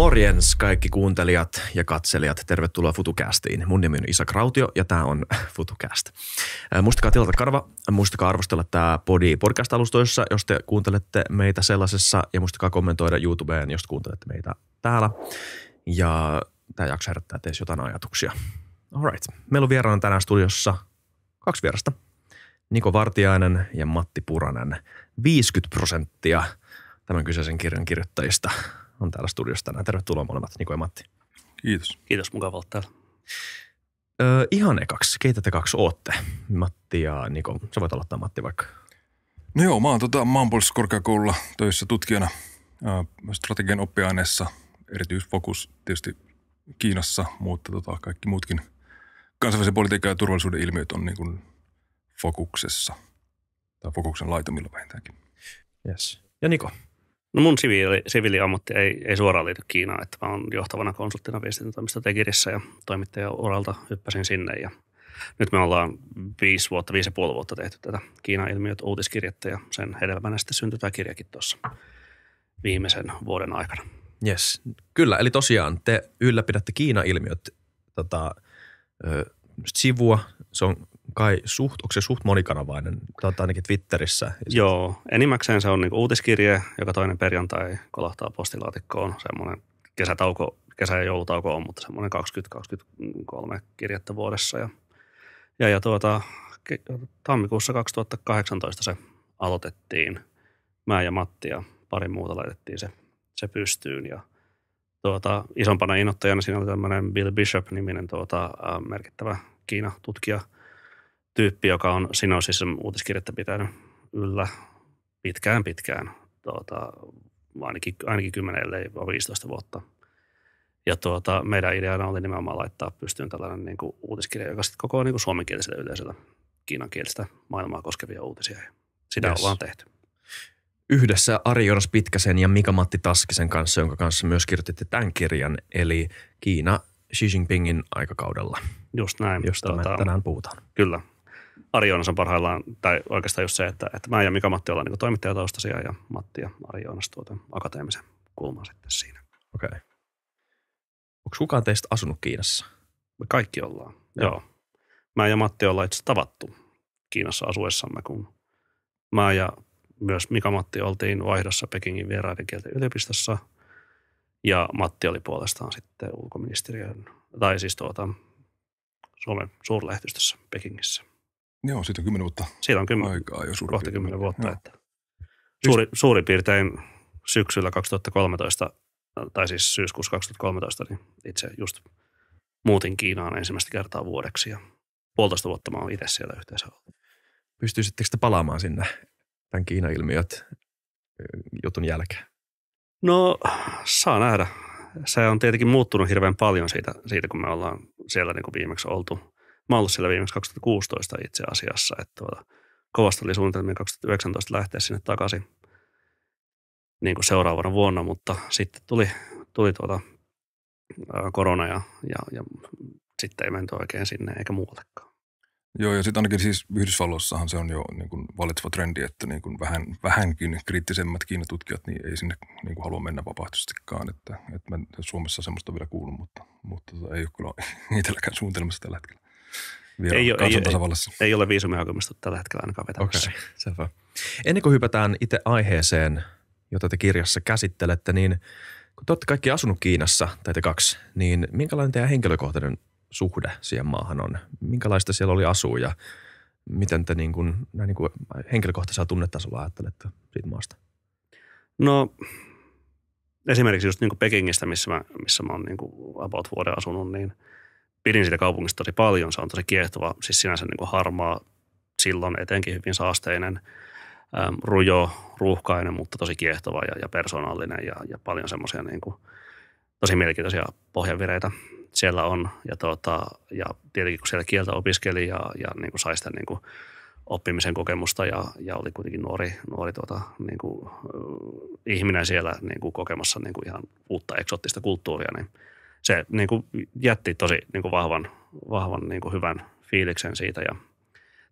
Morjens kaikki kuuntelijat ja katselijat. Tervetuloa FutuCastiin. Mun nimi on Isa Krautio ja tämä on FutuCast. Muistakaa tilata karva? muistakaa arvostella tämä podi podcast-alustoissa, jos te kuuntelette meitä sellaisessa ja muistakaa kommentoida YouTubeen, jos kuuntelette meitä täällä. Ja tämä jakso herättää teissä jotain ajatuksia. Alright. Meillä on vieraana tänään studiossa kaksi vierasta. Niko Vartiainen ja Matti Puranen. 50 prosenttia tämän kyseisen kirjan kirjoittajista – on täällä studiossa tänään. Tervetuloa molemmat, Niko ja Matti. Kiitos. Kiitos, mukava olla täällä. Ö, ihan ekaksi, keitä te kaksi ootte? Matti ja Niko. Sä voit aloittaa Matti vaikka. No joo, mä oon tota, maanpuolustuskorkeakoululla töissä tutkijana ö, strategian oppiaineessa. Erityisfokus tietysti Kiinassa, mutta tota, kaikki muutkin kansainvälisen politiikan ja turvallisuuden ilmiöt on niin kuin fokuksessa. Tai fokuksen laitamilla vähintäänkin. Yes. Ja Niko, No mun siviili, siviiliammatti ei, ei suoraan liity Kiinaan, että mä oon johtavana konsulttina viestintätoimista Tegirissä ja toimittaja uralta hyppäsin sinne ja nyt me ollaan viisi vuotta, viisi ja puoli vuotta tehty tätä Kiinan ilmiöt uutiskirjettä ja sen hedelmänä sitten syntyi tämä kirjakin tuossa viimeisen vuoden aikana. Yes, kyllä. Eli tosiaan te ylläpidätte Kiinan ilmiöt tota, ö, sivua. Se on kai suht, onko se suht monikanavainen? Tämä ainakin Twitterissä. Joo, enimmäkseen se on niin uutiskirje, joka toinen perjantai kolahtaa postilaatikkoon. Semmoinen kesätauko, kesä- ja joulutauko on, mutta semmoinen 20-23 kirjettä vuodessa. Ja, ja, ja tuota, tammikuussa 2018 se aloitettiin. Mä ja Matti ja pari muuta laitettiin se, se pystyyn ja tuota, isompana innoittajana siinä oli tämmöinen Bill Bishop-niminen tuota, merkittävä Kiina-tutkija – tyyppi, joka on Sinosis uutiskirjettä pitänyt yllä pitkään pitkään, tuota, ainakin, ainakin 10 ellei 15 vuotta. Ja tuota, meidän ideana oli nimenomaan laittaa pystyyn tällainen niin kuin uutiskirja, joka sitten koko niin kuin suomenkielisellä yleisöllä kiinankielistä maailmaa koskevia uutisia. Ja sitä yes. ollaan tehty. Yhdessä Ari Jonas Pitkäsen ja Mika-Matti Taskisen kanssa, jonka kanssa myös kirjoititte tämän kirjan, eli Kiina Xi Jinpingin aikakaudella. Just näin. Josta tuota, me tänään puhutaan. Kyllä. Arjoonas on parhaillaan, tai oikeastaan just se, että, että mä ja Mika Matti ollaan niin toimittajataustaisia ja Matti ja Arjoonas tuota akateemisen kulman sitten siinä. Okei. Okay. Onko kukaan teistä asunut Kiinassa? Me kaikki ollaan, joo. joo. Mä ja Matti ollaan itse tavattu Kiinassa asuessamme, kun mä ja myös Mika Matti oltiin vaihdossa Pekingin vieraiden kielten yliopistossa ja Matti oli puolestaan sitten ulkoministeriön, tai siis tuota, Suomen suurlähetystössä Pekingissä. Joo, siitä on kymmenen vuotta Siitä on kymmen, aikaa jo suurin kohta kymmenen vuotta. Että suuri, suurin piirtein syksyllä 2013, tai siis syyskuussa 2013, niin itse just muutin Kiinaan ensimmäistä kertaa vuodeksi ja puolitoista vuotta mä oon itse siellä yhteensä ollut. Pystyisittekö palaamaan sinne tämän Kiina-ilmiöt eh, jutun jälkeen? No, saa nähdä. Se on tietenkin muuttunut hirveän paljon siitä, siitä kun me ollaan siellä niin kuin viimeksi oltu. Mä ollut siellä viimeksi 2016 itse asiassa, että tuota, kovasti oli suunnitelmia 2019 lähteä sinne takaisin niin kuin seuraavana vuonna, mutta sitten tuli, tuli tuota, ää, korona ja, ja, ja sitten ei menty oikein sinne eikä muuallekaan. Joo, ja sitten ainakin siis Yhdysvalloissahan se on jo niin kuin valitseva trendi, että niin kuin vähän, vähänkin kriittisemmät Kiinatutkijat niin ei sinne niin kuin halua mennä vapaaehtoisestikaan. Että, että mä Suomessa semmoista vielä kuulun, mutta, mutta tota, ei ole kyllä itselläkään suunnitelmassa tällä hetkellä ei, ole, ei, ei, ei ole viisumihakemista tällä hetkellä ainakaan vetämässä. Okay, selvä. Ennen kuin hypätään itse aiheeseen, jota te kirjassa käsittelette, niin kun te olette kaikki asunut Kiinassa, tai te kaksi, niin minkälainen teidän henkilökohtainen suhde siihen maahan on? Minkälaista siellä oli asua ja miten te niin kuin, näin niin kuin henkilökohtaisella tunnetasolla ajattelette siitä maasta? No esimerkiksi just niin kuin Pekingistä, missä mä, missä mä oon niin kuin about vuoden asunut, niin – pidin siitä kaupungista tosi paljon. Se on tosi kiehtova, siis sinänsä niin kuin harmaa, silloin etenkin hyvin saasteinen, äm, rujo, ruuhkainen, mutta tosi kiehtova ja, ja persoonallinen ja, ja paljon semmoisia niin tosi mielenkiintoisia pohjavireitä siellä on. Ja, tuota, ja tietenkin kun siellä kieltä opiskeli ja, ja niin kuin sai sitä niin kuin oppimisen kokemusta ja, ja oli kuitenkin nuori, nuori tuota, niin kuin, äh, ihminen siellä niin kuin kokemassa niin kuin ihan uutta eksottista kulttuuria, niin – se niin kuin jätti tosi niin kuin vahvan, vahvan niin kuin hyvän fiiliksen siitä ja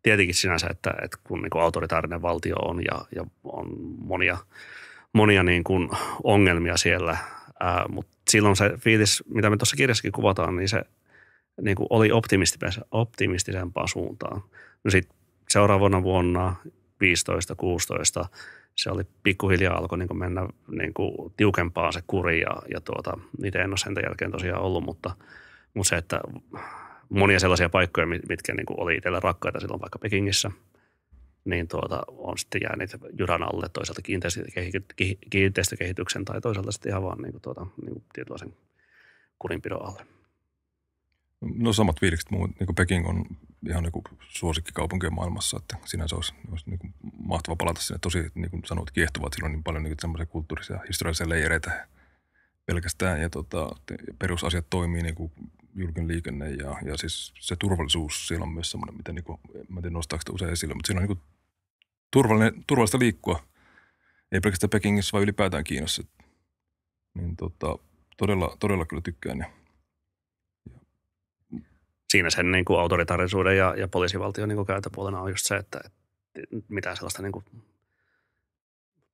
tietenkin sinänsä, että, että kun niin kuin autoritaarinen valtio on ja, ja on monia, monia niin kuin ongelmia siellä, ää, mutta silloin se fiilis, mitä me tuossa kirjassakin kuvataan, niin se niin kuin oli optimistisempaan suuntaan. No sitten seuraavana vuonna 15, 16 se oli pikkuhiljaa alkoi niin mennä niin kuin tiukempaan se kuri ja, ja tuota, niitä en ole sen jälkeen tosiaan ollut, mutta, mutta se, että monia sellaisia paikkoja, mitkä niin kuin oli itsellä rakkaita silloin vaikka Pekingissä, niin tuota, on sitten jäänyt jyrän alle toisaalta kiinteistökehityksen tai toisaalta sitten ihan vaan niin kuin tuota, niin kuin tietynlaisen kurinpidon alle. No samat fiilikset muun, niin Peking on ihan niin kuin suosikkikaupunkien maailmassa, että sinänsä olisi, olisi niin kuin mahtava palata sinne. Tosi niin kuin sanoit, että niinku silloin niin paljon niin semmoisia kulttuurisia ja historiallisia leireitä pelkästään ja tota, perusasiat toimii niin kuin julkinen liikenne ja, ja siis se turvallisuus siellä on myös semmoinen, mitä niin kuin, mä en tiedä nostaako sitä usein esille, mutta siellä on niin kuin turvallinen, turvallista liikkua, ei pelkästään Pekingissä, vaan ylipäätään Kiinassa. Niin tota, todella, todella kyllä tykkään ja siinä sen niin kuin autoritaarisuuden ja, ja poliisivaltion niin kuin käytöpuolena on just se, että, että mitään sellaista niin kuin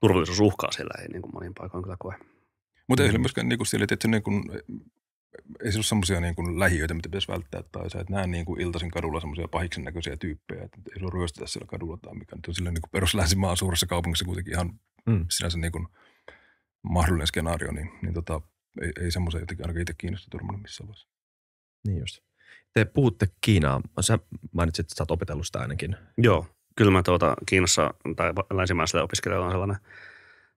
turvallisuusuhkaa siellä ei niin kuin monin paikoin kyllä koe. Mutta ei mm. myöskään niin kuin siellä, että niin kuin, ei se ole semmoisia niin kuin lähiöitä, mitä pitäisi välttää, tai sä et näe niin kuin iltaisin kadulla semmoisia pahiksen näköisiä tyyppejä, että ei se ryöstetä siellä kadulla tai mikä nyt on silleen niin kuin suuressa kaupungissa kuitenkin ihan mm. sinänsä niin kuin mahdollinen skenaario, niin, niin tota, ei, ei semmoisia jotenkin ainakaan itse kiinnosta turmalla missään vaiheessa. Niin just te puhutte Kiinaa. Sä mainitsit, että sä oot opetellut sitä ainakin. Joo, kyllä mä tuota Kiinassa tai länsimaisella opiskelijalla on sellainen,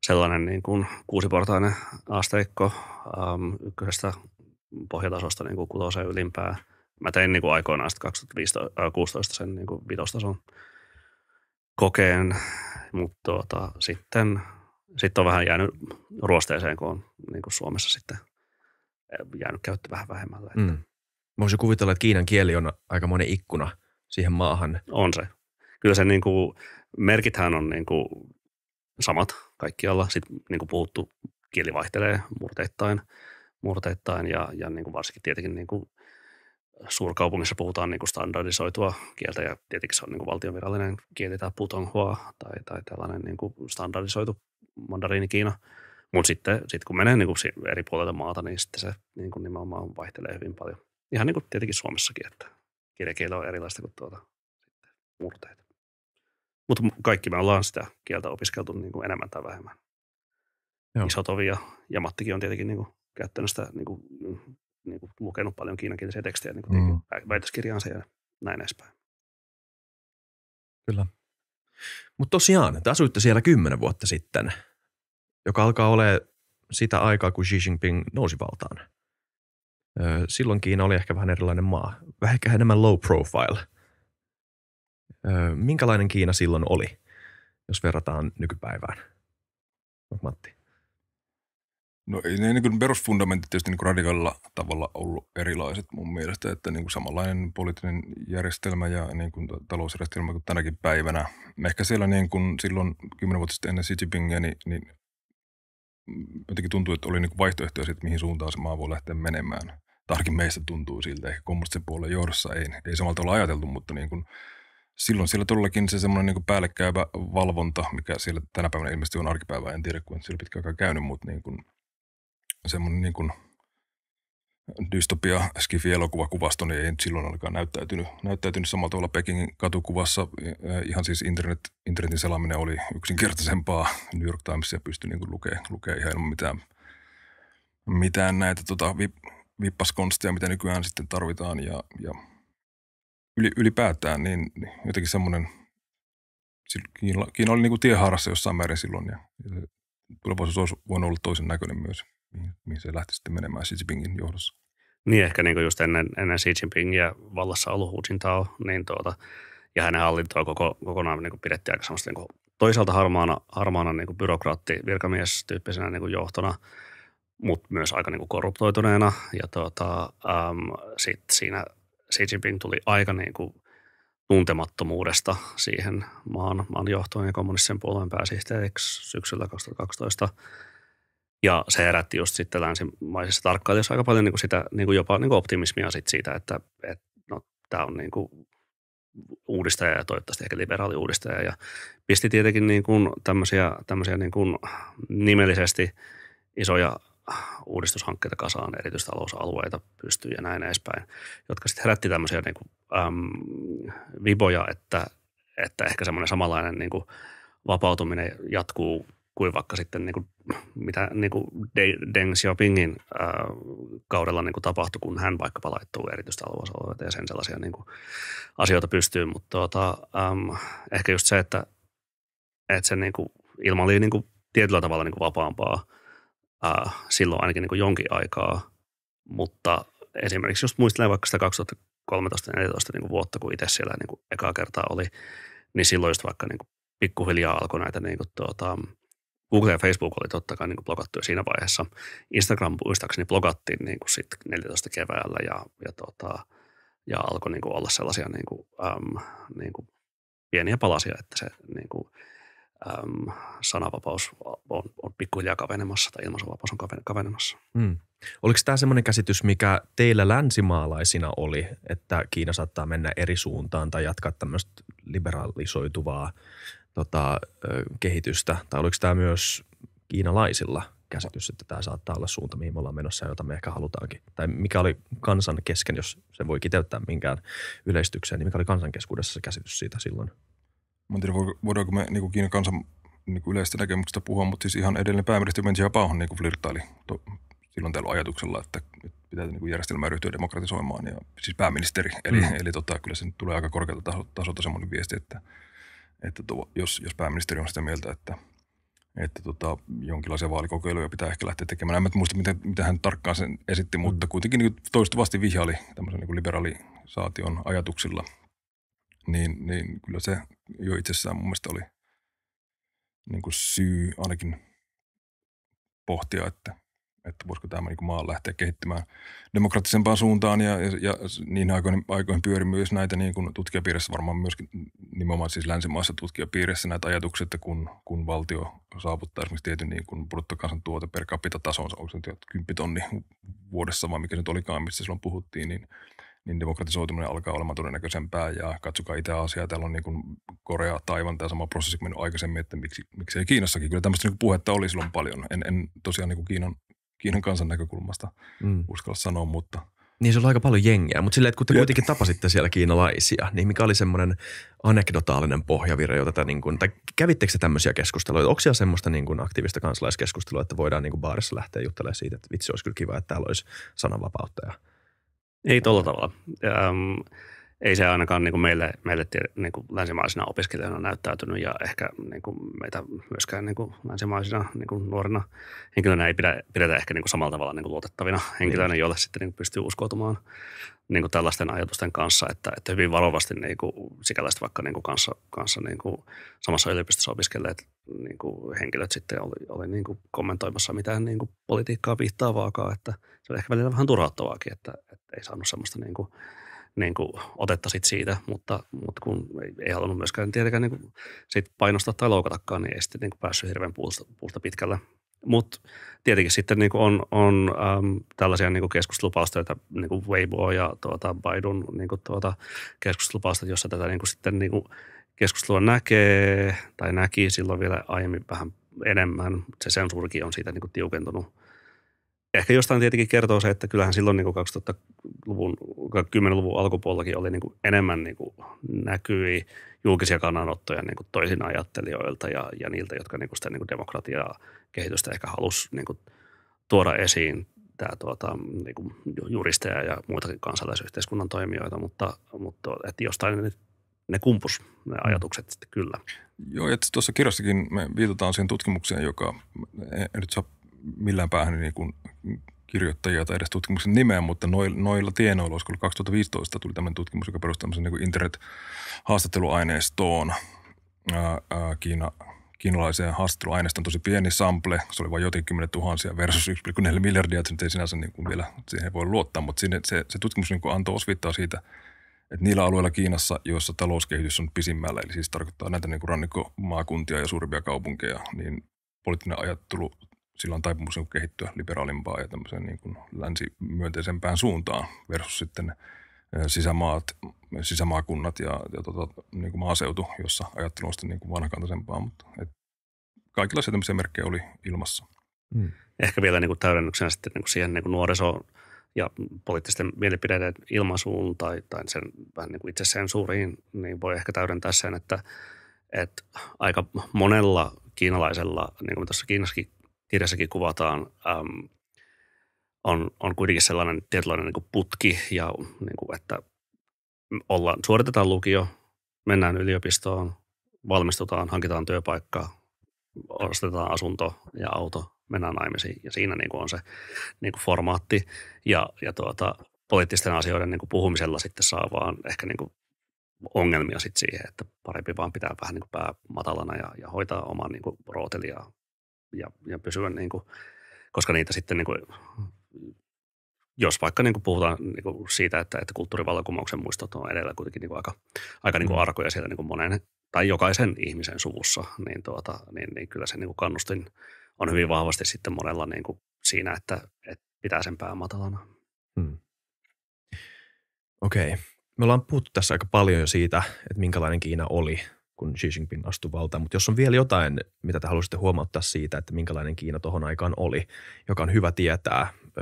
sellainen niin kuin kuusiportainen asteikko ähm, ykkösestä pohjatasosta niin kuin kutoseen ylimpää. Mä tein niin kuin aikoinaan 2016 äh, sen niin kuin vitostason kokeen, mutta tuota, sitten sitten on vähän jäänyt ruosteeseen, kun on niin kuin Suomessa sitten eh, jäänyt käyttö vähän vähemmän. Mm. Mä voisin kuvitella, että kiinan kieli on aika monen ikkuna siihen maahan. On se. Kyllä se niin kuin, merkithän on niin kuin samat kaikkialla. Sitten niin kuin puhuttu, kieli vaihtelee murteittain, murteittain ja, ja niin kuin varsinkin tietenkin niin kuin suurkaupungissa puhutaan niin kuin standardisoitua kieltä ja tietenkin se on niin kuin valtionvirallinen kieli tämä putonghua tai, tai tällainen niin kuin standardisoitu mandariini Kiina. Mutta sitten sit kun menee niin kuin eri puolilta maata, niin sitten se niin kuin nimenomaan vaihtelee hyvin paljon. Ihan niin kuin tietenkin Suomessakin, että kielikielä on erilaista kuin tuota, murteita. Mutta kaikki me ollaan sitä kieltä opiskeltu niin kuin enemmän tai vähemmän. Joo. Isotovi ja, ja Mattikin on tietenkin niin kuin, käyttänyt sitä, niin kuin, niin kuin, lukenut paljon kiinankielisiä tekstejä niin kuin, mm. väitöskirjaansa ja näin edespäin. Kyllä. Mutta tosiaan, te asuitte siellä kymmenen vuotta sitten, joka alkaa olemaan sitä aikaa, kun Xi Jinping nousi valtaan. Silloin Kiina oli ehkä vähän erilainen maa, vähän ehkä enemmän low profile. Minkälainen Kiina silloin oli, jos verrataan nykypäivään? Matti. No ei ne niin perusfundamentit tietysti niin radikaalilla tavalla ollut erilaiset mun mielestä, että niin kuin samanlainen poliittinen järjestelmä ja niin kuin talousjärjestelmä kuin tänäkin päivänä. Ehkä siellä niin kuin silloin kymmenen vuotta sitten ennen Xi Jinpingia, niin, niin jotenkin tuntui, että oli niin kuin vaihtoehtoja siitä, mihin suuntaan se maa voi lähteä menemään. Tarkin meistä tuntuu siltä, ehkä kommunistisen puolen johdossa ei, ei samalla tavalla ajateltu, mutta niin kuin, silloin siellä todellakin se semmoinen niin päällekkäyvä valvonta, mikä siellä tänä päivänä ilmeisesti on arkipäivää, en tiedä, kun siellä pitkään aikaa käynyt, mutta niin kuin, semmoinen niin kuin dystopia skifi-elokuvakuvasto niin ei silloin ainakaan näyttäytynyt, näyttäytynyt samalla tavalla Pekingin katukuvassa. Ihan siis internet, internetin selaminen oli yksinkertaisempaa. New York Timesia pystyi niin lukemaan lukee ihan ilman mitään, mitään näitä tota, vippaskonstia, mitä nykyään sitten tarvitaan ja, ja yli, ylipäätään, niin jotenkin semmoinen, Kiina, Kiina oli niin kuin tiehaarassa jossain määrin silloin ja, ja tulevaisuus olisi voinut olla toisen näköinen myös, mihin, mihin se lähti sitten menemään Xi Jinpingin johdossa. Niin ehkä niin kuin just ennen, ennen Xi Jinpingia vallassa ollut Hu Jintao, niin tuota, ja hänen hallintoa koko, kokonaan niin kuin pidettiin aika semmoista niin kuin toisaalta harmaana, harmaana niin kuin byrokraatti, virkamies tyyppisenä niin kuin johtona – mutta myös aika niin kuin korruptoituneena. Ja tuota, äm, sit siinä Xi Jinping tuli aika niin kuin tuntemattomuudesta siihen maan, maan johtoon ja kommunistisen puolueen pääsihteeriksi syksyllä 2012. Ja se herätti just sitten länsimaisissa tarkkailijoissa aika paljon niin kuin sitä, niin kuin jopa niin kuin optimismia sit siitä, että, että no, tämä on niin kuin uudistaja ja toivottavasti ehkä liberaali uudistaja. Ja pisti tietenkin niin kuin tämmöisiä, tämmöisiä niin kuin nimellisesti isoja uudistushankkeita kasaan, erityistalousalueita pystyy ja näin edespäin, jotka sitten herätti tämmöisiä niin kuin, äm, viboja, että, että ehkä semmoinen samanlainen niin kuin vapautuminen jatkuu kuin vaikka sitten niin kuin, mitä niin kuin Deng Xiaopingin ää, kaudella niin kuin tapahtui, kun hän vaikkapa laittuu erityistä alueita ja sen sellaisia niin kuin, asioita pystyy. Mutta tuota, äm, ehkä just se, että, että se niin kuin, ilma oli niin kuin, tietyllä tavalla niin kuin vapaampaa – äh, silloin ainakin niin kuin jonkin aikaa, mutta esimerkiksi jos muistelen vaikka sitä 2013-2014 niin vuotta, kun itse siellä niin kuin ekaa kertaa oli, niin silloin just vaikka niin kuin pikkuhiljaa alkoi näitä niin kuin, tuota, Google ja Facebook oli totta kai niin blokattu siinä vaiheessa. Instagram muistaakseni blokattiin niin kuin sit 14 keväällä ja, ja, tota, ja alkoi niin kuin olla sellaisia niin kuin, äm, niin kuin pieniä palasia, että se niin kuin, äm, sanavapaus on, on pikkuhiljaa kavenemassa tai ilmaisuvapaus on kavenemassa. Mm. Oliko tämä sellainen käsitys, mikä teillä länsimaalaisina oli, että Kiina saattaa mennä eri suuntaan tai jatkaa tämmöistä liberalisoituvaa tota, kehitystä? Tai oliko tämä myös kiinalaisilla käsitys, että tämä saattaa olla suunta, mihin me ollaan menossa ja jota me ehkä halutaankin? Tai mikä oli kansan kesken, jos se voi kiteyttää minkään yleistykseen, niin mikä oli kansan keskuudessa se käsitys siitä silloin – en tiedä voidaanko me niin Kiinan kansan niin yleistä näkemyksestä puhua, mutta siis ihan edellinen pääministeri Wen Jiabao niin kuin flirttaili to, silloin tällä ajatuksella, että pitää niin kuin järjestelmää ryhtyä demokratisoimaan, ja, siis pääministeri. Eli, mm. eli tota, kyllä se tulee aika korkealta tasolta, tasolta semmoinen viesti, että, että to, jos, jos pääministeri on sitä mieltä, että, että tota, jonkinlaisia vaalikokeiluja pitää ehkä lähteä tekemään. En muista, mitä, mitä hän tarkkaan sen esitti, mutta mm. kuitenkin niin toistuvasti vihjaili tämmöisen niin liberalisaation ajatuksilla – niin, niin kyllä se jo itsessään mun mielestä oli niin kuin syy ainakin pohtia, että, että voisiko tämä niin maa lähteä kehittymään demokraattisempaan suuntaan ja, ja, ja niin aikoihin, aikoihin pyöri myös näitä niin kuin tutkijapiirissä varmaan myöskin nimenomaan siis länsimaissa tutkijapiirissä näitä ajatuksia, että kun, kun valtio saavuttaa esimerkiksi tietyn niin kuin bruttokansantuote per capita tasonsa, onko se nyt 10 tonni vuodessa vai mikä se nyt olikaan, mistä silloin puhuttiin, niin – niin demokratisoituminen alkaa olemaan todennäköisempää ja katsokaa itse asiaa. Täällä on niin kuin Korea, Taivan tämä sama prosessi mennyt aikaisemmin, että miksi, miksei Kiinassakin. Kyllä tämmöistä niin puhetta oli silloin paljon. En, en tosiaan niin kuin Kiinan, Kiinan kansan näkökulmasta mm. uskalla sanoa, mutta – niin se oli aika paljon jengiä, mutta silleen, että kun te kuitenkin tapasitte siellä kiinalaisia, niin mikä oli semmoinen anekdotaalinen pohjavire, jota te niin kuin, tai kävittekö se tämmöisiä keskusteluja? Onko siellä semmoista niin kuin aktiivista kansalaiskeskustelua, että voidaan niin kuin baarissa lähteä juttelemaan siitä, että vitsi olisi kyllä kiva, että täällä olisi sananvapautta ja – ei tuolla tavalla. Ähm, ei se ainakaan niin kuin meille, meille niin kuin länsimaisena opiskelijana näyttäytynyt ja ehkä niin kuin meitä myöskään niin kuin länsimaisena niin kuin nuorena henkilönä ei pidä, pidetä ehkä niin kuin samalla tavalla niinku niin kuin luotettavina henkilöinä, joille sitten niin kuin pystyy uskoutumaan niin kuin tällaisten ajatusten kanssa, että, että hyvin varovasti niin kuin, sikäläiset vaikka niin kuin kanssa, kanssa niin kuin, samassa yliopistossa opiskelleet niin kuin, henkilöt sitten oli, oli niin kuin, kommentoimassa mitään niin kuin, politiikkaa viittaavaakaan, että se oli ehkä välillä vähän turhauttavaakin, että, että ei saanut semmoista niin kuin, niin kuin, otetta sit siitä, mutta, mutta kun ei, ei halunnut myöskään tietenkään niin kuin, sit painostaa tai loukatakaan, niin ei sitten niin kuin, päässyt hirveän puusta, puusta pitkällä – mutta tietenkin sitten niin on, on äm, tällaisia niin keskustelupalstoja, niin kuin Weibo ja tuota, Baidun niin kuin, tuota, keskustelupalstoja, jossa tätä niin kuin, sitten niin kuin keskustelua näkee tai näki silloin vielä aiemmin vähän enemmän. Se sensuurikin on siitä niin kuin, tiukentunut. Ehkä jostain tietenkin kertoo se, että kyllähän silloin niin kuin 2000-luvun, 10-luvun alkupuolellakin oli niin kuin enemmän niin kuin näkyi julkisia kannanottoja niin kuin toisin ajattelijoilta ja, ja niiltä, jotka niin kuin sitä niin kuin demokratiaa kehitystä ehkä halusi niin kuin tuoda esiin tämä tuota, niin kuin juristeja ja muitakin kansalaisyhteiskunnan toimijoita, mutta, mutta että jostain ne, ne kumpus ne mm. ajatukset sitten kyllä. Joo, että tuossa kirjassakin me viitataan siihen tutkimukseen, joka en nyt saa millään päähän niin kuin kirjoittajia tai edes tutkimuksen nimeä, mutta noilla, noilla tienoilla, olisiko 2015 tuli tämmöinen tutkimus, joka perustui tämmöisen niin internet-haastatteluaineistoon ää, ää, Kiina, kiinalaiseen haastatteluaineiston tosi pieni sample, se oli vain jotain kymmenen tuhansia versus 1,4 miljardia, että se nyt ei sinänsä niin kuin vielä siihen voi luottaa, mutta sinne, se, se tutkimus niin kuin antoi osvittaa siitä, että niillä alueilla Kiinassa, joissa talouskehitys on pisimmällä, eli siis tarkoittaa näitä niin kuin rannikkomaakuntia ja suurimpia kaupunkeja, niin poliittinen ajattelu sillä on taipumus niin kehittyä liberaalimpaan ja tämmöiseen niin kuin länsimyönteisempään suuntaan versus sitten sisämaat, sisämaakunnat ja, ja tota, niin kuin maaseutu, jossa ajattelu on sitten niin kuin vanhakantaisempaa, mutta et se tämmöisiä merkkejä oli ilmassa. Hmm. Ehkä vielä niin kuin täydennyksenä sitten niin kuin siihen niin kuin nuorisoon ja poliittisten mielipideiden ilmaisuun tai, tai sen vähän niin kuin itsesensuuriin, niin voi ehkä täydentää sen, että, että aika monella kiinalaisella, niin kuin tuossa Kiinassakin kirjassakin kuvataan, äm, on, on kuitenkin sellainen tietynlainen niin kuin putki, ja niin kuin, että ollaan, suoritetaan lukio, mennään yliopistoon, valmistutaan, hankitaan työpaikka, ostetaan asunto ja auto, mennään naimisiin. Ja siinä niin kuin on se niin kuin formaatti. Ja, ja tuota, poliittisten asioiden niin kuin puhumisella sitten saa vaan ehkä niin kuin ongelmia sitten siihen, että parempi vaan pitää vähän niin kuin pää matalana ja, ja hoitaa oman niin kuin rootelia ja, ja pysyä niin kuin, koska niitä sitten niin kuin, jos vaikka niin kuin puhutaan niin kuin siitä, että, että kulttuurivallankumouksen muistot on edellä kuitenkin niin kuin aika, aika niin kuin mm. arkoja siellä niin kuin monen tai jokaisen ihmisen suvussa, niin, tuota, niin, niin kyllä se niin kuin kannustin on hyvin vahvasti sitten monella niin kuin siinä, että, että pitää sen pää matalana. Hmm. Okei. Okay. Me ollaan puhuttu tässä aika paljon jo siitä, että minkälainen Kiina oli kun Xi Jinping astui valtaan. Mutta jos on vielä jotain, mitä te haluaisitte huomauttaa siitä, että minkälainen Kiina tuohon aikaan oli, joka on hyvä tietää ö,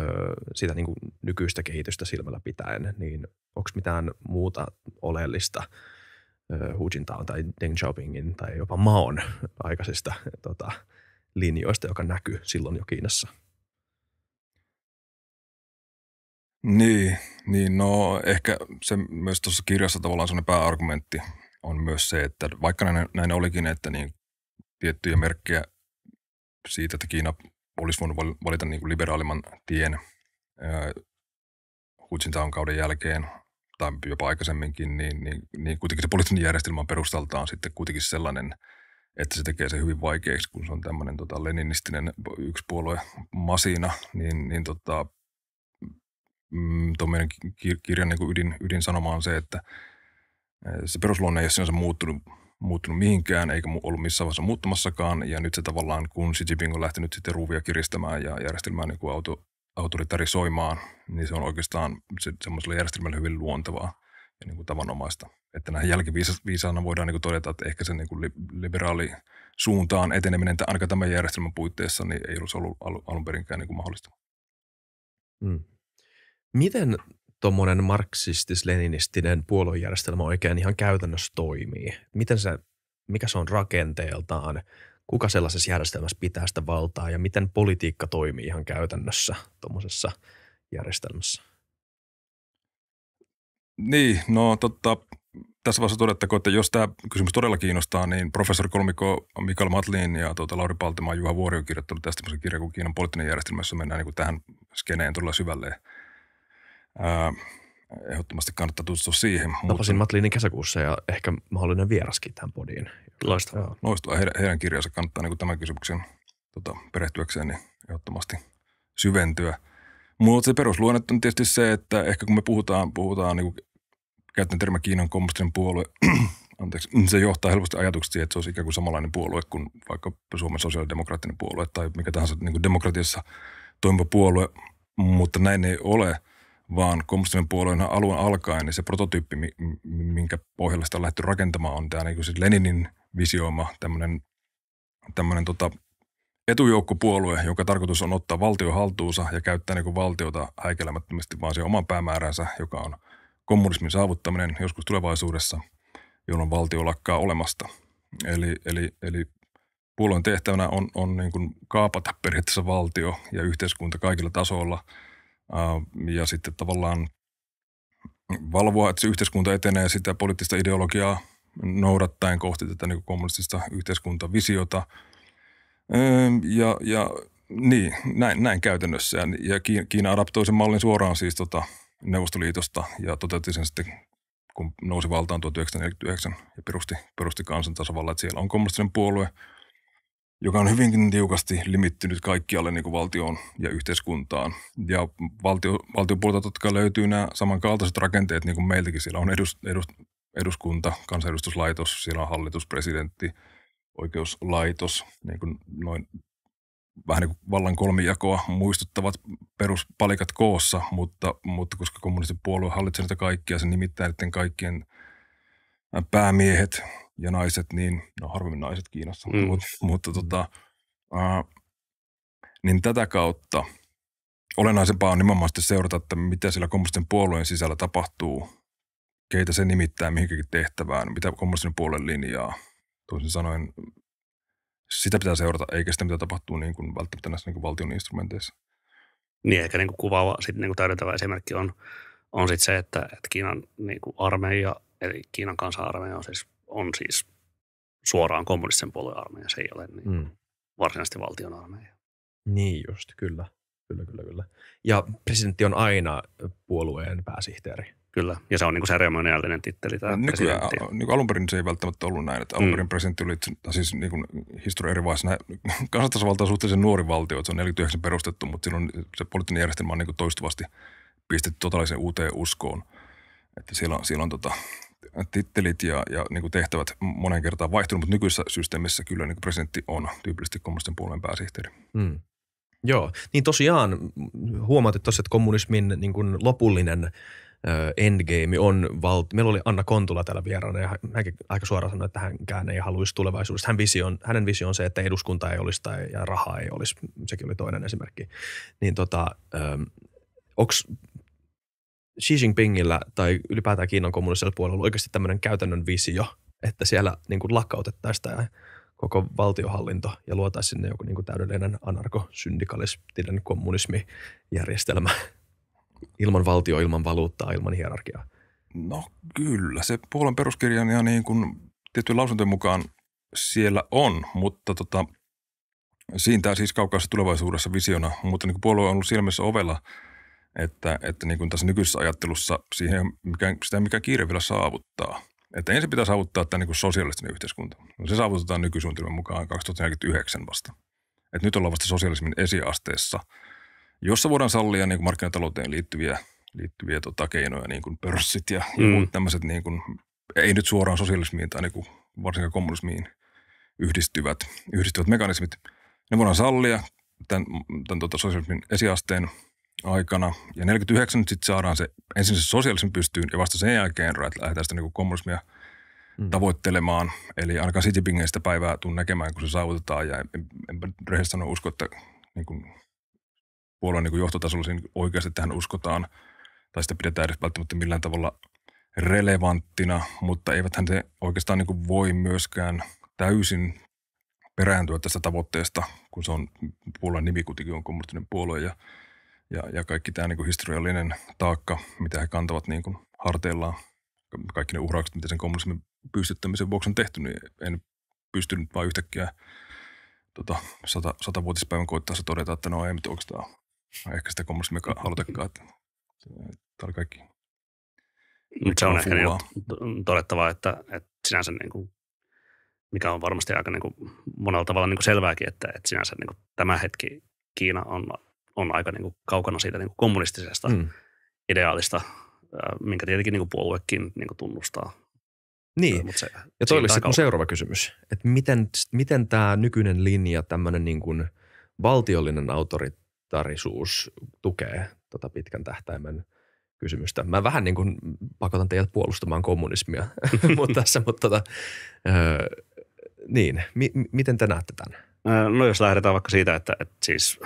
sitä niin kuin nykyistä kehitystä silmällä pitäen, niin onko mitään muuta oleellista ö, Hu Jintaon tai Deng Xiaopingin tai jopa Maon aikaisista tota, linjoista, joka näkyy silloin jo Kiinassa? Niin, niin no ehkä se myös tuossa kirjassa tavallaan semmoinen pääargumentti, on myös se, että vaikka näin, näin olikin, että niin tiettyjä merkkejä siitä, että Kiina olisi voinut valita niin kuin liberaalimman tien Hutsintaun kauden jälkeen tai jopa aikaisemminkin, niin, niin, niin kuitenkin se poliittinen järjestelmä on perustaltaan sitten kuitenkin sellainen, että se tekee se hyvin vaikeaksi, kun se on tämmöinen tota, leninistinen yksipuolue masina, niin, niin tota, mm, tuon meidän kirjan niin ydin, ydinsanoma on se, että – se perusluonne ei ole sinänsä muuttunut, muuttunut mihinkään, eikä ollut missään vaiheessa muuttumassakaan. Ja nyt se tavallaan, kun Xi Jinping on lähtenyt sitten ruuvia kiristämään ja järjestelmää niin kuin auto, autoritarisoimaan, niin se on oikeastaan se, semmoiselle järjestelmälle hyvin luontevaa ja niin kuin tavanomaista. Että näin jälkiviisaana voidaan niin kuin todeta, että ehkä se niin kuin liberaali suuntaan eteneminen tai ainakaan tämän järjestelmän puitteissa niin ei olisi ollut alun perinkään niin kuin mahdollista. Hmm. Miten tuommoinen marksistis-leninistinen puoluejärjestelmä oikein ihan käytännössä toimii? Miten se, mikä se on rakenteeltaan? Kuka sellaisessa järjestelmässä pitää sitä valtaa ja miten politiikka toimii ihan käytännössä tuommoisessa järjestelmässä? Niin, no totta, tässä vaiheessa todettakoon, että jos tämä kysymys todella kiinnostaa, niin professori kolmikko Mikael Matlin ja tuota Lauri Paltimaa Juha Vuori on kirjoittanut tästä kirjan kuin Kiinan poliittinen järjestelmä, jossa mennään niin kuin tähän skeneen todella syvälle. Äh, ehdottomasti kannattaa tutustua siihen. Tapasin Matliinin kesäkuussa ja ehkä mahdollinen vieraskin tähän podiin. Loistavaa. No, Loistavaa. Heidän, heidän kirjansa kannattaa niin tämän kysymyksen tota, perehtyäkseen niin ehdottomasti syventyä. Mutta se perusluonne on tietysti se, että ehkä kun me puhutaan, puhutaan niinku niin käytän termiä Kiinan kommunistinen puolue, anteeksi, se johtaa helposti ajatuksiin, että se olisi ikään kuin samanlainen puolue kuin vaikka Suomen sosiaalidemokraattinen puolue tai mikä tahansa niin demokratiassa toimiva puolue, mutta näin ei ole – vaan kommunistinen puolueen alun alkaen niin se prototyyppi, minkä pohjalla sitä on lähdetty rakentamaan, on tämä niin kuin Leninin visioima tämmöinen, tämmöinen tota, etujoukkopuolue, jonka tarkoitus on ottaa valtio haltuunsa ja käyttää niin valtiota häikelemättömästi vaan siihen oman päämääränsä, joka on kommunismin saavuttaminen joskus tulevaisuudessa, jolloin valtio lakkaa olemasta. Eli, eli, eli puolueen tehtävänä on, on niin kuin kaapata periaatteessa valtio ja yhteiskunta kaikilla tasoilla – Äh, ja sitten tavallaan valvoa, että se yhteiskunta etenee sitä poliittista ideologiaa noudattaen kohti tätä niin kommunistista yhteiskuntavisiota. Ähm, ja, ja niin, näin, näin käytännössä. Ja Kiina adaptoi sen mallin suoraan siis tota Neuvostoliitosta ja toteutti sen sitten, kun nousi valtaan 1949 ja perusti, perusti kansantasavalla, että siellä on kommunistinen puolue – joka on hyvinkin tiukasti limittynyt kaikkialle niin kuin valtioon ja yhteiskuntaan. Ja valtio, valtion puolta totta kai löytyy nämä samankaltaiset rakenteet niin kuin meiltäkin. Siellä on edus, edus, eduskunta, kansanedustuslaitos, siellä on hallitus, presidentti, oikeuslaitos, niin kuin noin vähän niin kuin vallan kolmijakoa muistuttavat peruspalikat koossa, mutta, mutta koska kommunistipuolue puolue hallitsee niitä kaikkia, se nimittää niiden kaikkien päämiehet ja naiset, niin no harvemmin naiset Kiinassa, mm. mutta, mutta tota, ää, niin tätä kautta olennaisempaa on nimenomaan seurata, että mitä sillä kommunistisen puolueen sisällä tapahtuu, keitä se nimittää mihinkäkin tehtävään, mitä kommunistinen puolen linjaa. Toisin sanoen, sitä pitää seurata, eikä sitä mitä tapahtuu niin kuin välttämättä näissä niin kuin valtion instrumenteissa. Niin, eikä niin kuin kuvaava, sit niin kuin täydentävä esimerkki on, on sit se, että, että Kiinan niin kuin armeija, eli Kiinan kansanarmeija on siis on siis suoraan kommunistisen puolueen armeija, se ei ole niin mm. varsinaisesti valtion armeija. Niin just, kyllä. Kyllä, kyllä, kyllä. Ja presidentti on aina puolueen pääsihteeri. Kyllä, ja se on niin seremoniallinen titteli tämä no, nykyään, niin alun perin se ei välttämättä ollut näin, että alun mm. perin mm. presidentti oli siis niin historian eri vaiheessa kansantasavalta on suhteellisen nuori valtio, että se on 49 perustettu, mutta silloin se poliittinen järjestelmä on niin toistuvasti pistetty totaalisen uuteen uskoon. Että siellä on, siellä on tota, tittelit ja, ja niin kuin tehtävät monen kertaan vaihtunut, mutta nykyisessä systeemissä kyllä niin kuin presidentti on tyypillisesti kommunisten puolueen pääsihteeri. Mm. Joo, niin tosiaan huomaatte tuossa, että kommunismin niin kuin lopullinen endgame on valti- Meillä oli Anna Kontula täällä vieraana ja hänkin aika suoraan sanoi, että hänkään ei haluaisi tulevaisuudesta. Hän vision, hänen visio on se, että eduskunta ei olisi tai, ja rahaa ei olisi. Sekin oli toinen esimerkki. Niin tota, onko Xi Jinpingillä tai ylipäätään Kiinan kommunistisella puolella on oikeasti tämmöinen käytännön visio, että siellä niin kuin lakkautettaisiin tämä koko valtiohallinto ja luotaisiin sinne joku niin kuin täydellinen anarkosyndikalistinen kommunismijärjestelmä ilman valtio, ilman valuuttaa, ilman hierarkiaa. No kyllä, se Puolan peruskirjan ja niin kuin tiettyjen lausuntojen mukaan siellä on, mutta tota, siinä siis kaukaisessa tulevaisuudessa visiona, mutta niin kuin puolue on ollut siellä ovella – että, että niin kuin tässä nykyisessä ajattelussa siihen, mikä, sitä mikä kiire vielä saavuttaa. Että ensin pitää saavuttaa tämä niin kuin yhteiskunta. No se saavutetaan nykysuunnitelman mukaan 2049 vasta. Et nyt ollaan vasta sosiaalismin esiasteessa, jossa voidaan sallia niin kuin markkinatalouteen liittyviä, liittyviä tota, keinoja, niin kuin pörssit ja, mm. muut tämmöiset, niin kuin, ei nyt suoraan sosiaalismiin tai niin kuin varsinkaan kommunismiin yhdistyvät, yhdistyvät mekanismit. Ne voidaan sallia tämän, tämän tota, sosiaalismin esiasteen aikana. Ja 49 nyt sitten saadaan se ensin se sosiaalisen pystyyn ja vasta sen jälkeen lähdetään sitä niin kommunismia mm. tavoittelemaan. Eli ainakaan Xi sitä päivää tuu näkemään, kun se saavutetaan. Ja en, en, rehellisesti sanoa usko, että niin kuin puolueen niin kuin johtotasolla siinä oikeasti tähän uskotaan. Tai sitä pidetään edes välttämättä millään tavalla relevanttina, mutta eiväthän se oikeastaan niin kuin voi myöskään täysin perääntyä tästä tavoitteesta, kun se on puolueen nimi kuitenkin on kommunistinen puolue ja – ja, ja kaikki tämä niin kuin historiallinen taakka, mitä he kantavat niin kuin harteillaan, kaikki ne uhraukset, mitä sen kommunismin pystyttämisen vuoksi on tehty, niin en pystynyt vain yhtäkkiä tota, sata, satavuotispäivän koittaessa todeta, että no ei, nyt oikeastaan ehkä sitä kommunismia halutakaan. Että, tämä oli kaikki. Mutta se on ehkä niin todettava, että, että sinänsä niin kuin, mikä on varmasti aika niin kuin monella tavalla niin kuin selvääkin, että, että sinänsä niin kuin tämä hetki Kiina on on aika niin kuin kaukana siitä niin kuin kommunistisesta mm. ideaalista, minkä tietenkin niin kuin puoluekin niin kuin tunnustaa. Niin, Mutta se, ja toi olisi seuraava kysymys, että miten, miten tämä nykyinen linja, tämmöinen niin kuin valtiollinen autoritarisuus tukee tota pitkän tähtäimen kysymystä. Mä vähän niin kuin pakotan teidät puolustamaan kommunismia mutta tässä, mutta tota, öö, niin, mi, miten te näette tämän? No jos lähdetään vaikka siitä, että, että siis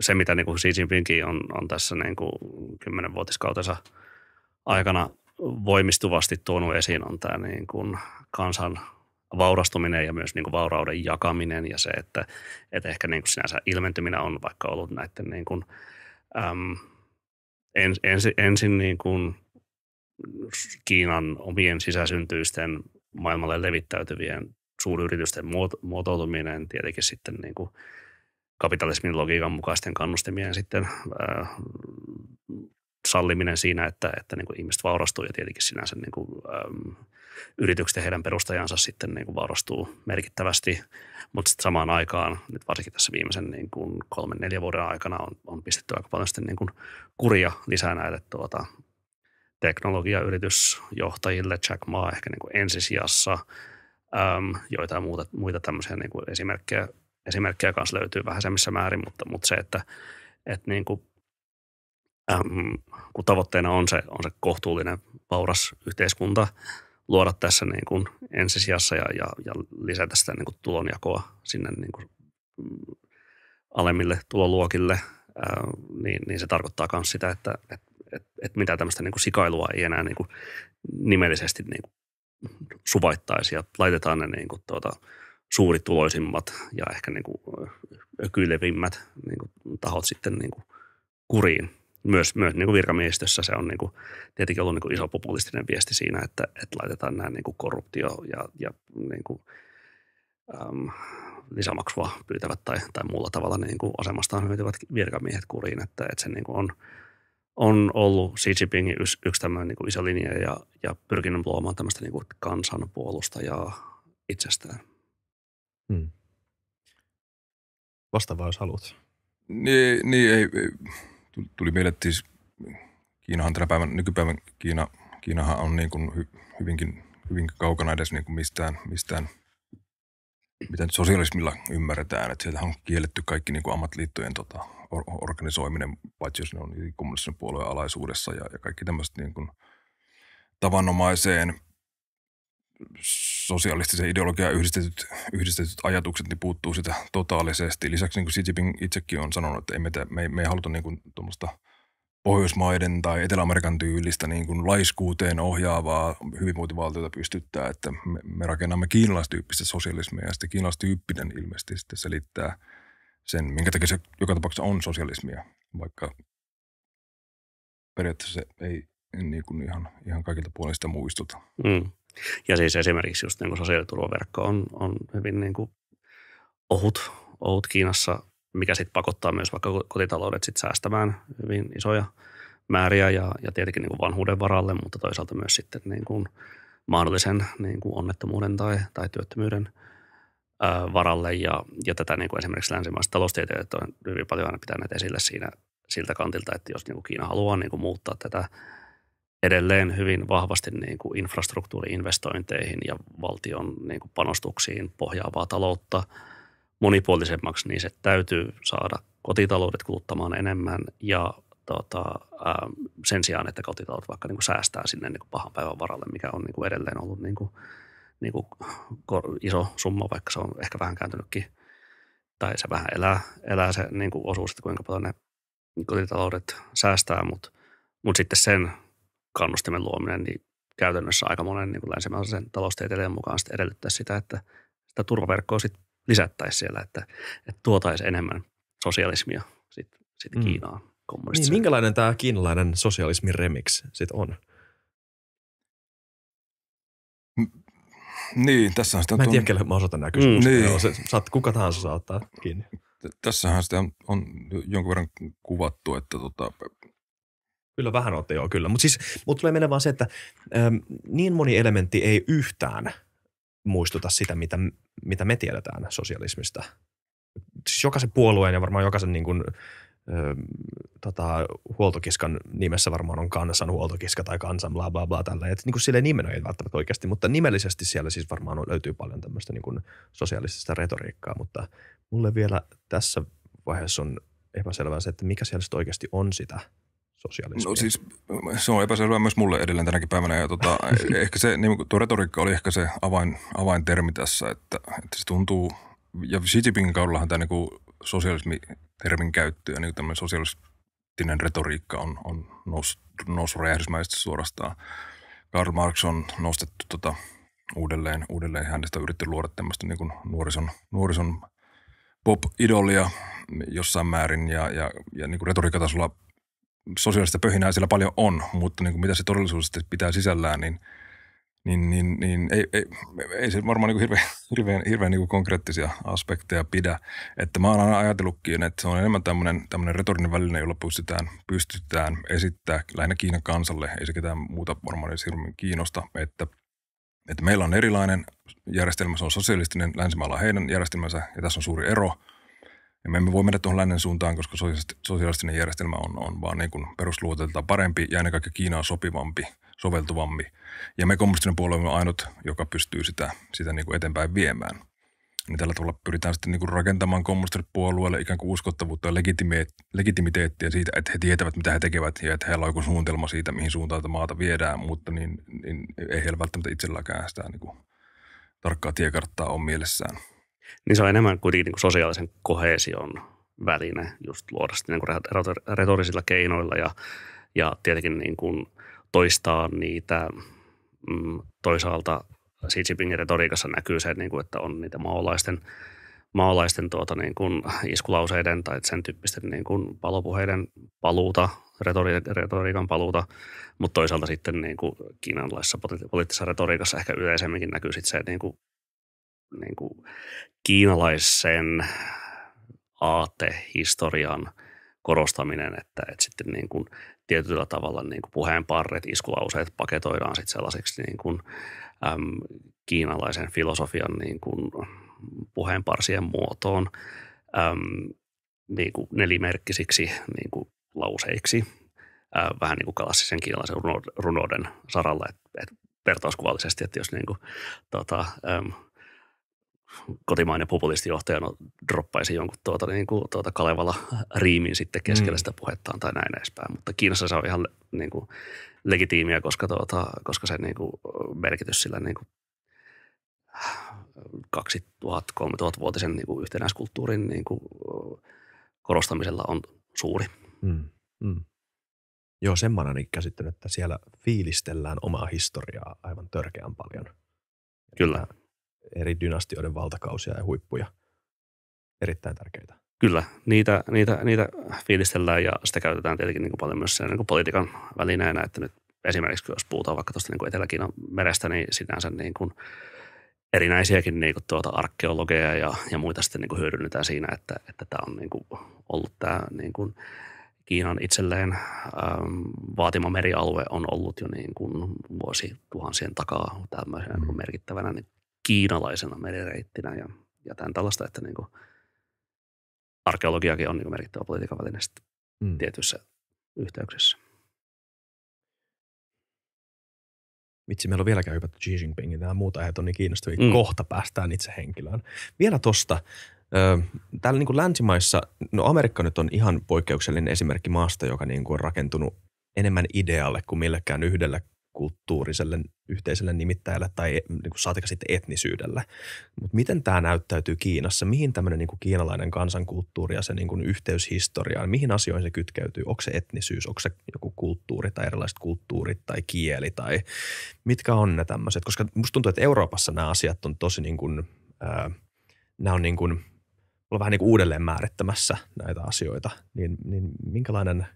se, mitä niin kuin Xi Jinpingkin on, on tässä niin kuin kymmenenvuotiskautensa aikana voimistuvasti tuonut esiin, on tämä niin kuin kansan vaurastuminen ja myös niin kuin vaurauden jakaminen ja se, että, että ehkä niin kuin sinänsä ilmentyminen on vaikka ollut näiden niin kuin, äm, ens, ensin, ensin niin kuin Kiinan omien sisäsyntyisten maailmalle levittäytyvien suuryritysten muotoutuminen, tietenkin sitten niin kuin – kapitalismin logiikan mukaisten kannustimien sitten ää, salliminen siinä, että, että niin kuin ihmiset vaurastuu ja tietenkin sinänsä niin kuin, äm, yritykset ja heidän perustajansa sitten niin kuin vaurastuu merkittävästi, mutta sitten samaan aikaan, nyt varsinkin tässä viimeisen niin kuin kolmen, neljän vuoden aikana on, on pistetty aika paljon sitten niin kuin kuria lisää näille tuota, teknologiayritysjohtajille, Jack Ma ehkä niin kuin ensisijassa, äm, joitain muuta, muita tämmöisiä niin kuin esimerkkejä esimerkkejä kanssa löytyy vähäisemmissä määrin, mutta, mutta se, että, että niin kuin, äm, kun tavoitteena on se, on se kohtuullinen vauras yhteiskunta luoda tässä niin kuin ensisijassa ja, ja, ja lisätä sitä niin kuin tulonjakoa sinne niin kuin mm, alemmille tuloluokille, ää, niin, niin se tarkoittaa myös sitä, että et, et, et mitä tämmöistä niin kuin sikailua ei enää niin kuin nimellisesti niin kuin suvaittaisi ja laitetaan ne niin kuin tuota, suurituloisimmat ja ehkä niin kuin ökylevimmät niin kuin tahot sitten niin kuin kuriin. Myös, myös niin kuin virkamiehistössä se on niin kuin, tietenkin ollut niin kuin iso populistinen viesti siinä, että, että laitetaan nämä niin kuin korruptio ja, ja niin kuin, äm, lisämaksua pyytävät tai, tai muulla tavalla niin kuin asemastaan hyötyvät virkamiehet kuriin, että, että se niin kuin on, on ollut Xi Jinpingin yksi, yksi tämmöinen niin kuin iso linja ja, ja pyrkinyt luomaan tämmöistä niin kuin kansanpuolustajaa itsestään. Hmm. vaan, jos haluat. Niin, niin ei, ei. Tuli mieleen, että siis Kiinahan tänä päivän, nykypäivän Kiina, Kiinahan on niin kuin hy, hyvinkin, hyvinkin kaukana edes niin kuin mistään, mistään mitä nyt sosialismilla ymmärretään, että sieltä on kielletty kaikki niin kuin ammattiliittojen tota, or- organisoiminen, paitsi jos ne on niin kommunistisen puolueen alaisuudessa ja, ja kaikki tämmöiset niin kuin tavanomaiseen sosialistisen ideologian yhdistetyt, yhdistetyt ajatukset niin puuttuu sitä totaalisesti. Lisäksi niin kuin Xi Jinping itsekin on sanonut, että ei me, te, me, ei, me ei haluta niin kuin tuommoista Pohjoismaiden tai Etelä-Amerikan tyylistä niin kuin laiskuuteen ohjaavaa hyvinvointivaltiota pystyttää, että me, me rakennamme kiinalaistyyppistä sosialismia ja sitten kiinalaistyyppinen ilmeisesti sitten selittää sen, minkä takia se joka tapauksessa on sosialismia, vaikka periaatteessa se ei niin kuin ihan, ihan kaikilta puolista muistuta. Mm. Ja siis esimerkiksi just niin sosiaaliturvaverkko on, on hyvin niin kuin ohut, ohut Kiinassa, mikä sitten pakottaa myös vaikka kotitaloudet sit säästämään hyvin isoja määriä ja, ja tietenkin niin kuin vanhuuden varalle, mutta toisaalta myös sitten niin kuin mahdollisen niin kuin onnettomuuden tai, tai työttömyyden varalle. Ja, ja tätä niin kuin esimerkiksi länsimaiset taloustieteilijät on hyvin paljon aina pitäneet esille siinä siltä kantilta, että jos niin kuin Kiina haluaa niin kuin muuttaa tätä edelleen hyvin vahvasti niin kuin infrastruktuuriinvestointeihin ja valtion niin kuin panostuksiin pohjaavaa taloutta monipuolisemmaksi, niin se täytyy saada kotitaloudet kuluttamaan enemmän ja tota, ää, ähm, sen sijaan, että kotitaloudet vaikka niin kuin säästää sinne niin kuin pahan päivän varalle, mikä on niin kuin edelleen ollut niin kuin, niin kuin iso summa, vaikka se on ehkä vähän kääntynytkin, tai se vähän elää, elää se niin kuin osuus, että kuinka paljon ne kotitaloudet säästää, mutta, mutta sitten sen kannustimen luominen, niin käytännössä aika monen niin länsimaisen taloustieteilijän mukaan sitten edellyttää sitä, että sitä turvaverkkoa sit lisättäisiin siellä, että, että tuotaisiin enemmän sosialismia sit, sit mm. Kiinaan. Niin, minkälainen tämä kiinalainen sosialismin remix sitten on? Niin, tässä on sitä... Mä en tiedä, kelle mä osoitan nämä kysymykset. Mm, niin. se, saat, kuka tahansa saa ottaa kiinni. Tässähän sitä on jonkun verran kuvattu, että tota, Kyllä vähän olette joo, kyllä. Mutta siis mut tulee mennä vaan se, että äm, niin moni elementti ei yhtään muistuta sitä, mitä, mitä me tiedetään sosialismista. Siis jokaisen puolueen ja varmaan jokaisen niin kuin, ö, ähm, tota, huoltokiskan nimessä varmaan on kansan huoltokiska tai kansan bla bla bla tällä. Et niin kuin sille nimenä ei välttämättä oikeasti, mutta nimellisesti siellä siis varmaan on, löytyy paljon tämmöistä niin kuin sosiaalista retoriikkaa, mutta mulle vielä tässä vaiheessa on epäselvää se, että mikä siellä sitten oikeasti on sitä – sosialismia? No siis se on epäselvää myös mulle edelleen tänäkin päivänä ja tuota, ehkä se, niin tuo retoriikka oli ehkä se avain, avaintermi tässä, että, että se tuntuu, ja Xi Jinpingin kaudellahan tämä niin sosialismitermin käyttö ja niin tämmöinen sosialistinen retoriikka on, on noussut, noussut räjähdysmäisesti suorastaan. Karl Marx on nostettu tota, uudelleen, uudelleen hänestä yritti luoda tämmöistä niin nuorison, nuorison pop-idolia jossain määrin ja, ja, ja niin retoriikatasolla sosiaalista pöhinää siellä paljon on, mutta niin kuin mitä se todellisuus pitää sisällään, niin, niin, niin, niin ei, ei, ei se varmaan niin kuin hirveän, hirveän, hirveän niin kuin konkreettisia aspekteja pidä. Että mä oon aina ajatellutkin, että se on enemmän tämmöinen, tämmöinen retorinen väline, jolla pystytään, pystytään esittää lähinnä Kiinan kansalle, ei se ketään muuta varmaan edes hirveän kiinnosta, että että meillä on erilainen järjestelmä, se on sosialistinen, länsimaalla heidän järjestelmänsä ja tässä on suuri ero – ja niin me emme voi mennä tuohon lännen suuntaan, koska sosiaalistinen järjestelmä on, on vaan niin kuin parempi ja ennen kaikkea Kiinaa sopivampi, soveltuvampi. Ja me kommunistinen puolue on ainut, joka pystyy sitä, sitä niin kuin eteenpäin viemään. Niin tällä tavalla pyritään sitten niin kuin rakentamaan kommunistiselle puolueelle ikään kuin uskottavuutta ja legitimiteettiä siitä, että he tietävät, mitä he tekevät ja että heillä on joku suunnitelma siitä, mihin suuntaan tätä maata viedään, mutta niin, niin ei heillä välttämättä itselläkään sitä niin kuin tarkkaa tiekarttaa on mielessään. Niin se on enemmän kuitenkin niin sosiaalisen kohesion väline just luoda sitä niin retorisilla keinoilla ja, ja tietenkin niin kuin toistaa niitä mm, toisaalta Xi Jinpingin retoriikassa näkyy se, niin kuin, että on niitä maalaisten maalaisten tuota, niin kuin iskulauseiden tai sen tyyppisten niin kuin palopuheiden paluuta, retori- retoriikan paluuta, mutta toisaalta sitten niin kuin kiinanlaisessa poliittisessa retoriikassa ehkä yleisemminkin näkyy sitten se niin kuin niin kuin kiinalaisen aatehistorian korostaminen, että, että sitten niin kuin tietyllä tavalla niin kuin puheenparret, iskulauseet paketoidaan sitten sellaisiksi niin kuin, äm, kiinalaisen filosofian niin kuin puheenparsien muotoon äm, niin kuin nelimerkkisiksi niin kuin lauseiksi, äh, vähän niin kuin klassisen kiinalaisen runouden saralla, että, että vertauskuvallisesti, että jos niin kuin, tota, äm, kotimainen no droppaisi jonkun tuota, niin kuin, tuota Kalevala riimin sitten keskellä mm. sitä puhettaan tai näin edespäin. Mutta Kiinassa se on ihan niin kuin, legitiimiä, koska, tuota, koska se niin kuin, merkitys sillä niin kuin, 2000-3000-vuotisen niin kuin, yhtenäiskulttuurin niin kuin, korostamisella on suuri. Mm. Mm. Joo, sen mä olen käsittänyt, että siellä fiilistellään omaa historiaa aivan törkeän paljon. Kyllä. Että eri dynastioiden valtakausia ja huippuja. Erittäin tärkeitä. Kyllä, niitä, niitä, niitä fiilistellään ja sitä käytetään tietenkin niin kuin paljon myös sen, niin kuin politiikan välineenä, että nyt esimerkiksi jos puhutaan vaikka tuosta niin Etelä-Kiinan merestä, niin sinänsä niin kuin erinäisiäkin niin kuin tuota arkeologeja ja, ja muita sitten niin kuin hyödynnetään siinä, että, että tämä on niin kuin ollut tämä niin kuin Kiinan itselleen ähm, vaatima merialue on ollut jo niin kuin vuosituhansien takaa tämmöisenä mm. merkittävänä niin kiinalaisena merireittinä ja, ja tämän tällaista, että niin kuin arkeologiakin on niin kuin merkittävä politiikan väline mm. tietyissä yhteyksissä. Vitsi, meillä on vieläkään hypätty Xi Jinpingin. Nämä muut aiheet on niin kiinnostavia. Mm. Kohta päästään itse henkilöön. Vielä tosta. Täällä niin kuin länsimaissa, no Amerikka nyt on ihan poikkeuksellinen esimerkki maasta, joka niin kuin on rakentunut enemmän idealle kuin millekään yhdelle kulttuuriselle yhteiselle nimittäjälle tai niin kuin saatika sitten etnisyydellä. Mutta miten tämä näyttäytyy Kiinassa? Mihin tämmöinen niin kiinalainen kansankulttuuri ja se niin kuin yhteys historiaan, mihin asioihin se kytkeytyy? Onko se etnisyys, onko se joku kulttuuri tai erilaiset kulttuurit tai kieli tai mitkä on ne tämmöiset? Koska musta tuntuu, että Euroopassa nämä asiat on tosi niin kuin, ää, nämä on niin kuin, vähän niin kuin uudelleen määrittämässä näitä asioita. Niin, niin minkälainen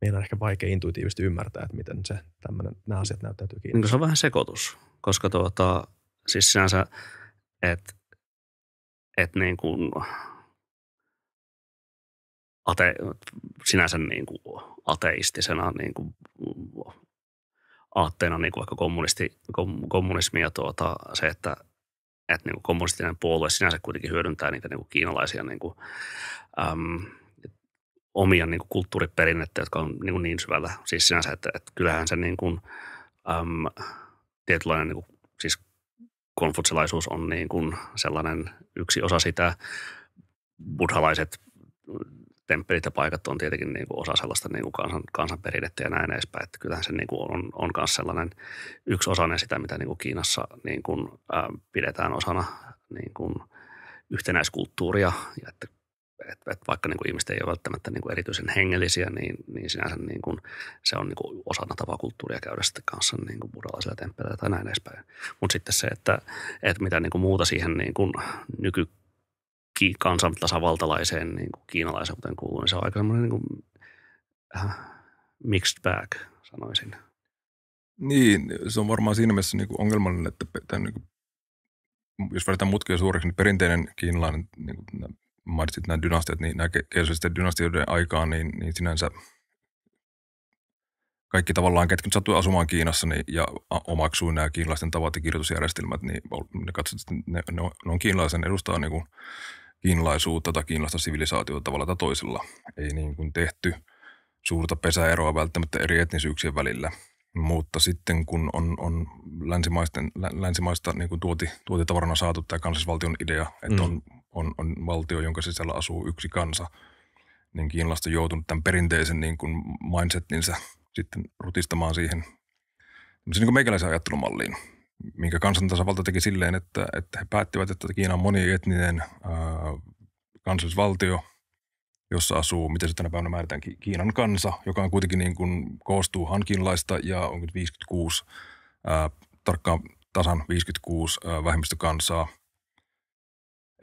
meidän niin on ehkä vaikea intuitiivisesti ymmärtää, että miten se tämmöinen, nämä asiat näyttäytyy kiinni. Niin se on vähän sekoitus, koska tuota, siis sinänsä, että et niin kuin ate, sinänsä niin kuin ateistisena niin kuin aatteena niin kuin vaikka kommunisti, kom, kommunismi ja tuota, se, että että niin kuin kommunistinen puolue sinänsä kuitenkin hyödyntää niitä niin kuin kiinalaisia niin kuin, äm, omia niin kuin kulttuuriperinnettä, jotka on niin, kuin niin syvällä. Siis sinänsä, että, että kyllähän se niin kuin, äm, tietynlainen niin kuin, siis konfutsilaisuus on niin kuin sellainen yksi osa sitä. Buddhalaiset temppelit ja paikat on tietenkin niin kuin osa sellaista niin kuin kansan, kansanperinnettä ja näin edespäin. Että kyllähän se niin kuin on, on myös sellainen yksi osa sitä, mitä niin kuin Kiinassa niin kuin, äm, pidetään osana niin kuin yhtenäiskulttuuria. Ja että et, et vaikka niin kuin ihmiset ei ole välttämättä niin kuin erityisen hengellisiä, niin, niin sinänsä niin kuin, se on niin kuin osana tavaa kulttuuria käydä sitten kanssa niin kuin buddhalaisilla temppeleillä tai näin edespäin. Mutta sitten se, että, että mitä niin kuin muuta siihen niin kuin nyky kansan tasavaltalaiseen niin kuin kiinalaisuuteen kuuluu, niin se on aika semmoinen niin kuin, äh, mixed bag, sanoisin. Niin, se on varmaan siinä mielessä niin ongelmallinen, että tämän, niin kuin, jos vedetään mutkia suureksi, niin perinteinen kiinalainen niin kuin, mainitsit nämä dynastiat, niin nämä keisaristen dynastioiden aikaan, niin, niin sinänsä kaikki tavallaan, ketkä sattui asumaan Kiinassa niin, ja omaksui nämä kiinalaisten tavat ja kirjoitusjärjestelmät, niin ne katsot, että ne, ne, on, ne on kiinalaisen edustaa niin kuin kiinalaisuutta tai kiinalaista sivilisaatiota tavalla tai toisella. Ei niin kuin tehty suurta pesäeroa välttämättä eri etnisyyksien välillä, mutta sitten kun on, on länsimaisten, länsimaista niin kuin tuoti, tuotitavarana saatu tämä kansallisvaltion idea, että mm. on on, on valtio, jonka sisällä asuu yksi kansa, niin Kiinalaiset on joutunut tämän perinteisen niin kuin mindsetinsä sitten rutistamaan siihen niin kuin meikäläisen ajattelumalliin, minkä kansantasavalta teki silleen, että, että he päättivät, että Kiina on monietninen ää, kansallisvaltio, jossa asuu, miten se tänä päivänä määritään, Kiinan kansa, joka on kuitenkin niin kuin, koostuu hankinlaista ja on 56, ää, tarkkaan tasan 56 ää, vähemmistökansaa –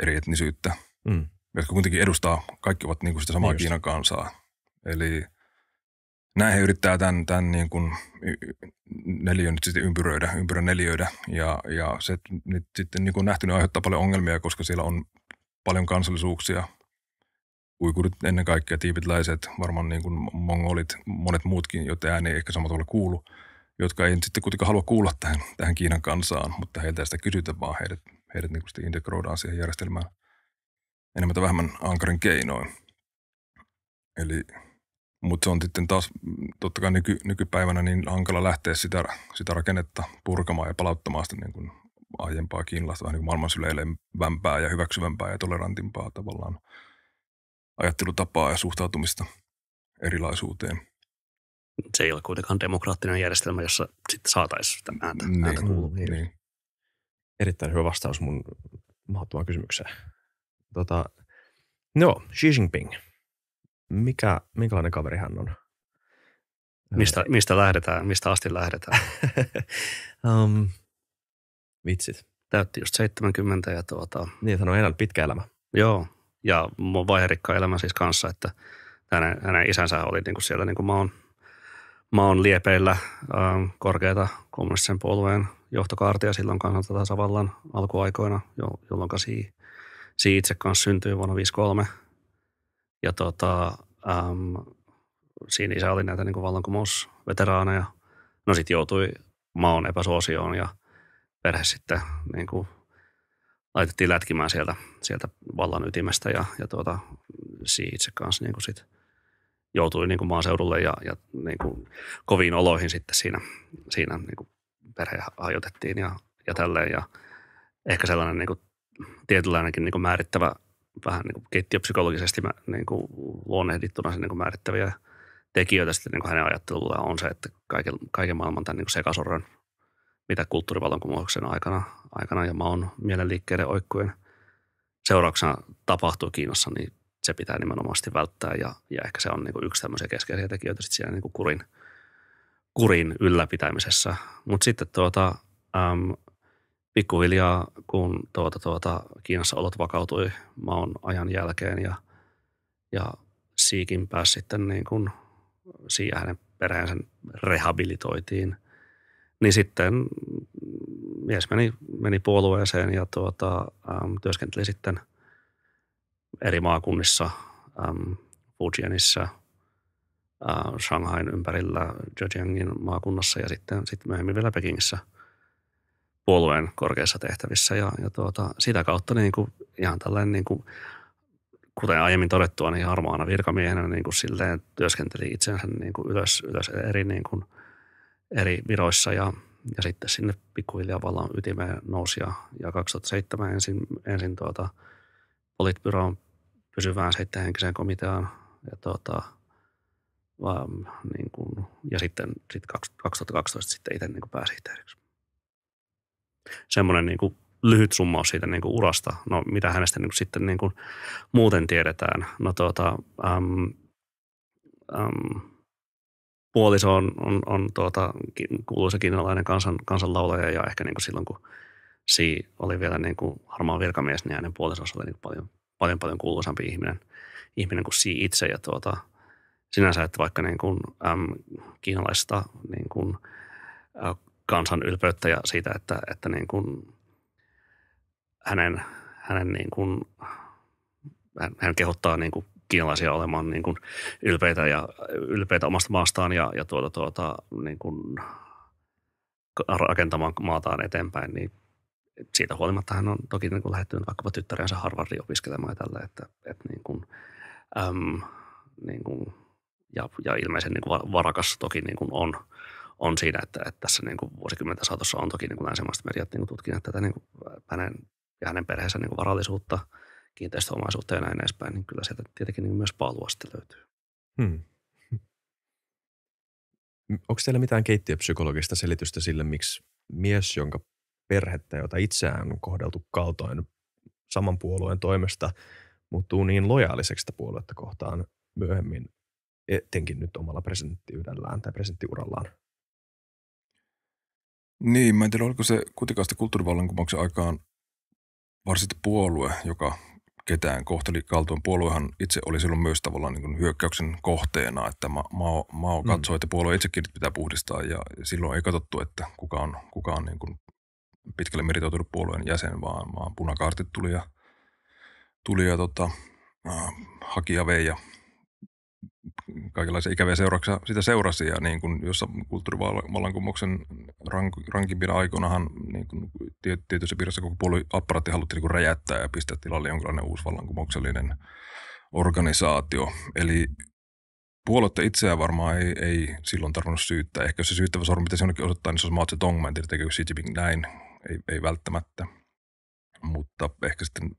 eri etnisyyttä, mm. jotka kuitenkin edustaa, kaikki ovat niin kuin sitä samaa niin Kiinan kansaa. Eli näin he yrittää tämän, tämän niin kuin neliön nyt sitten ympyröidä, ympyrän neliöidä. Ja, ja se nyt sitten niin kuin nähty, niin aiheuttaa paljon ongelmia, koska siellä on paljon kansallisuuksia. Uikurit ennen kaikkea, tiipitläiset, varmaan niin kuin mongolit, monet muutkin, joita ääni ei ehkä samalla tavalla kuulu, jotka ei sitten kuitenkaan halua kuulla tähän, tähän Kiinan kansaan, mutta heiltä ei sitä kysytä, vaan heidät heidät niin kuin integroidaan siihen järjestelmään enemmän tai vähemmän ankarin keinoin. Eli, mutta se on sitten taas totta kai nyky, nykypäivänä niin hankala lähteä sitä, sitä rakennetta purkamaan ja palauttamaan sitä niin kuin aiempaa kiinalaista vähän niin maailmansyleilevämpää ja hyväksyvämpää ja tolerantimpaa tavallaan ajattelutapaa ja suhtautumista erilaisuuteen – se ei ole kuitenkaan demokraattinen järjestelmä, jossa sitten saataisiin sitä ääntä, niin, kuuluvia. Niin. Erittäin hyvä vastaus mun mahdottomaan kysymykseen. Tota, no, Xi Jinping. Mikä, minkälainen kaveri hän on? Mistä, mistä lähdetään, mistä asti lähdetään? um, vitsit. Täytti just 70 ja tuota... Niin, hän on enää pitkä elämä. Joo, ja mun vaiherikka elämä siis kanssa, että hänen, hänen isänsä oli niin siellä niin kuin maan liepeillä ähm, korkeita kommunistisen puolueen johtokaartia silloin kansalta tasavallan alkuaikoina, jo, jolloin si, si itse kanssa syntyi vuonna 1953. Ja tota, äm, siinä isä oli näitä niin kuin vallankumousveteraaneja. No sitten joutui maan epäsuosioon ja perhe sitten niin kuin laitettiin lätkimään sieltä, sieltä vallan ytimestä ja, ja tuota, si itse kanssa niin kuin sit joutui niin kuin maaseudulle ja, ja niin kuin koviin oloihin sitten siinä, siinä niin kuin perhe hajotettiin ja, ja tälleen. Ja ehkä sellainen niin kuin, tietynlainenkin niin kuin määrittävä, vähän niin kuin keittiöpsykologisesti niin kuin luonnehdittuna se niin kuin määrittäviä tekijöitä sitten niin kuin hänen ajattelullaan on se, että kaiken, kaiken maailman tämän niin kuin sekasorron, mitä kulttuurivallankumouksen aikana, aikana ja maan mielenliikkeiden oikkujen seurauksena tapahtuu Kiinassa, niin se pitää nimenomaan välttää ja, ja ehkä se on niin kuin yksi tämmöisiä keskeisiä tekijöitä sitten siellä niin kuin kurin – kurin ylläpitämisessä. Mutta sitten tuota, äm, pikkuhiljaa, kun tuota, tuota, Kiinassa olot vakautui maan ajan jälkeen ja, ja Siikin pääsi sitten niin kuin, siihen hänen perheensä rehabilitoitiin, niin sitten mies meni, meni puolueeseen ja tuota, äm, työskenteli sitten eri maakunnissa, äm, Fujianissa – äh, Shanghain ympärillä, Zhejiangin maakunnassa ja sitten, sitten myöhemmin vielä Pekingissä puolueen korkeissa tehtävissä. Ja, ja tuota, sitä kautta niin kuin, ihan tällainen, niin kuin, kuten aiemmin todettua, niin harmaana virkamiehenä niin kuin silleen työskenteli itsensä niin kuin ylös, ylös eri, niin kuin, eri viroissa ja, ja sitten sinne pikkuhiljaa vallan ytimeen nousi ja, ja 2007 ensin, ensin tuota, politbyroon pysyvään seitsemänhenkiseen komiteaan ja tuota, Um, niin kuin, ja sitten sit 2012 sitten itse niin kuin pääsihteeriksi. Semmoinen niin kuin lyhyt summaus siitä niin kuin urasta. No mitä hänestä niin kuin, sitten niin kuin muuten tiedetään. No tuota, um, um, puoliso on, on, on tuota, kuuluisa kiinalainen kansan, kansanlaulaja ja ehkä niin kuin silloin kun Si oli vielä niin kuin harmaa virkamies, niin hänen puolisonsa oli niin kuin, paljon, paljon, paljon kuuluisampi ihminen, ihminen kuin Si itse. Ja tuota, sinänsä, että vaikka niin kuin, äm, kiinalaista niin kuin, ä, kansan ylpeyttä ja siitä, että, että niin kuin hänen, hänen niin kuin, hän, hän kehottaa niin kuin kiinalaisia olemaan niin kuin ylpeitä, ja, ylpeitä omasta maastaan ja, ja tuota, tuota, niin kuin rakentamaan maataan eteenpäin, niin siitä huolimatta hän on toki niin kuin lähtenyt vaikkapa tyttärensä Harvardin opiskelemaan ja tällä, että, että niin kuin, äm, niin kuin ja, ja ilmeisen niin kuin varakas toki niin kuin on, on siinä, että, että tässä niin kuin vuosikymmentä saatossa on toki niin kuin länsimaiset mediat niin kuin tutkineet tätä niin kuin hänen ja hänen perheensä niin kuin varallisuutta, kiinteistöomaisuutta ja näin edespäin, niin kyllä sieltä tietenkin niin kuin myös paalua sitten löytyy. Hmm. Onko teillä mitään keittiöpsykologista selitystä sille, miksi mies, jonka perhettä, jota itseään on kohdeltu kaltoin saman puolueen toimesta, muuttuu niin lojaaliseksi puoluetta kohtaan myöhemmin etenkin nyt omalla presidenttiydellään tai presidenttiurallaan. Niin, mä en tiedä, oliko se kuitenkaan kulttuurivallankumouksen aikaan varsinkin puolue, joka ketään kohteli kaltoin. Puoluehan itse oli silloin myös tavallaan niin hyökkäyksen kohteena, että Mao, Mao mm. katsoi, mm. että puolue itsekin pitää puhdistaa ja silloin ei katsottu, että kuka on, kuka on niin kuin pitkälle meritoitunut puolueen jäsen, vaan, vaan punakaartit tuli ja, tuli ja tota, äh, haki ja vei ja kaikenlaisia ikäviä seurauksia sitä seurasi ja niin kuin jossa kulttuurivallankumouksen rank, rankimpina aikoinahan niin kuin tietyissä piirissä koko puolueapparaatti haluttiin niin räjäyttää ja pistää tilalle jonkinlainen uusi vallankumouksellinen organisaatio. Eli puolueet itseään varmaan ei, ei silloin tarvinnut syyttää. Ehkä jos se syyttävä sormi pitäisi jonnekin osoittaa, niin se olisi Mao Zedong, mä en tiedä, näin, ei, ei välttämättä. Mutta ehkä sitten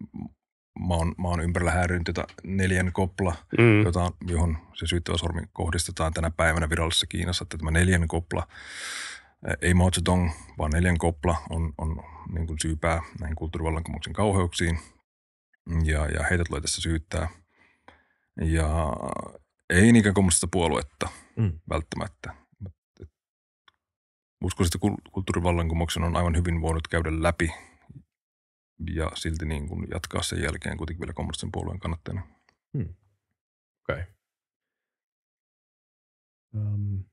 mä maan ympärillä tätä neljän kopla, mm. jota, johon se syyttävä sormi kohdistetaan tänä päivänä virallisessa Kiinassa, että tämä neljän kopla, ei Mao Zedong, vaan neljän kopla on, on niin kuin syypää näihin kulttuurivallankumouksen kauheuksiin, ja, ja heitä tulee tässä syyttää. Ja ei niinkään kommunistista puoluetta mm. välttämättä. Uskoisin, että kulttuurivallankumouksen on aivan hyvin voinut käydä läpi ja silti niin kuin jatkaa sen jälkeen kuitenkin vielä kommunistisen puolueen kannattajana. Hmm. Okei. Okay. Um,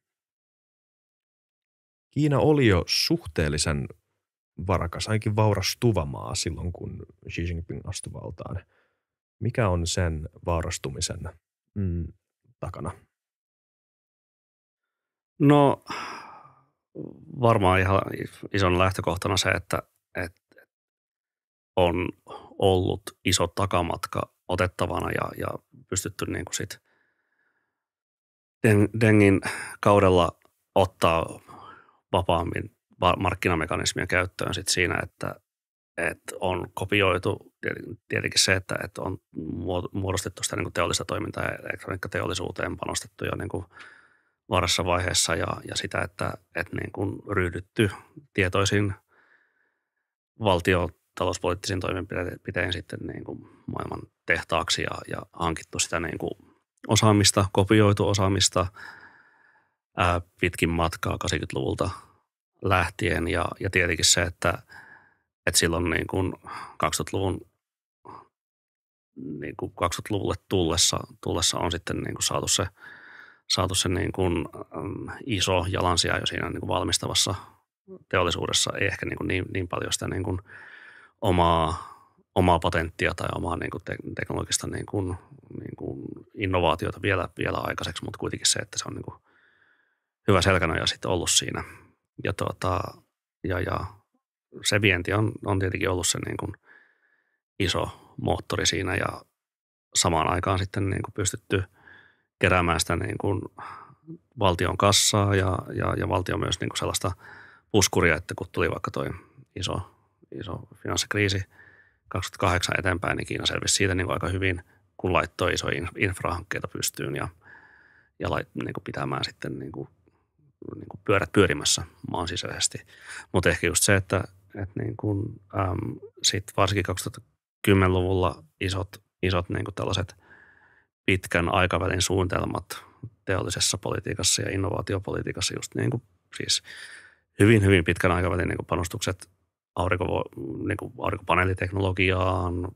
Kiina oli jo suhteellisen varakas, ainakin vaurastuva maa silloin, kun Xi Jinping astui valtaan. Mikä on sen vaurastumisen mm, takana? No varmaan ihan ison lähtökohtana se, että, että on ollut iso takamatka otettavana ja, ja pystytty niin kuin sit Dengin kaudella ottaa vapaammin markkinamekanismia käyttöön sit siinä, että, että on kopioitu tietenkin se, että, että on muodostettu sitä niin kuin teollista toimintaa ja elektroniikkateollisuuteen panostettu jo niin kuin varassa vaiheessa ja, ja sitä, että, että niin kuin ryhdytty tietoisiin valtio talouspoliittisiin toimenpiteen sitten niin kuin maailman tehtaaksi ja, ja hankittu sitä niin kuin osaamista, kopioitu osaamista ää, pitkin matkaa 80-luvulta lähtien ja, ja tietenkin se, että, että silloin niin kuin 2000-luvun niin kuin 2000-luvulle tullessa, tullessa on sitten niin kuin saatu se, saatu se niin kuin, äm, iso jalansija jo siinä niin kuin valmistavassa teollisuudessa, ei ehkä niin, kuin niin, niin paljon sitä niin kuin – omaa, omaa patenttia tai omaa niin kuin teknologista niin kuin, niin kuin innovaatiota vielä, vielä aikaiseksi, mutta kuitenkin se, että se on niin kuin hyvä selkänoja sitten ollut siinä. Ja, tuota, ja, ja se vienti on, on tietenkin ollut se niin kuin iso moottori siinä ja samaan aikaan sitten niin kuin pystytty keräämään sitä niin kuin valtion kassaa ja, ja, ja valtio myös niin kuin sellaista puskuria, että kun tuli vaikka tuo iso iso finanssikriisi 28 eteenpäin, niin Kiina selvisi siitä niin kuin aika hyvin, kun laittoi isoja infrahankkeita pystyyn ja, ja lait, niin kuin pitämään sitten niin kuin, niin kuin pyörät pyörimässä maan sisäisesti. Mutta ehkä just se, että, että niin kuin, äm, sit varsinkin 2010-luvulla isot, isot niin kuin tällaiset pitkän aikavälin suunnitelmat teollisessa politiikassa ja innovaatiopolitiikassa just niin kuin, siis hyvin, hyvin pitkän aikavälin niin kuin panostukset aurinko, niin kuin aurinkopaneeliteknologiaan,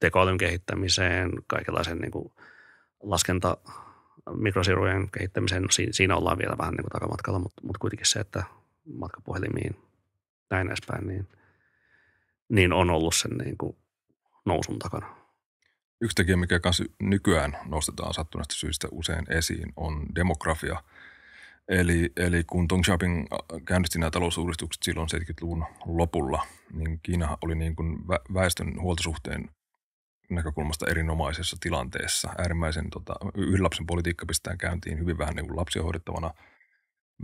tekoälyn kehittämiseen, kaikenlaisen niin kuin laskenta mikrosirujen kehittämiseen. Siinä ollaan vielä vähän niin kuin takamatkalla, mutta, mutta kuitenkin se, että matkapuhelimiin näin edespäin, niin, niin on ollut sen niin kuin nousun takana. Yksi tekijä, mikä nykyään nostetaan sattuneesta syystä usein esiin, on demografia – Eli, eli kun Tong Xiaoping äh, käynnisti nämä talousuudistukset silloin 70-luvun lopulla, niin Kiina oli niin kuin väestön huoltosuhteen näkökulmasta erinomaisessa tilanteessa. Äärimmäisen tota, yhden lapsen politiikka pistetään käyntiin hyvin vähän niin kuin lapsia hoidettavana,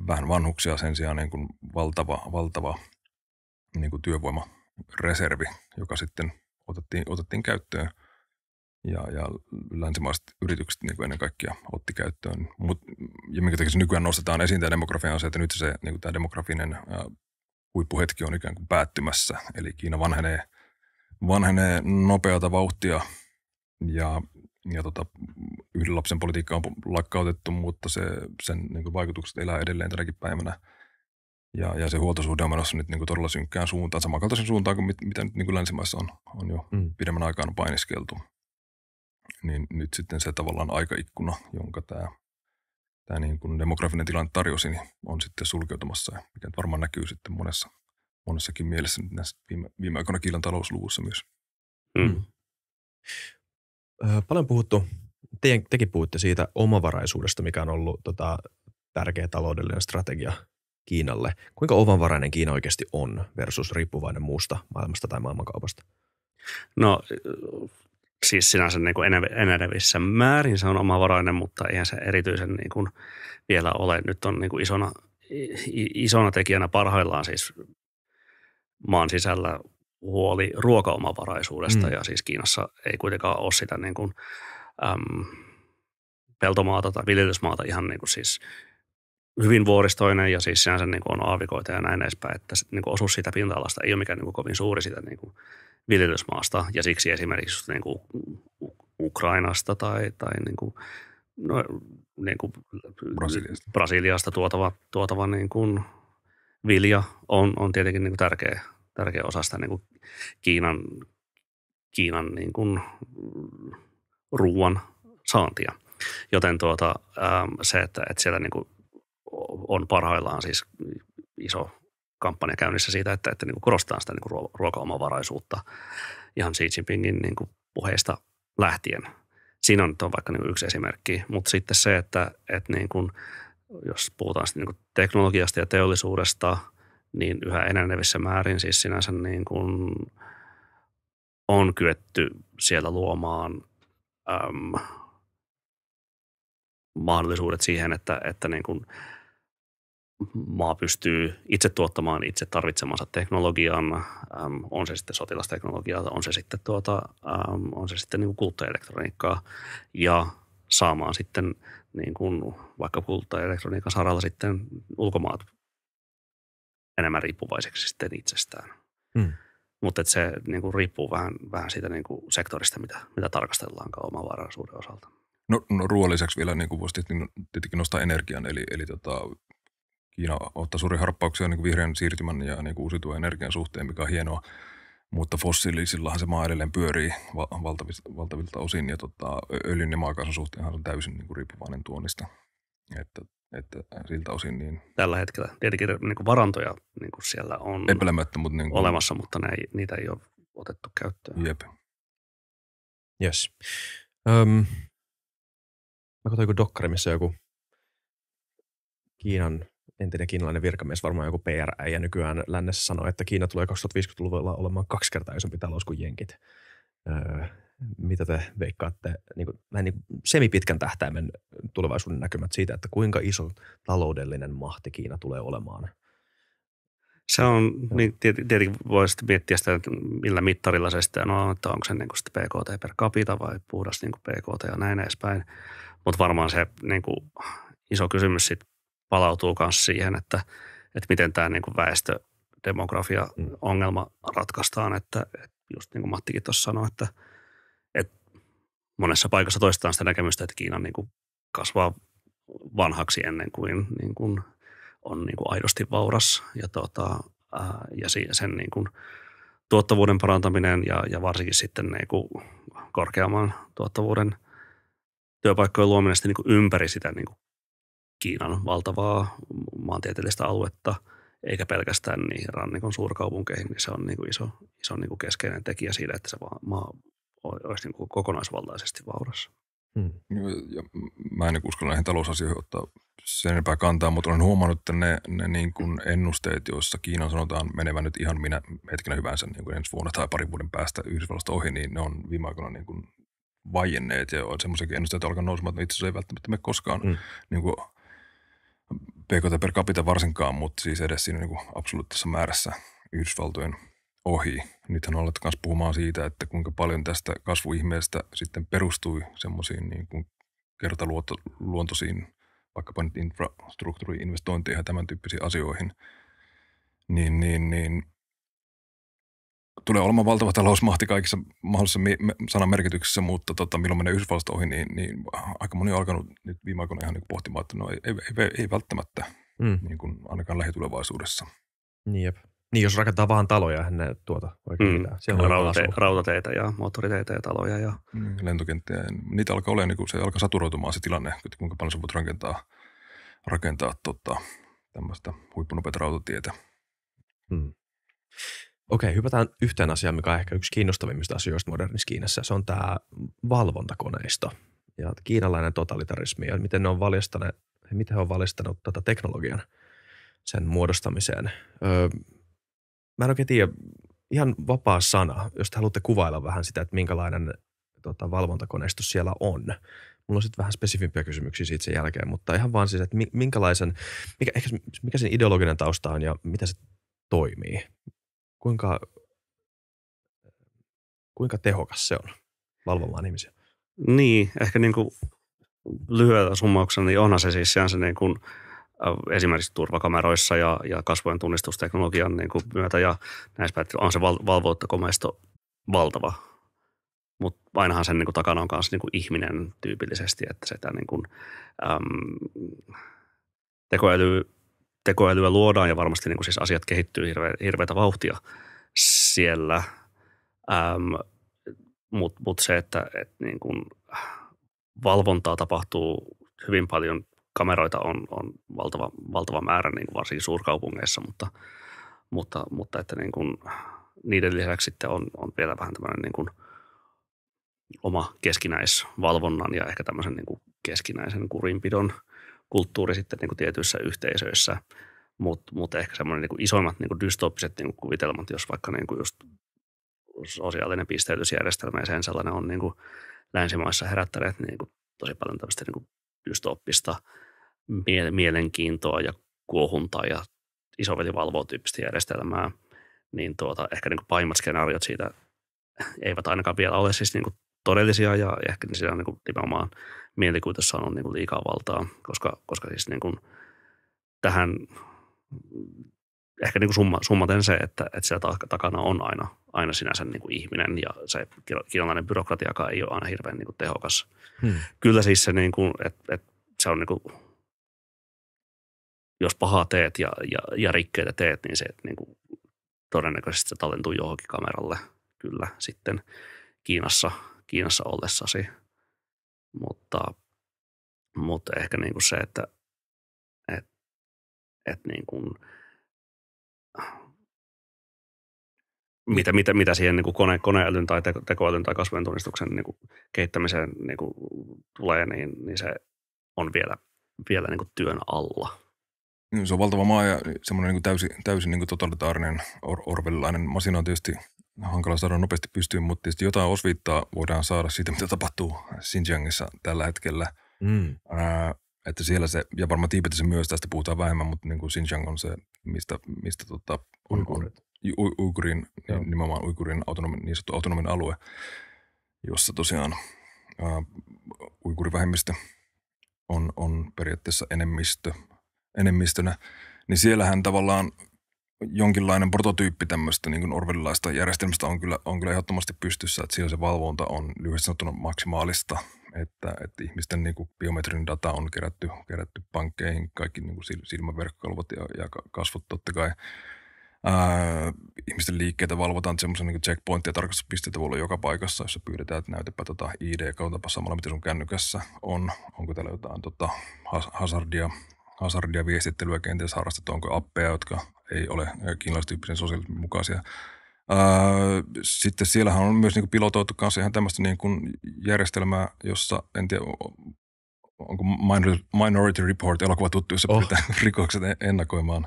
vähän vanhuksia sen sijaan niin kuin valtava, valtava niin kuin työvoimareservi, joka sitten otettiin, otettiin käyttöön – ja, ja länsimaiset yritykset niin kuin ennen kaikkea otti käyttöön. Mut, ja minkä takia se nykyään nostetaan esiin tämä demografia on se, että nyt se niin kuin tämä demografinen ää, huippuhetki on ikään kuin päättymässä. Eli Kiina vanhenee, vanhenee nopeata vauhtia ja, ja tota, yhden lapsen politiikka on lakkautettu, mutta se, sen niin kuin vaikutukset elää edelleen tänäkin päivänä. Ja, ja se huoltosuhde on menossa nyt niin kuin todella synkkään suuntaan, samankaltaisen suuntaan kuin mit, mitä nyt niin kuin länsimaissa on, on jo mm. pidemmän aikaan painiskeltu niin nyt sitten se tavallaan aikaikkuna, jonka tämä, tämä niin kuin demografinen tilanne tarjosi, niin on sitten sulkeutumassa, ja mikä varmaan näkyy sitten monessa, monessakin mielessä nyt näissä viime, viime aikoina Kiilan talousluvussa myös. Mm. Paljon puhuttu, te, tekin puhutte siitä omavaraisuudesta, mikä on ollut tota, tärkeä taloudellinen strategia Kiinalle. Kuinka ovanvarainen Kiina oikeasti on versus riippuvainen muusta maailmasta tai maailmankaupasta? No siis sinänsä niin kuin enenevissä määrin. Se on omavarainen, mutta eihän se erityisen niin kuin vielä ole. Nyt on niin kuin isona, isona tekijänä parhaillaan siis maan sisällä huoli ruokaomavaraisuudesta. Mm. Ja siis Kiinassa ei kuitenkaan ole sitä niin kuin, äm, peltomaata tai viljelysmaata ihan niin kuin siis hyvin vuoristoinen ja siis sinänsä niin kuin on aavikoita ja näin edespäin, että niin kuin osuus siitä pinta-alasta ei ole mikään niin kuin kovin suuri sitä niin kuin viljelysmaasta ja siksi esimerkiksi niin kuin Ukrainasta tai, tai niin kuin, no, niin kuin Brasiliasta. Brasiliasta tuotava, tuotava niin kuin vilja on, on tietenkin niin kuin tärkeä, tärkeä osa sitä niin kuin Kiinan, Kiinan niin kuin ruuan saantia. Joten tuota, se, että, että siellä niin kuin on parhaillaan siis iso kampanja käynnissä siitä, että, että niin kuin korostetaan sitä niin kuin ruokaomavaraisuutta ihan Xi Jinpingin niin kuin puheista lähtien. Siinä on, on vaikka niin kuin yksi esimerkki, mutta sitten se, että, että niin kuin, jos puhutaan niin kuin teknologiasta ja teollisuudesta, niin yhä enenevissä määrin siis sinänsä niin kuin on kyetty siellä luomaan äm, mahdollisuudet siihen, että, että niin kuin – maa pystyy itse tuottamaan itse tarvitsemansa teknologian, äm, on se sitten sotilasteknologiaa, on se sitten, tuota, äm, on se sitten niin kuluttajaelektroniikkaa ja saamaan sitten niin kuin vaikka kuluttajaelektroniikan saralla sitten ulkomaat enemmän riippuvaiseksi sitten itsestään. Hmm. Mutta se niin kuin riippuu vähän, vähän siitä niin kuin sektorista, mitä, mitä tarkastellaankaan omavaraisuuden osalta. No, no ruoan lisäksi vielä niin kuin voisi tietenkin nostaa energian, eli, eli tota, Kiina ottaa suuri harppauksia niin kuin vihreän siirtymän ja niin kuin uusiutuvan energian suhteen, mikä on hienoa. Mutta fossiilisillahan se maa edelleen pyörii valtavilta, osin ja tota, öljyn ja maakaasun suhteenhan on täysin niin kuin riippuvainen tuonnista. Että että siltä osin niin... Tällä hetkellä tietenkin niin kuin varantoja niin kuin siellä on mutta niin kuin... olemassa, mutta ne niitä ei ole otettu käyttöön. Jep. Yes. Um, mä katsoin joku dokkari, missä joku Kiinan entinen kiinalainen virkamies, varmaan joku PR, ja nykyään lännessä sanoi, että Kiina tulee 2050-luvulla olemaan kaksi kertaa isompi talous kuin jenkit. Öö, mitä te veikkaatte, niin kuin, vähän niin kuin semipitkän tähtäimen tulevaisuuden näkymät siitä, että kuinka iso taloudellinen mahti Kiina tulee olemaan? Se on, niin tietenkin voi sitten miettiä sitä, että millä mittarilla se sitten on, no, että onko se niin kuin sitten PKT per capita vai puhdas niin kuin PKT ja näin edespäin. Mutta varmaan se niin kuin iso kysymys sitten palautuu myös siihen, että, että miten tämä niin väestödemografia-ongelma mm. ratkaistaan. Että, että just niin kuin Mattikin tuossa sanoi, että, että monessa paikassa toistetaan sitä näkemystä, että Kiina niin kuin kasvaa vanhaksi ennen kuin, niin kuin on niin kuin aidosti vauras. Ja, tuota, ää, ja sen niin kuin tuottavuuden parantaminen ja, ja varsinkin sitten niin kuin korkeamman tuottavuuden – työpaikkojen luominen niin kuin ympäri sitä niin kuin Kiinan valtavaa maantieteellistä aluetta, eikä pelkästään niihin rannikon suurkaupunkeihin, niin se on niin kuin iso, iso niin kuin keskeinen tekijä siinä, että se maa olisi niin kuin kokonaisvaltaisesti vaurassa. Hmm. Ja mä en usko näihin talousasioihin ottaa sen enempää kantaa, mutta olen huomannut, että ne, ne niin kuin ennusteet, joissa Kiinan sanotaan menevän nyt ihan minä hetkenä hyvänsä niin kuin ensi vuonna tai parin vuoden päästä Yhdysvallasta ohi, niin ne on viime aikoina niin kuin vaienneet ja on semmoisia ennusteita alkaa nousemaan, että itse asiassa ei välttämättä me koskaan mm. niin kuin BKT per capita varsinkaan, mutta siis edes siinä niin kuin absoluuttisessa määrässä Yhdysvaltojen ohi. Nythän olet myös puhumaan siitä, että kuinka paljon tästä kasvuihmeestä sitten perustui semmoisiin niin kertaluontoisiin vaikkapa nyt infrastruktuuriinvestointeihin ja tämän tyyppisiin asioihin, niin, niin, niin tulee olemaan valtava talousmahti kaikissa mahdollisissa mi- sanan merkityksessä, mutta tota, milloin menee Yhdysvallasta ohi, niin, niin aika moni on alkanut nyt viime aikoina ihan niin pohtimaan, että no ei, ei, ei, ei välttämättä mm. niin kuin ainakaan lähitulevaisuudessa. Niin, jep. Niin, jos rakentaa vaan taloja, hän näe tuota oikein mm. mitään. Rautate- rautateitä ja moottoriteitä ja taloja. Ja... Mm, lentokenttiä. Niitä alkaa olemaan, niin kun se alkaa saturoitumaan se tilanne, kuinka paljon sä voit rakentaa, rakentaa tota, tämmöistä huippunopeita rautatietä. Mm. Okei, hypätään yhteen asiaan, mikä on ehkä yksi kiinnostavimmista asioista modernissa Kiinassa. Se on tämä valvontakoneisto ja kiinalainen totalitarismi ja miten ne on valjastaneet, miten he on valistanut tätä teknologian sen muodostamiseen. Öö, mä en oikein tiedä, ihan vapaa sana, jos te haluatte kuvailla vähän sitä, että minkälainen tota, valvontakoneisto siellä on. Mulla on sitten vähän spesifimpiä kysymyksiä siitä sen jälkeen, mutta ihan vaan siis, että minkälaisen, mikä, ehkä, mikä sen ideologinen tausta on ja miten se toimii kuinka, kuinka tehokas se on valvomaan ihmisiä? Niin, ehkä niin kuin lyhyellä summauksena, niin onhan se siis se niin kuin, äh, esimerkiksi turvakameroissa ja, ja kasvojen tunnistusteknologian niin kuin myötä ja näissä on se val, valtava. Mutta ainahan sen niin kuin, takana on myös niin kuin ihminen tyypillisesti, että sitä niin kuin, äm, tekoäly tekoälyä luodaan ja varmasti niin kuin siis asiat kehittyy hirveä hirveätä vauhtia siellä. Ähm, Mutta mut se, että et niin kuin valvontaa tapahtuu hyvin paljon, kameroita on, on valtava, valtava määrä niin kuin varsinkin suurkaupungeissa, mutta, mutta, mutta että niin kuin niiden lisäksi sitten on, on vielä vähän tämmöinen niin kuin oma keskinäisvalvonnan ja ehkä tämmöisen niin kuin keskinäisen kurinpidon – kulttuuri sitten niin kuin tietyissä yhteisöissä. Mutta mut ehkä semmoinen niin kuin isommat niin kuin dystopiset niin kuin kuvitelmat, jos vaikka niin kuin just sosiaalinen pisteytysjärjestelmä ja sen sellainen on niin kuin länsimaissa herättäneet niin kuin tosi paljon tämmöistä niin kuin dystoppista mie- mielenkiintoa ja kuohuntaa ja isoveli valvoo tyyppistä järjestelmää, niin tuota, ehkä niin kuin pahimmat skenaariot siitä eivät ainakaan vielä ole siis niin kuin todellisia ja ehkä siinä on niin kuin nimenomaan mielikuvitus on niin liikaa valtaa, koska, koska siis niin kuin tähän ehkä niin kuin summa, summaten se, että, että siellä takana on aina, aina sinänsä niin kuin ihminen ja se kiinalainen byrokratiakaan ei ole aina hirveän niin kuin tehokas. Hmm. Kyllä siis se, niin kuin, että, että se on niin kuin, jos pahaa teet ja, ja, ja rikkeitä teet, niin se niin kuin, todennäköisesti se tallentuu johonkin kameralle kyllä sitten Kiinassa, Kiinassa ollessasi – mutta, mutta ehkä niin kuin se, että et, et niin kuin, mitä, mitä, mitä siihen niin kuin kone, koneälyn tai tekoälyn tai kasvojen tunnistuksen niin kuin kehittämiseen niin kuin tulee, niin, niin se on vielä, vielä niin kuin työn alla. Se on valtava maa ja semmoinen niin täysin, täysin niin kuin totalitaarinen or- orvellilainen masinointi tietysti hankala saada nopeasti pystyyn, mutta tietysti jotain osviittaa voidaan saada siitä, mitä tapahtuu Xinjiangissa tällä hetkellä. Mm. Ää, että siellä se, ja varmaan Tiibetissä myös tästä puhutaan vähemmän, mutta niin kuin Xinjiang on se, mistä, mistä tota, Uigurit. U, uigurin, Joo. Niin nimenomaan Uigurin niin sanottu autonominen alue, jossa tosiaan ää, uigurivähemmistö on, on periaatteessa enemmistö, enemmistönä, niin siellähän tavallaan – jonkinlainen prototyyppi tämmöistä niin orvelilaista järjestelmästä on kyllä, on kyllä ehdottomasti pystyssä, että siellä se valvonta on lyhyesti sanottuna maksimaalista, että, että ihmisten niin kuin biometrin data on kerätty, kerätty pankkeihin, kaikki niin silmäverkkokalvot ja, ja kasvot totta kai. Ää, ihmisten liikkeitä valvotaan, semmoisen niin checkpointteja tarkastuspisteitä voi olla joka paikassa, jossa pyydetään, että näytäpä tota ID, katsotaanpa samalla, mitä sun kännykässä on, onko täällä jotain tota, hazardia, hazardia viestittelyä kenties harrastettu, onko appeja, jotka ei ole äh, kiinalaistyyppisen sosiaalismin mukaisia. Äh, sitten siellähän on myös niin pilotoitu kanssa ihan tämmöistä niin kuin järjestelmää, jossa en tiedä, onko Minority Report elokuva tuttu, jossa oh. pitää rikokset e, ennakoimaan.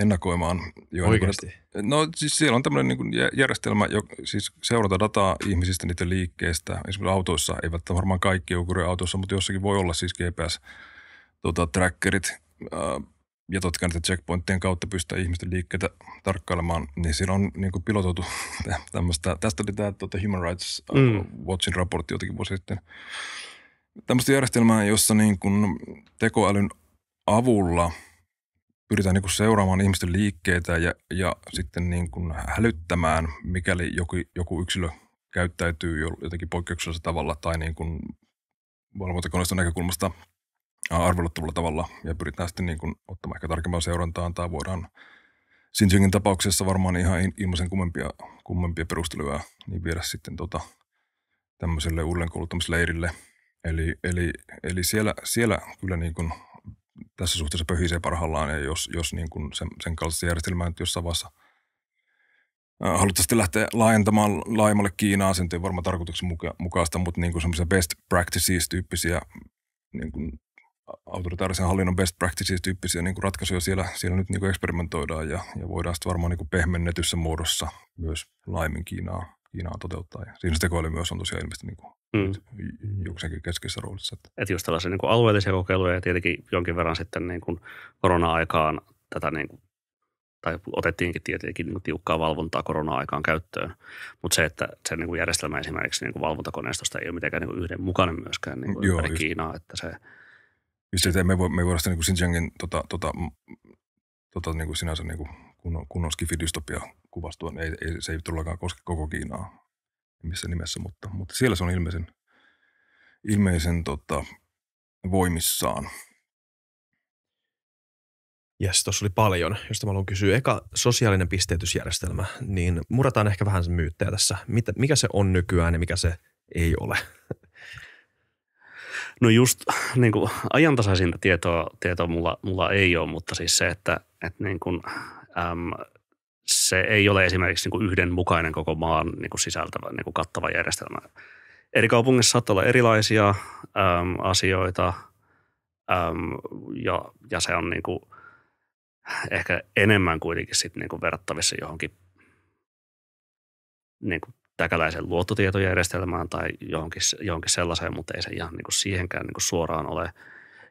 ennakoimaan jo niinku Oikeasti? no siis siellä on tämmöinen niin järjestelmä, jo, siis seurata dataa ihmisistä, niiden liikkeestä. Esimerkiksi autoissa, välttämättä varmaan kaikki joukkueen autoissa, mutta jossakin voi olla siis GPS-trackerit. Tota, äh, ja totta kai niitä checkpointtien kautta pystyä ihmisten liikkeitä tarkkailemaan, niin siinä on niin kuin pilotoitu tämmöistä. Tästä oli tämä tuota, Human Rights äh, mm. Watchin raportti jotenkin vuosi sitten. Tämmöistä järjestelmää, jossa niin kuin tekoälyn avulla pyritään niin kuin seuraamaan ihmisten liikkeitä ja, ja sitten niin kuin hälyttämään, mikäli joku, joku yksilö käyttäytyy jotenkin poikkeuksellisella tavalla tai niin kuin valvontakoneiston näkökulmasta arveluttavalla tavalla ja pyritään sitten niin kuin ottamaan ehkä tarkempaa seurantaan tai voidaan Sinjingin tapauksessa varmaan ihan ilmaisen kummempia, kummempia perusteluja niin viedä sitten tota, tämmöiselle uudelleenkouluttamisleirille. Eli, eli, eli siellä, siellä kyllä niin kuin tässä suhteessa pöhisee parhaillaan ja jos, jos niin kuin sen, sen kaltaista järjestelmää nyt jossain vaiheessa haluttaisiin lähteä laajentamaan laajemmalle Kiinaan, sen ei varmaan tarkoituksen mukaista, mutta niin kuin semmoisia best practices tyyppisiä niin kuin autoritaarisen hallinnon best practices tyyppisiä niin kuin ratkaisuja siellä, siellä nyt niin kuin eksperimentoidaan ja, ja voidaan sitten varmaan niin kuin pehmennetyssä muodossa myös laimin Kiinaa, Kiinaa toteuttaa. Ja siinä tekoäly myös on tosiaan ilmeisesti niin kuin mm. jokseenkin keskeisessä roolissa. Että just tällaisia niin kuin alueellisia kokeiluja ja tietenkin jonkin verran sitten niin kuin korona-aikaan tätä niin kuin tai otettiinkin tietenkin niin tiukkaa valvontaa korona-aikaan käyttöön. Mutta se, että se niin kuin järjestelmä esimerkiksi niin kuin valvontakoneistosta ei ole mitenkään niin kuin yhdenmukainen myöskään niin kuin Joo, ympäri just. Kiinaa, että se – just, että me, voi, me ei sitä niin Xinjiangin tota, tota, tota, niin kuin sinänsä niin kuin kunnon, kunnon skifidystopia kuvastua, niin ei, ei, se ei todellakaan koske koko Kiinaa missä nimessä, mutta, mutta siellä se on ilmeisen, ilmeisen tota, voimissaan. yes, tuossa oli paljon, josta mä haluan kysyä. Eka sosiaalinen pisteytysjärjestelmä, niin murataan ehkä vähän sen myyttejä tässä. Mitä, mikä se on nykyään ja mikä se ei ole? No just niin kuin ajantasaisinta tietoa, tietoa mulla, mulla ei ole, mutta siis se, että, että niin kuin, äm, se ei ole esimerkiksi niin kuin yhdenmukainen koko maan niin kuin sisältävä niin kuin kattava järjestelmä. Eri kaupungissa saattaa olla erilaisia äm, asioita äm, ja, ja se on niin kuin ehkä enemmän kuitenkin sit niin kuin verrattavissa johonkin niin kuin täkäläisen luottotietojärjestelmään tai johonkin, johonkin sellaiseen, mutta ei se ihan niin kuin siihenkään niin kuin suoraan ole.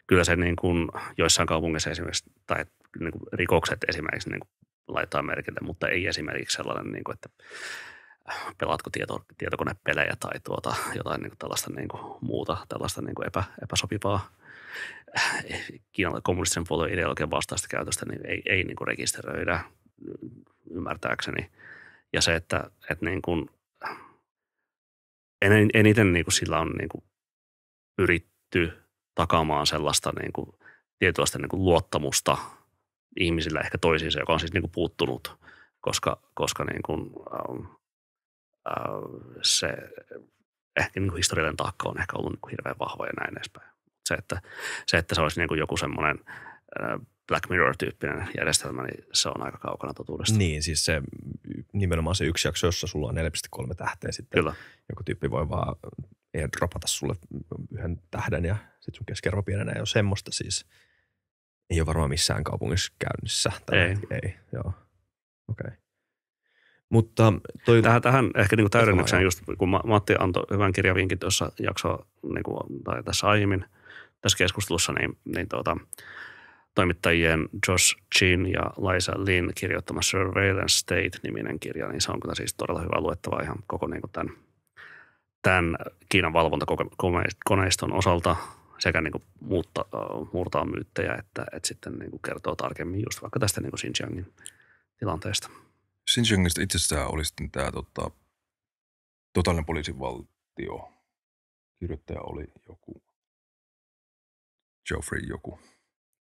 Kyllä se niin kuin joissain kaupungeissa esimerkiksi, tai niin kuin rikokset esimerkiksi niin kuin laittaa merkille, mutta ei esimerkiksi sellainen, niin kuin, että pelaatko tieto, tietokonepelejä tai tuota, jotain niin kuin tällaista niin kuin muuta, tällaista niin kuin epä, epäsopivaa Kiinan kommunistisen puolueen ideologian vastaista käytöstä, niin ei, ei niin kuin rekisteröidä ymmärtääkseni. Ja se, että, että niin kuin en, eniten niin kuin sillä on niin kuin pyritty takaamaan sellaista niin kuin tietynlaista niin kuin luottamusta ihmisillä ehkä toisiinsa, joka on siis niin kuin puuttunut, koska, koska niin kuin, ähm, äh, se ehkä niin kuin historiallinen taakka on ehkä ollut niin kuin hirveän vahva ja näin edespäin. Se, että se, että se olisi niin kuin joku semmoinen äh, Black Mirror-tyyppinen järjestelmä, niin se on aika kaukana totuudesta. Niin, siis se nimenomaan se yksi jakso, jossa sulla on 4,3 tähteä sitten. Kyllä. Joku tyyppi voi vaan dropata sulle yhden tähden ja sitten sun keskerva pienenee ole semmoista siis. Ei ole varmaan missään kaupungissa käynnissä. Tai ei. ei. Joo. Okei. Okay. Mutta toi... Tähän, tähän ehkä niin niinku täydennykseen, just kun Matti antoi hyvän kirjavinkin tuossa jaksoa, niin kuin, tai tässä aiemmin tässä keskustelussa, niin, niin tuota, toimittajien Josh Chin ja Liza Lin kirjoittama Surveillance State-niminen kirja, niin se on kyllä siis todella hyvä luettava ihan koko niin kuin tämän, tämän Kiinan valvontakoneiston osalta sekä niin kuin muutta, murtaa myyttejä, että, että sitten niin kuin kertoo tarkemmin just vaikka tästä niin kuin Xinjiangin tilanteesta. Xinjiangista itsessään oli sitten tämä tota, totaalinen poliisivaltio. Kirjoittaja oli joku, Geoffrey joku –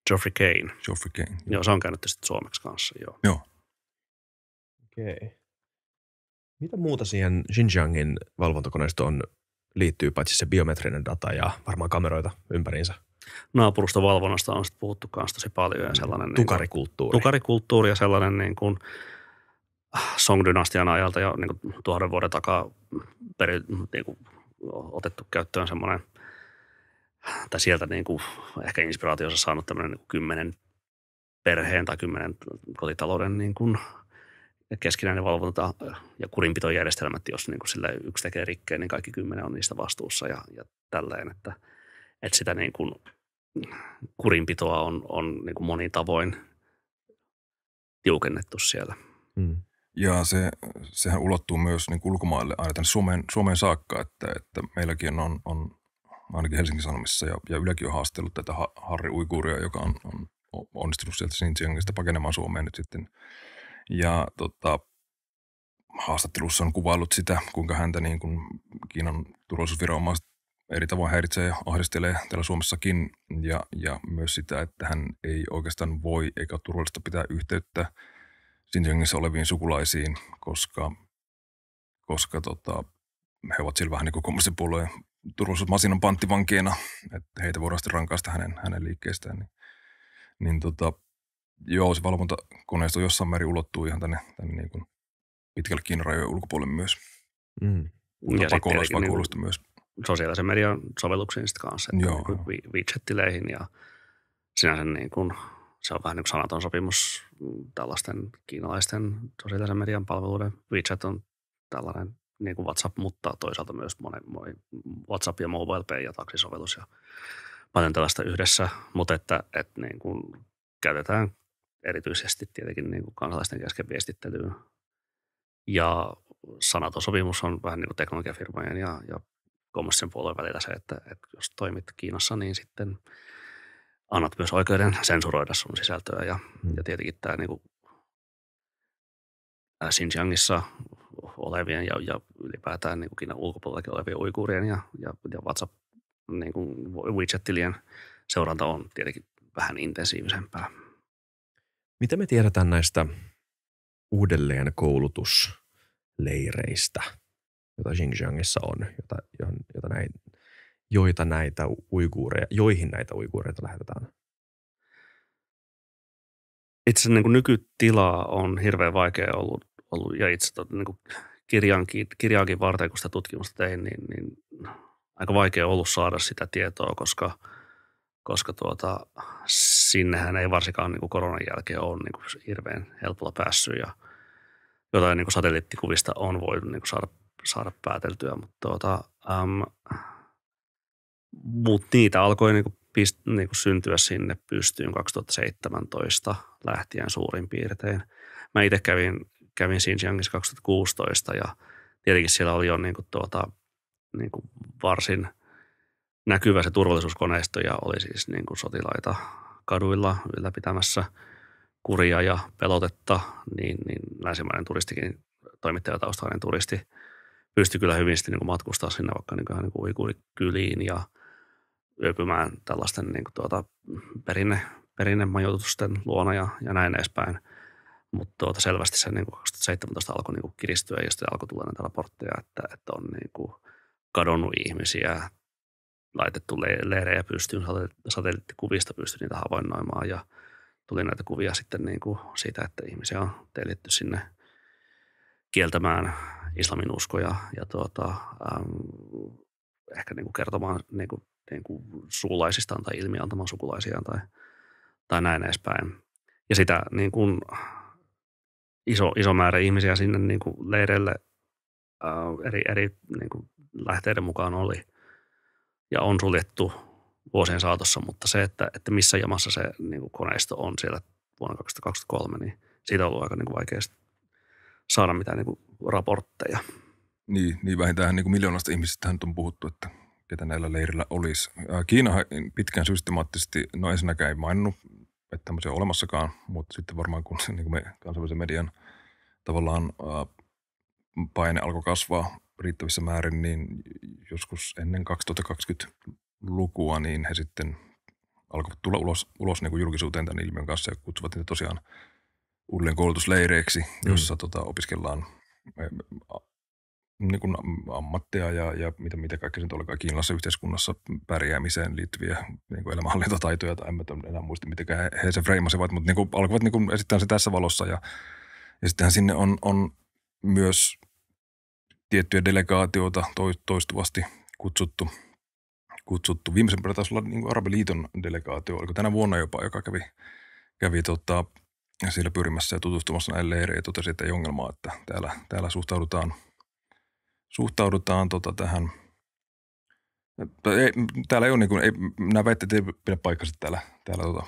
Geoffrey Kane. Geoffrey Kane. Joo, se on käännetty sitten suomeksi kanssa, joo. Joo. Okei. Okay. Mitä muuta siihen Xinjiangin valvontakoneistoon liittyy, paitsi se biometrinen data ja varmaan kameroita ympäriinsä? Naapurusta valvonnasta on sitten puhuttu myös tosi paljon ja sellainen... Tukarikulttuuri. Niin kuin, tukarikulttuuri ja sellainen niin kuin ah, Song-dynastian ajalta ja niin kuin tuhannen vuoden takaa peri, niin kuin, otettu käyttöön semmoinen – tai sieltä niin kuin ehkä inspiraatiossa saanut tämmöinen niin kymmenen perheen tai kymmenen kotitalouden niin kuin keskinäinen valvonta ja kurinpitojärjestelmät, jos niin kuin sillä yksi tekee rikkeen, niin kaikki kymmenen on niistä vastuussa ja, ja tälleen, että, että sitä niin kuin kurinpitoa on, on niin kuin monin tavoin tiukennettu siellä. Mm. Ja se, sehän ulottuu myös niin ulkomaille aina tänne Suomeen, Suomeen saakka, että, että meilläkin on, on ainakin Helsingin Sanomissa ja, ja Ylekin on haastellut tätä Harri Uiguria, joka on, on onnistunut sieltä Xinjiangista pakenemaan Suomeen nyt sitten. Ja tota, haastattelussa on kuvaillut sitä, kuinka häntä niin kuin Kiinan turvallisuusviranomaiset eri tavoin häiritsee ja ahdistelee täällä Suomessakin ja, ja myös sitä, että hän ei oikeastaan voi eikä ole turvallista pitää yhteyttä Xinjiangissa oleviin sukulaisiin, koska, koska tota, he ovat siellä vähän niin kuin puolueen turvallisuusmasinan panttivankeena, että heitä voidaan sitten rankaista hänen, hänen liikkeestään. Niin, niin tota, joo, se valvontakoneisto jossain määrin ulottuu ihan tänne, tänne niin kuin pitkälle Kiinan ulkopuolelle myös. Mm. Ja pakolaisvakoilusta niin myös. Sosiaalisen median sovelluksiin sitten kanssa, että joo, niin kuin ja sinänsä niin kuin, se on vähän niin kuin sanaton sopimus tällaisten kiinalaisten sosiaalisen median palveluiden. WeChat on tällainen niin kuin WhatsApp, mutta toisaalta myös monen, monen WhatsApp ja MobilePay ja taksisovellus ja paljon tällaista yhdessä, mutta että, että niin kuin käytetään erityisesti tietenkin niin kuin kansalaisten kesken viestittelyyn. Ja sanaton sopimus on vähän niin kuin teknologiafirmojen ja, ja kommersien puolueen välillä se, että, että jos toimit Kiinassa, niin sitten annat myös oikeuden sensuroida sun sisältöä. Ja, hmm. ja tietenkin tämä niin kuin Xinjiangissa olevien ja, ja ylipäätään niin Kiinan ulkopuolellakin olevien uikuurien ja, ja, ja WhatsApp niin kuin wechat tilien seuranta on tietenkin vähän intensiivisempää. Mitä me tiedetään näistä uudelleen koulutusleireistä, joita Xinjiangissa on, jota, jota näin, joita näitä uiguureja, joihin näitä uiguureita lähetetään? Itse niin nykytilaa on hirveän vaikea ollut ollut, ja itse tota, niin kuin kirjaankin, varten, kun sitä tutkimusta tein, niin, niin aika vaikea ollut saada sitä tietoa, koska, koska tuota, sinnehän ei varsinkaan niin kuin koronan jälkeen ole niin kuin hirveän helpolla päässyt ja jotain niin kuin satelliittikuvista on voinut niin kuin saada, saada pääteltyä, mutta tuota, äm, mut niitä alkoi niin kuin pist, niin kuin syntyä sinne pystyyn 2017 lähtien suurin piirtein. Mä itse kävin kävin Xinjiangissa 2016 ja tietenkin siellä oli jo niin kuin tuota, niin kuin varsin näkyvä se turvallisuuskoneisto ja oli siis niin kuin sotilaita kaduilla ylläpitämässä kuria ja pelotetta, niin, niin länsimainen turistikin, toimittajataustainen turisti, pystyi kyllä hyvin sitten niin kuin matkustaa sinne vaikka niin kuin, niin kuin kyliin ja yöpymään tällaisten niin kuin tuota, perinne, perinnemajoitusten luona ja, ja näin edespäin. Mutta tuota, selvästi se niin kuin 2017 alkoi niin kuin kiristyä ja sitten alkoi tulla näitä raportteja, että, että on niin kuin kadonnut ihmisiä, laitettu le- leirejä pystyyn, satelliittikuvista pystyi niitä havainnoimaan ja tuli näitä kuvia sitten niin kuin siitä, että ihmisiä on telitty sinne kieltämään islamin uskoja ja tuota, ähm, ehkä niin kuin kertomaan niin kuin, niin kuin suulaisistaan tai ilmiantamaan sukulaisiaan tai, tai näin edespäin. Ja sitä niin kuin, iso, iso määrä ihmisiä sinne niin kuin leireille ää, eri, eri niin kuin lähteiden mukaan oli ja on suljettu vuosien saatossa, mutta se, että, että missä jamassa se niin kuin koneisto on siellä vuonna 2023, niin siitä on ollut aika niin kuin vaikea saada mitään niin kuin raportteja. Niin, niin vähintään niin kuin miljoonasta ihmisistä on puhuttu, että ketä näillä leirillä olisi. Kiina pitkään systemaattisesti, no ensinnäkään ei maininnut että tämmöisiä olemassakaan, mutta sitten varmaan kun se, niin me kansainvälisen median tavallaan paine alkoi kasvaa riittävissä määrin, niin joskus ennen 2020-lukua, niin he sitten alkoivat tulla ulos, ulos niin kuin julkisuuteen tämän ilmiön kanssa ja kutsuvat niitä tosiaan uudelleen koulutusleireiksi, mm. jossa mm. tota, opiskellaan niin kuin ammattia ja, ja mitä, mitä kaikki nyt olikaan kiinalaisessa yhteiskunnassa pärjäämiseen liittyviä niin kuin elämänhallintataitoja, tai en mä enää muista, miten he, he se freimasivat, mutta niin kuin, alkoivat niin kuin esittää se tässä valossa. Ja, ja sittenhän sinne on, on myös tiettyjä delegaatioita toistuvasti kutsuttu – kutsuttu. Viimeisen kerran taisi olla niin Arabiliiton delegaatio, oliko tänä vuonna jopa, joka kävi, kävi tota, siellä pyrimässä ja tutustumassa näille leireihin ja totesi, että ei ongelmaa, että täällä, täällä suhtaudutaan – suhtaudutaan tota tähän. Ei, täällä ei ole, niin kuin, ei, nämä väitteet ei pidä paikkansa täällä, täällä tota,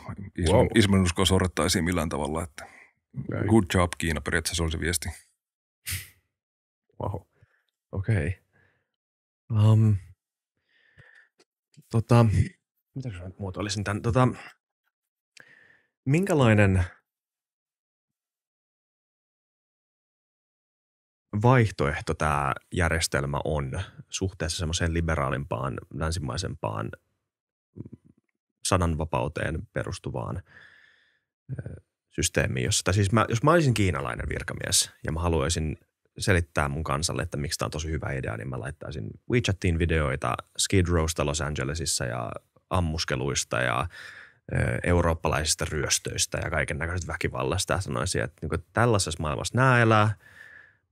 wow. Ismailin uskoa sorrettaisiin millään tavalla. Että okay. Good job Kiina periaatteessa oli se viesti. Wow. Okei. Okay. Um, tota, mitä mä nyt tämän? Tota, minkälainen – vaihtoehto tämä järjestelmä on suhteessa semmoiseen liberaalimpaan, länsimaisempaan mm, sananvapauteen perustuvaan systeemiin. Jossa, tai siis mä, jos mä olisin kiinalainen virkamies ja mä haluaisin selittää mun kansalle, että miksi tämä on tosi hyvä idea, niin mä laittaisin WeChatin videoita Skid Rowsta Los Angelesissa ja ammuskeluista ja eurooppalaisista ryöstöistä ja kaiken näköisestä väkivallasta. Sanoisin, että niin tällaisessa maailmassa nämä elää –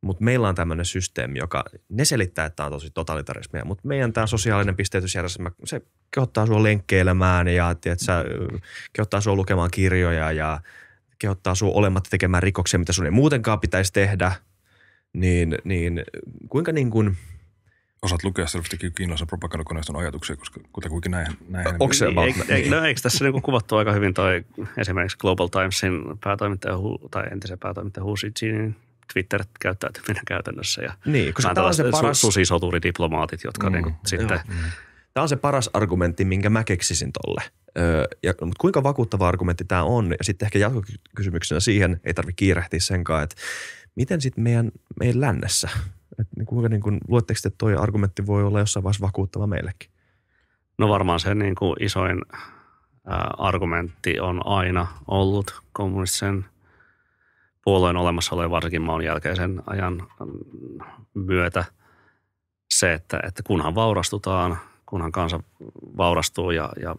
mutta meillä on tämmöinen systeemi, joka, ne selittää, että tämä on tosi totalitarismia, mutta meidän tämä sosiaalinen pisteytysjärjestelmä, se kehottaa sinua lenkkeilemään ja tiedätkö, kehottaa sinua lukemaan kirjoja ja kehottaa sinua olematta tekemään rikoksia, mitä sun ei muutenkaan pitäisi tehdä, niin, niin kuinka niin kuin, osaat lukea selvästi kiinalaisen propagandakoneiston ajatuksia, koska kutakuinkin näin. näin Onko se niin, eikö, eikö, no, eikö tässä niinku kuvattu aika hyvin toi esimerkiksi Global Timesin päätoimittaja, tai entisen päätoimittaja Hu Jinin Twitter-käyttäytyminen käytännössä. Ja niin, koska tämä on se paras... Susisoturidiplomaatit, jotka mm, niin kuin sitten... mm. Tämä on se paras argumentti, minkä mä keksisin tolle. Öö, ja, mutta kuinka vakuuttava argumentti tämä on? Ja sitten ehkä jatkokysymyksenä siihen, ei tarvitse kiirehtiä senkaan, että miten sitten meidän, meidän lännessä, että niin kuinka niin kuin, luetteko te, että tuo argumentti voi olla jossain vaiheessa vakuuttava meillekin? No varmaan se niin kuin isoin ää, argumentti on aina ollut kommunistisen – puolueen oli varsinkin maun jälkeisen ajan mm, myötä se, että, että kunhan vaurastutaan, kunhan kansa vaurastuu ja, ja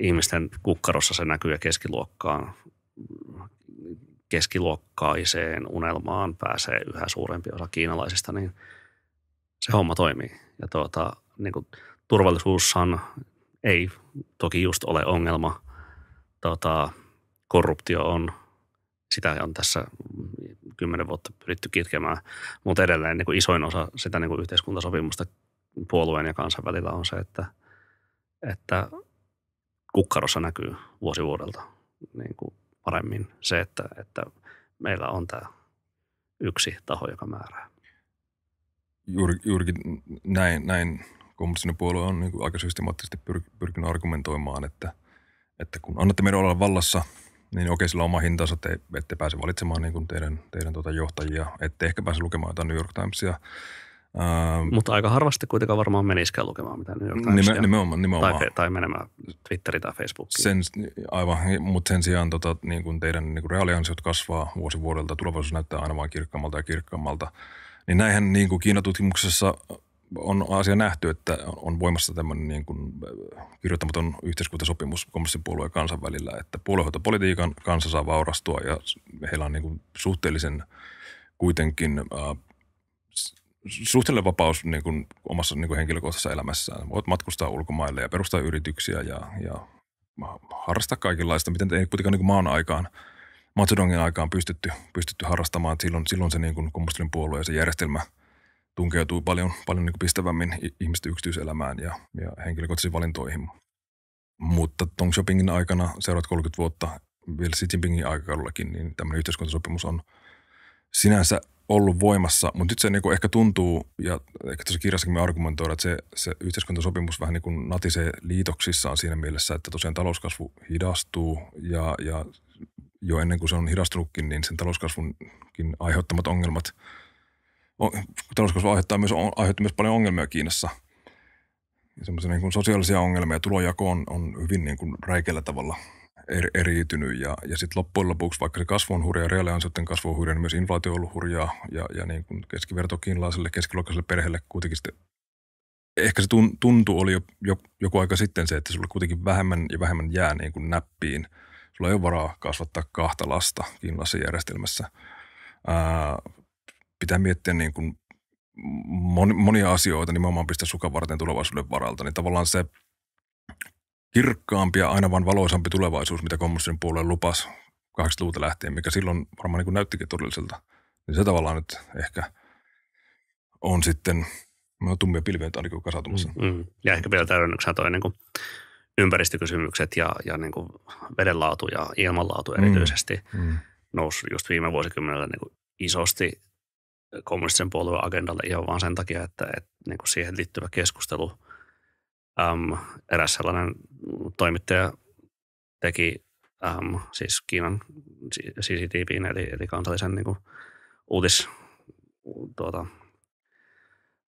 ihmisten kukkarossa se näkyy ja keskiluokkaan, keskiluokkaiseen unelmaan pääsee yhä suurempi osa kiinalaisista, niin se homma toimii. Ja tuota, niin kuin, turvallisuushan ei toki just ole ongelma. Tuota, korruptio on – sitä on tässä mm, kymmenen vuotta pyritty kitkemään, mutta edelleen niin kuin isoin osa sitä niin kuin yhteiskuntasopimusta puolueen ja kansan välillä on se, että, että kukkarossa näkyy vuosi vuodelta niin kuin paremmin se, että, että meillä on tämä yksi taho, joka määrää. Juuri, juurikin näin, näin kommunistinen puolue on niin kuin aika systemaattisesti pyrkinyt argumentoimaan, että, että kun annatte meidän olla vallassa – niin okei, sillä on oma hintansa, että ette pääse valitsemaan niin teidän, teidän tuota johtajia, ette ehkä pääse lukemaan jotain New York Timesia. Ähm, Mutta aika harvasti kuitenkaan varmaan menisikään lukemaan mitään New York Timesia. nimenomaan, nimenomaan. Tai, tai menemään Twitteriin tai Facebookiin. Sen, aivan, mutta sen sijaan tota, niin kuin teidän niin kuin reaaliansiot kasvaa vuosi vuodelta, tulevaisuus näyttää aina vain kirkkaammalta ja kirkkaammalta. Niin näinhän niin kuin Kiinatutkimuksessa on asia nähty, että on voimassa tämmöinen niin kuin äh, kirjoittamaton yhteiskuntasopimus kommunistipuolueen ja kansan välillä, että puoluehoitopolitiikan kanssa saa vaurastua ja heillä on niin kuin suhteellisen kuitenkin äh, suhteellinen vapaus niin kuin omassa niin kuin henkilökohtaisessa elämässään. Voit matkustaa ulkomaille ja perustaa yrityksiä ja, ja harrastaa kaikenlaista, miten ei kuitenkaan niin kuin maan aikaan Matsudongin aikaan pystytty, pystytty harrastamaan. Silloin, silloin se niin kuin kommunistinen puolue ja se järjestelmä – tunkeutui paljon, paljon niin pistävämmin ihmisten yksityiselämään ja, ja henkilökohtaisiin valintoihin. Mutta Tong shoppingin aikana seuraavat 30 vuotta, vielä Xi Jinpingin aikakaudellakin, niin tämmöinen yhteiskuntasopimus on sinänsä ollut voimassa, mutta nyt se niin ehkä tuntuu, ja ehkä tuossa kirjassakin me argumentoidaan, että se, se yhteiskuntasopimus vähän niin kuin natisee liitoksissaan siinä mielessä, että tosiaan talouskasvu hidastuu ja, ja jo ennen kuin se on hidastunutkin, niin sen talouskasvunkin aiheuttamat ongelmat – talouskasvu aiheuttaa myös, aiheuttaa myös paljon ongelmia Kiinassa. Ja niin kuin sosiaalisia ongelmia, tulojako on, on hyvin niin kuin räikeällä tavalla er, eriytynyt ja, ja sitten loppujen lopuksi, vaikka se kasvu on hurjaa, reaaliansioiden kasvu on hurjaa, niin myös inflaatio on ollut hurjaa ja, ja niin kuin keskiverto kiinalaiselle keskiluokkaiselle perheelle kuitenkin sitten ehkä se tuntuu oli jo, jo, joku aika sitten se, että sulla kuitenkin vähemmän ja vähemmän jää niin kuin näppiin. Sulla ei ole varaa kasvattaa kahta lasta kiinalaisessa järjestelmässä. Ää, pitää miettiä niin kuin monia asioita nimenomaan pistä sukan varten tulevaisuuden varalta, niin tavallaan se kirkkaampi ja aina vaan valoisampi tulevaisuus, mitä kommunistinen puolue lupasi 80-luvulta lähtien, mikä silloin varmaan niin kuin näyttikin todelliselta, niin se tavallaan nyt ehkä on sitten no, tummia pilviä ainakin kasautumassa. Mm, mm. Ja ehkä vielä täydennyksenä toi niin kuin ympäristökysymykset ja, ja niin kuin vedenlaatu ja ilmanlaatu mm. erityisesti mm, mm. nousi just viime vuosikymmenellä niin kuin isosti kommunistisen puolueen agendalle ihan vaan sen takia, että, että niin kuin siihen liittyvä keskustelu äm, eräs sellainen toimittaja teki äm, siis Kiinan CCTVin eli, eli kansallisen niin kuin, uutis, tuota,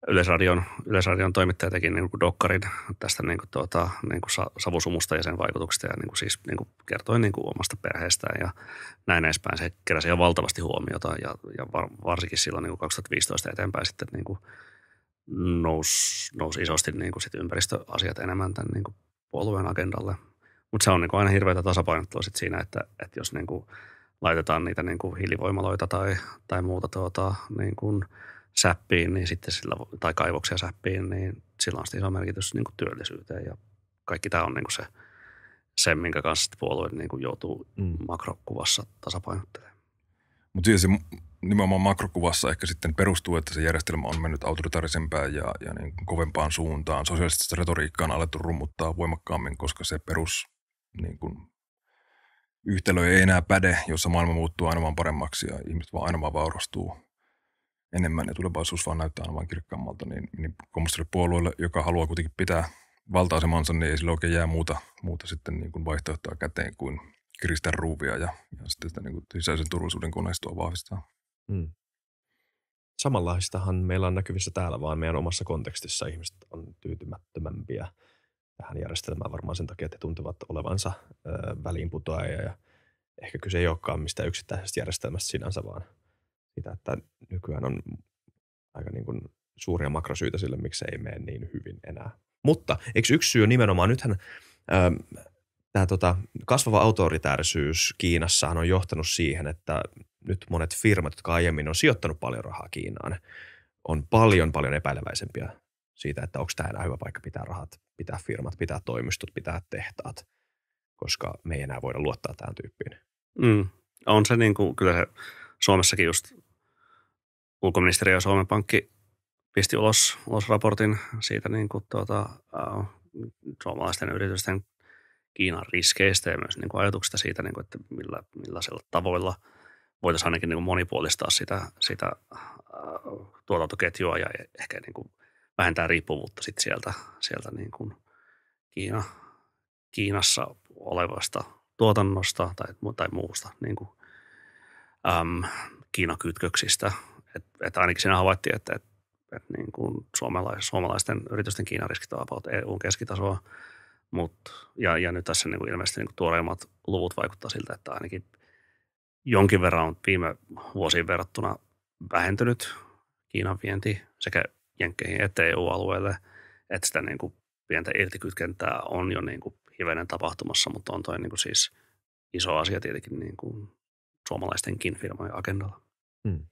Yleisradion, Yleisradion toimittaja teki niin kuin dokkarin tästä niin kuin tuota, niin kuin savusumusta ja sen vaikutuksista ja niin kuin siis niin kuin kertoi niin kuin omasta perheestään ja näin edespäin. Se keräsi jo valtavasti huomiota ja, ja var, varsinkin silloin niin kuin 2015 eteenpäin sitten niin kuin nousi, nousi isosti niin kuin sit ympäristöasiat enemmän tämän niin kuin puolueen agendalle. Mutta se on niin kuin aina hirveätä tasapainottelua sit siinä, että, että jos niin kuin laitetaan niitä niin kuin hiilivoimaloita tai, tai muuta tuota, niin kuin – säppiin, niin sitten sillä, tai kaivoksia säppiin, niin sillä on iso merkitys niin kuin työllisyyteen ja kaikki tämä on niin kuin se, se, minkä kanssa puolue niin kuin joutuu mm. makrokuvassa tasapainottelemaan. Mutta siis se nimenomaan makrokuvassa ehkä sitten perustuu, että se järjestelmä on mennyt autoritaarisempään ja, ja niin kovempaan suuntaan. Sosiaalista retoriikkaa on alettu rummuttaa voimakkaammin, koska se perus niin kuin, yhtälö ei enää päde, jossa maailma muuttuu aina vaan paremmaksi ja ihmiset vaan aina vaan vaurastuu enemmän ja tulevaisuus vaan näyttää aivan kirkkaammalta, niin, niin kommunistipuolueelle, joka haluaa kuitenkin pitää valta-asemansa, niin ei sillä oikein jää muuta, muuta sitten niin kuin vaihtoehtoa käteen kuin kiristää ruuvia ja, ja sitten sitä niin kuin sisäisen turvallisuuden koneistoa vahvistaa. Hmm. Samanlaistahan meillä on näkyvissä täällä, vaan meidän omassa kontekstissa ihmiset on tyytymättömämpiä tähän järjestelmään varmaan sen takia, että tuntevat olevansa väliinputoajia ja ehkä kyse ei olekaan mistään yksittäisestä järjestelmästä sinänsä, vaan sitä, että nykyään on aika niin kuin suuria makrosyitä sille, miksi ei mene niin hyvin enää. Mutta eikö yksi syy nimenomaan, nythän ähm, tämä tota, kasvava autoritäärisyys Kiinassahan on johtanut siihen, että nyt monet firmat, jotka aiemmin on sijoittanut paljon rahaa Kiinaan, on paljon paljon epäileväisempiä siitä, että onko tämä enää hyvä paikka pitää rahat, pitää firmat, pitää toimistot, pitää tehtaat, koska me ei enää voida luottaa tähän tyyppiin. Mm. On se niin kuin, kyllä se Suomessakin just ulkoministeriö ja Suomen Pankki pisti ulos, ulos raportin siitä niin kuin tuota, äh, suomalaisten yritysten Kiinan riskeistä ja myös niin kuin ajatuksista siitä, niin kuin, että millä, millaisilla tavoilla voitaisiin ainakin niin kuin monipuolistaa sitä, sitä äh, tuotantoketjua ja ehkä niin kuin vähentää riippuvuutta sit sieltä, sieltä niin kuin Kiina, Kiinassa olevasta tuotannosta tai, tai muusta niin kuin, äm, Kiinakytköksistä – et, et ainakin siinä havaittiin, että, että, että niin kuin suomalaisten suomalaisten yritysten riskit ovat EUn keskitasoa, mut, ja, ja nyt tässä niin kuin ilmeisesti niin kuin tuoreimmat luvut vaikuttaa siltä, että ainakin jonkin verran on viime vuosiin verrattuna vähentynyt Kiinan vienti sekä Jenkkeihin että EU-alueelle, että sitä niin kuin pientä irtikytkentää on jo niin kuin hivenen tapahtumassa, mutta on toi niin kuin siis iso asia tietenkin niin kuin suomalaistenkin firmojen agendalla. Hmm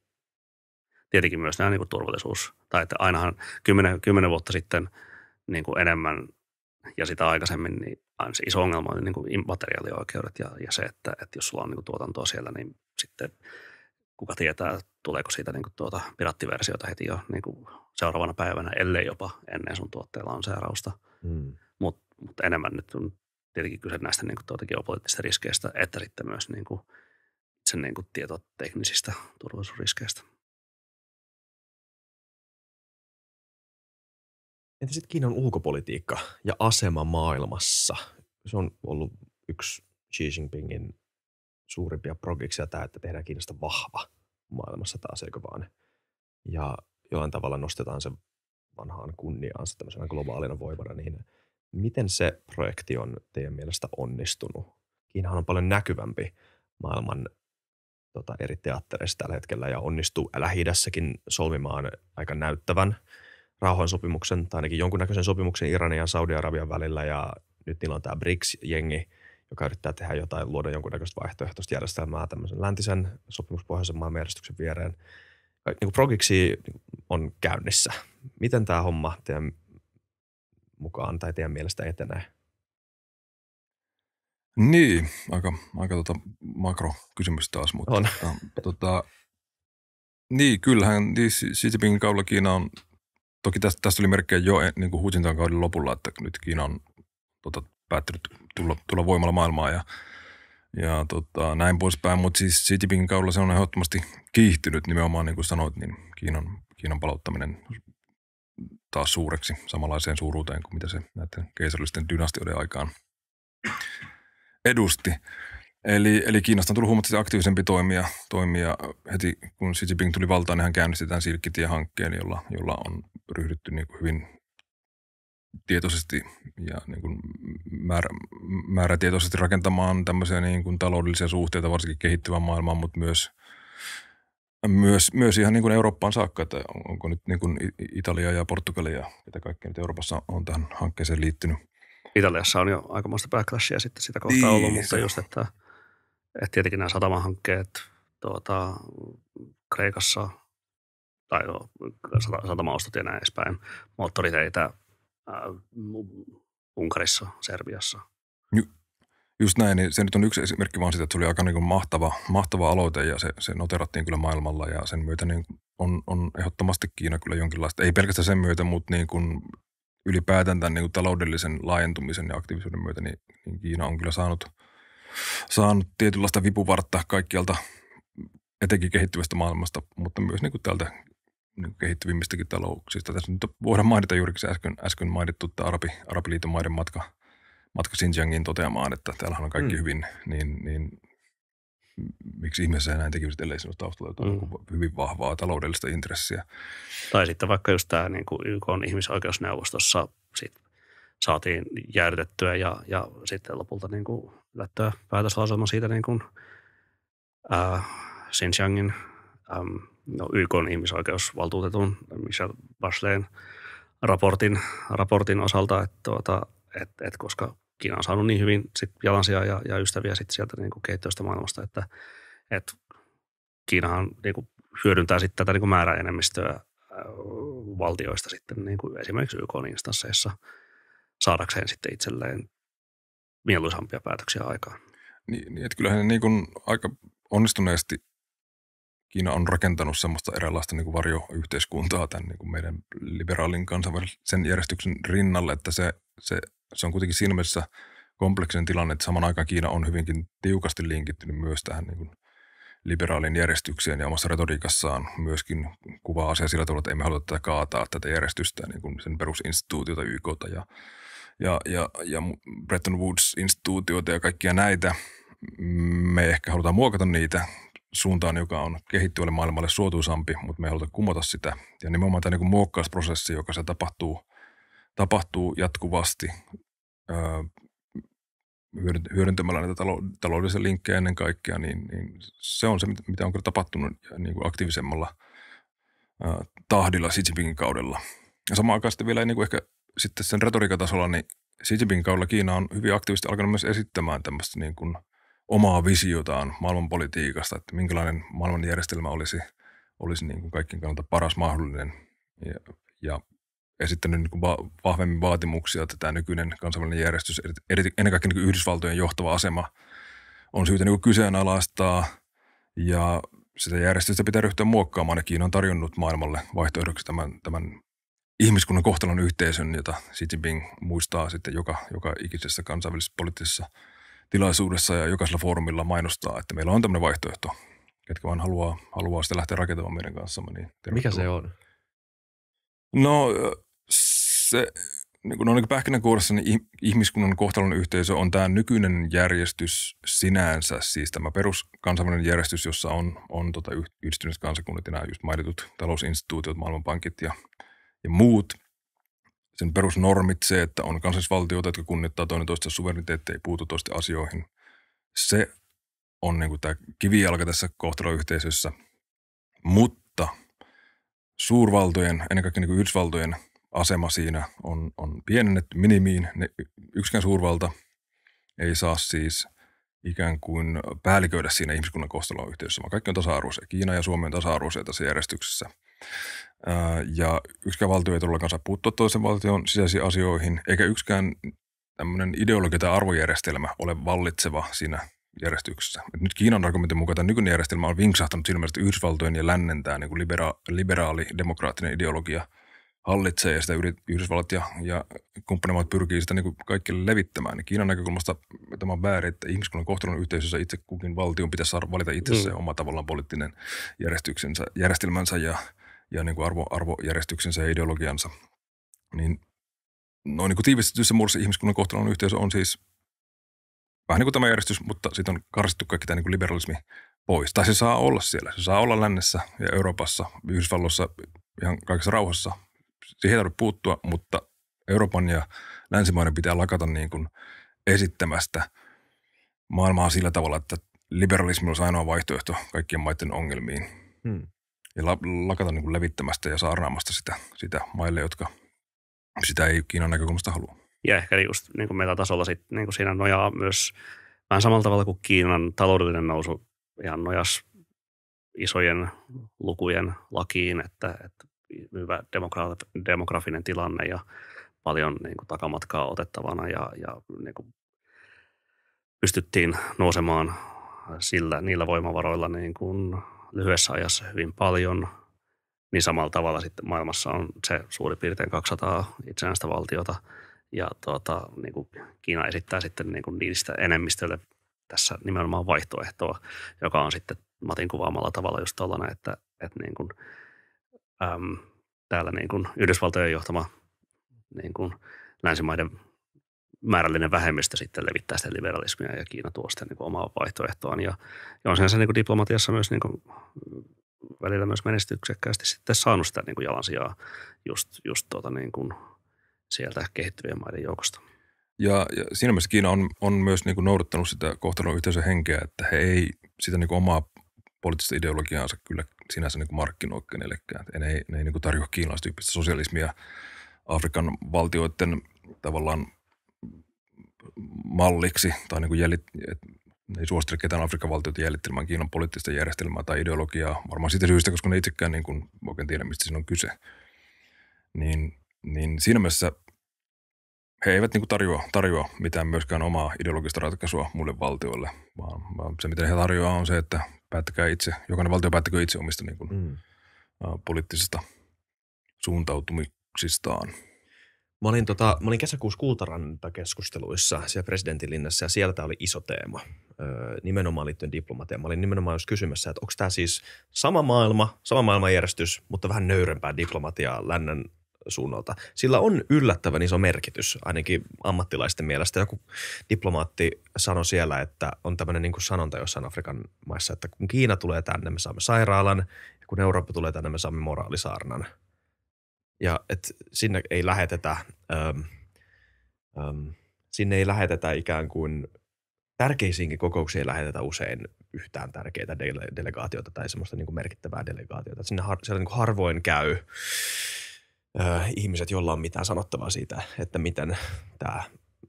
tietenkin myös nämä niin kuin turvallisuus, tai että ainahan kymmenen, kymmenen vuotta sitten niin kuin enemmän ja sitä aikaisemmin, niin aina se iso ongelma on niin kuin materiaalioikeudet ja, ja se, että, että jos sulla on niin kuin tuotantoa siellä, niin sitten kuka tietää, tuleeko siitä niin kuin tuota pirattiversiota heti jo niin kuin seuraavana päivänä, ellei jopa ennen sun tuotteella on seurausta. Hmm. Mutta mut enemmän nyt on tietenkin kyse näistä niin kuin tuota geopoliittisista riskeistä, että sitten myös niin kuin sen niin kuin tietoteknisistä turvallisuusriskeistä. Entä sitten Kiinan ulkopolitiikka ja asema maailmassa? Se on ollut yksi Xi Jinpingin suurimpia progiksia tämä, että tehdään Kiinasta vahva maailmassa taas, eikö vaan? Ja jollain tavalla nostetaan se vanhaan kunniaan tämmöisenä globaalina voimana, niin miten se projekti on teidän mielestä onnistunut? Kiinahan on paljon näkyvämpi maailman tota, eri teattereissa tällä hetkellä ja onnistuu lähi solmimaan aika näyttävän – rauhansopimuksen tai ainakin jonkunnäköisen sopimuksen Iranin ja Saudi-Arabian välillä ja nyt niillä on tämä BRICS-jengi, joka yrittää tehdä jotain, luoda jonkunnäköistä vaihtoehtoista järjestelmää tämmöisen läntisen sopimuspohjaisen maailmanjärjestyksen viereen. Niin kuin progiksi on käynnissä. Miten tämä homma teidän mukaan tai teidän mielestä etenee? Niin, aika, aika tota makrokysymys taas, mutta on. Tota, tota, niin, kyllähän niin, Xi Jinpingin kaudella Kiina on Toki tästä, tästä oli merkkejä jo eh, niin kuin Huutintaan kauden lopulla, että nyt Kiina on tota, päättänyt tulla, tulla voimalla maailmaa ja, ja tota, näin poispäin. Mutta siis Xi Jinpingin kaudella se on ehdottomasti kiihtynyt nimenomaan, niin kuin sanoit, niin Kiinan, Kiinan palauttaminen taas suureksi, samanlaiseen suuruuteen kuin mitä se näiden keisarillisten dynastioiden aikaan edusti. Eli, eli Kiinasta on tullut huomattavasti aktiivisempi toimija, toimija. Heti kun Xi Jinping tuli valtaan, niin hän käynnisti tämän silkkitiehankkeen, jolla, jolla on ryhdytty niin kuin hyvin tietoisesti ja niin kuin määrä, määrätietoisesti rakentamaan tämmöisiä niin kuin taloudellisia suhteita varsinkin kehittyvän maailmaan, mutta myös, myös, myös ihan niin kuin Eurooppaan saakka, että onko nyt niin kuin Italia ja Portugalia ja mitä kaikkea nyt Euroopassa on tähän hankkeeseen liittynyt. Italiassa on jo aikamoista backlashia sitten sitä kohtaa niin, ollut, mutta just, että, että tietenkin nämä satamahankkeet tuota, Kreikassa – tai no, satamaustot ja näin edespäin, moottoriteitä Unkarissa, Serbiassa. Ju, just näin, niin se nyt on yksi esimerkki vaan siitä, että se oli aika niin kuin mahtava, mahtava aloite ja se, se noterattiin kyllä maailmalla ja sen myötä niin on, on ehdottomasti Kiina kyllä jonkinlaista, ei pelkästään sen myötä, mutta niin kuin ylipäätään tämän niin kuin taloudellisen laajentumisen ja aktiivisuuden myötä, niin, niin Kiina on kyllä saanut, saanut tietynlaista vipuvartta kaikkialta etenkin kehittyvästä maailmasta, mutta myös niin kuin täältä Niinku kehittyvimmistäkin talouksista. Tässä nyt voidaan mainita juuri se äsken, äsken mainittu tämä Arabi, Arabiliiton maiden matka, matka Xinjiangin toteamaan, että täällä on kaikki mm. hyvin, niin, niin miksi ihmeessä näin tekisi, ellei sinusta taustalla jotain mm. hyvin vahvaa taloudellista intressiä. Tai sitten vaikka just tämä niin kuin YK on ihmisoikeusneuvostossa sit saatiin jäädytettyä ja, ja sitten lopulta niin kuin lähtöä päätöslauselma siitä niin kuin, ää, Xinjiangin no, YK on ihmisoikeusvaltuutetun Michelle Bacheletin raportin, raportin osalta, että tuota, et, et koska Kiina on saanut niin hyvin sit jalansia ja, ja ystäviä sit sieltä niin kuin keittiöstä maailmasta, että et Kiinahan niin kuin hyödyntää sit tätä niin kuin määräenemmistöä valtioista sitten niin kuin esimerkiksi YK-instansseissa saadakseen sitten itselleen mieluisampia päätöksiä aikaan. Niin, niin että kyllähän ne niin kuin aika onnistuneesti Kiina on rakentanut semmoista erilaista niin kuin varjoyhteiskuntaa tämän niin kuin meidän liberaalin kansainvälisen järjestyksen rinnalle, että se, se, se on kuitenkin siinä mielessä kompleksinen tilanne, että saman aikaan Kiina on hyvinkin tiukasti linkittynyt myös tähän niin kuin liberaalin järjestykseen ja omassa retoriikassaan myöskin kuvaa asiaa sillä tavalla, että emme halua tätä kaataa tätä järjestystä, niin kuin sen perusinstituutiota YKta ja, ja, ja, ja Bretton Woods-instituutioita ja kaikkia näitä. Me ehkä halutaan muokata niitä suuntaan, joka on kehittyvälle maailmalle suotuisampi, mutta me ei haluta kumota sitä. Ja nimenomaan tämä niin muokkausprosessi, joka se tapahtuu, tapahtuu jatkuvasti öö, hyödyntämällä näitä taloudellisia linkkejä ennen kaikkea, niin, niin se on se, mitä on kyllä tapahtunut niin kuin aktiivisemmalla öö, tahdilla Xi Jinpingin kaudella. Ja samaan aikaan sitten vielä niin kuin ehkä sitten sen retoriikatasolla, niin Xi Jinpingin kaudella Kiina on hyvin aktiivisesti alkanut myös esittämään tämmöistä niin kuin – omaa visiotaan maailmanpolitiikasta, että minkälainen maailmanjärjestelmä olisi, olisi niin kuin kaikkien kannalta paras mahdollinen ja, ja esittänyt niin kuin va- vahvemmin vaatimuksia, että tämä nykyinen kansainvälinen järjestys, eri, ennen kaikkea niin Yhdysvaltojen johtava asema, on syytä niin kuin kyseenalaistaa ja sitä järjestystä pitää ryhtyä muokkaamaan ja Kiina on tarjonnut maailmalle vaihtoehdoksi tämän, tämän ihmiskunnan kohtalon yhteisön, jota Xi Jinping muistaa sitten joka, joka ikisessä kansainvälisessä poliittisessa – tilaisuudessa ja jokaisella foorumilla mainostaa, että meillä on tämmöinen vaihtoehto. Ketkä vaan haluaa, haluaa sitä lähteä rakentamaan meidän kanssamme. Niin Mikä se on? No se, niin kun on no, niin pähkinänkuoressa, niin ihmiskunnan kohtalon yhteisö on tämä nykyinen järjestys sinänsä, siis tämä peruskansainvälinen järjestys, jossa on, on tota yhdistyneet kansakunnat ja nämä just mainitut talousinstituutiot, maailmanpankit ja, ja muut – sen perusnormit, se, että on kansallisvaltioita, jotka kunnittaa toinen toista suvereniteetti, ei puutu toisten asioihin. Se on niin kuin tämä kivijalka tässä kohtaloyhteisössä. Mutta suurvaltojen, ennen kaikkea niin kuin Yhdysvaltojen asema siinä on, on pienennetty minimiin. Ne, yksikään suurvalta ei saa siis ikään kuin päälliköidä siinä ihmiskunnan kohtaloyhteisössä, vaan kaikki on tasa-arvoisia. Kiina ja Suomi on tasa-arvoisia tässä järjestyksessä – ja yksikään valtio ei todellakaan saa puuttua toisen valtion sisäisiin asioihin, eikä yksikään tämmöinen ideologia tai arvojärjestelmä ole vallitseva siinä järjestyksessä. Et nyt Kiinan argumentin mukaan tämä nykyinen järjestelmä on vinksahtanut siinä mielessä, että Yhdysvaltojen ja lännen tämä niin kuin libera- liberaali demokraattinen ideologia hallitsee ja sitä Yhdysvallat ja, ja kumppanimaat pyrkii sitä niin kuin kaikille levittämään. Niin Kiinan näkökulmasta tämä on väärin, että ihmiskunnan kohtalon yhteisössä itse kukin valtion pitäisi saada valita itse mm. oma tavallaan poliittinen järjestyksensä, järjestelmänsä ja – ja niin kuin arvo, arvojärjestyksensä ja ideologiansa. Niin noin niin kuin tiivistetyssä muodossa ihmiskunnan kohtalon yhteisö on siis vähän niin kuin tämä järjestys, mutta siitä on karsittu kaikki tämä niin kuin liberalismi pois. Tai se saa olla siellä. Se saa olla lännessä ja Euroopassa, Yhdysvalloissa, ihan kaikessa rauhassa. Siihen ei tarvitse puuttua, mutta Euroopan ja länsimaiden pitää lakata niin kuin esittämästä maailmaa sillä tavalla, että liberalismi olisi ainoa vaihtoehto kaikkien maiden ongelmiin. Hmm ja lakata niin kuin levittämästä ja saarnaamasta sitä, sitä maille, jotka sitä ei Kiinan näkökulmasta halua. Ja ehkä just niin kuin metatasolla sit, niin kuin siinä nojaa myös vähän samalla tavalla kuin Kiinan taloudellinen nousu ihan nojas isojen lukujen lakiin, että, että hyvä demogra- demografinen tilanne ja paljon niin kuin, takamatkaa otettavana ja, ja niin kuin, pystyttiin nousemaan sillä, niillä voimavaroilla niin kuin, lyhyessä ajassa hyvin paljon, niin samalla tavalla sitten maailmassa on se suurin piirtein 200 itsenäistä valtiota ja tuota, niin kuin Kiina esittää sitten niin kuin niistä enemmistölle tässä nimenomaan vaihtoehtoa, joka on sitten Matin kuvaamalla tavalla just tuollainen, että, että niin kuin, äm, täällä niin kuin Yhdysvaltojen johtama niin kuin länsimaiden määrällinen vähemmistö sitten levittää sitä liberalismia ja Kiina tuo sitä niin kuin omaa vaihtoehtoaan. Ja, ja on sinänsä niin kuin diplomatiassa myös niin kuin, välillä myös menestyksekkäästi sitten saanut sitä niin kuin jalansijaa just, just tuota niin kuin sieltä kehittyvien maiden joukosta. Ja, ja siinä mielessä Kiina on, on myös niin kuin noudattanut sitä kohtalon yhteisön henkeä, että he ei sitä niin kuin omaa poliittista ideologiaansa kyllä sinänsä niin kuin markkinoi kenellekään. Ne ei, ne ei niin kuin tarjoa kiinalaistyyppistä sosialismia Afrikan valtioiden tavallaan – malliksi tai niin kuin jäljit, ei suosittele ketään Afrikan valtiota jäljittelemään Kiinan poliittista järjestelmää tai ideologiaa, varmaan siitä syystä, koska ne itsekään niin kuin oikein tiedä, mistä siinä on kyse. Niin, niin siinä mielessä he eivät niin kuin tarjoa, tarjoa mitään myöskään omaa ideologista ratkaisua muille valtioille, vaan, vaan se, mitä he tarjoaa, on se, että päättäkää itse, jokainen valtio päättäkö itse omista niin kuin, mm. poliittisista suuntautumiksistaan – Mä olin, tota, mä olin kesäkuussa Kultaranta-keskusteluissa siellä presidentinlinnassa ja siellä tämä oli iso teema öö, nimenomaan liittyen diplomatiaan. Mä olin nimenomaan just kysymässä, että onko tämä siis sama maailma, sama maailmanjärjestys, mutta vähän nöyrempää diplomatiaa lännen suunnalta. Sillä on yllättävän iso merkitys, ainakin ammattilaisten mielestä. Joku diplomaatti sanoi siellä, että on tämmöinen niin sanonta jossain Afrikan maissa, että kun Kiina tulee tänne, me saamme sairaalan, ja kun Eurooppa tulee tänne, me saamme moraalisaarnan – ja et sinne ei lähetetä, äm, äm, sinne ei lähetetä ikään kuin tärkeisiinkin kokouksiin ei lähetetä usein yhtään tärkeitä dele- delegaatiota tai semmoista niin kuin merkittävää delegaatiota. Sinne har- siellä niin kuin harvoin käy ö, äh, ihmiset, joilla on mitään sanottavaa siitä, että miten tämä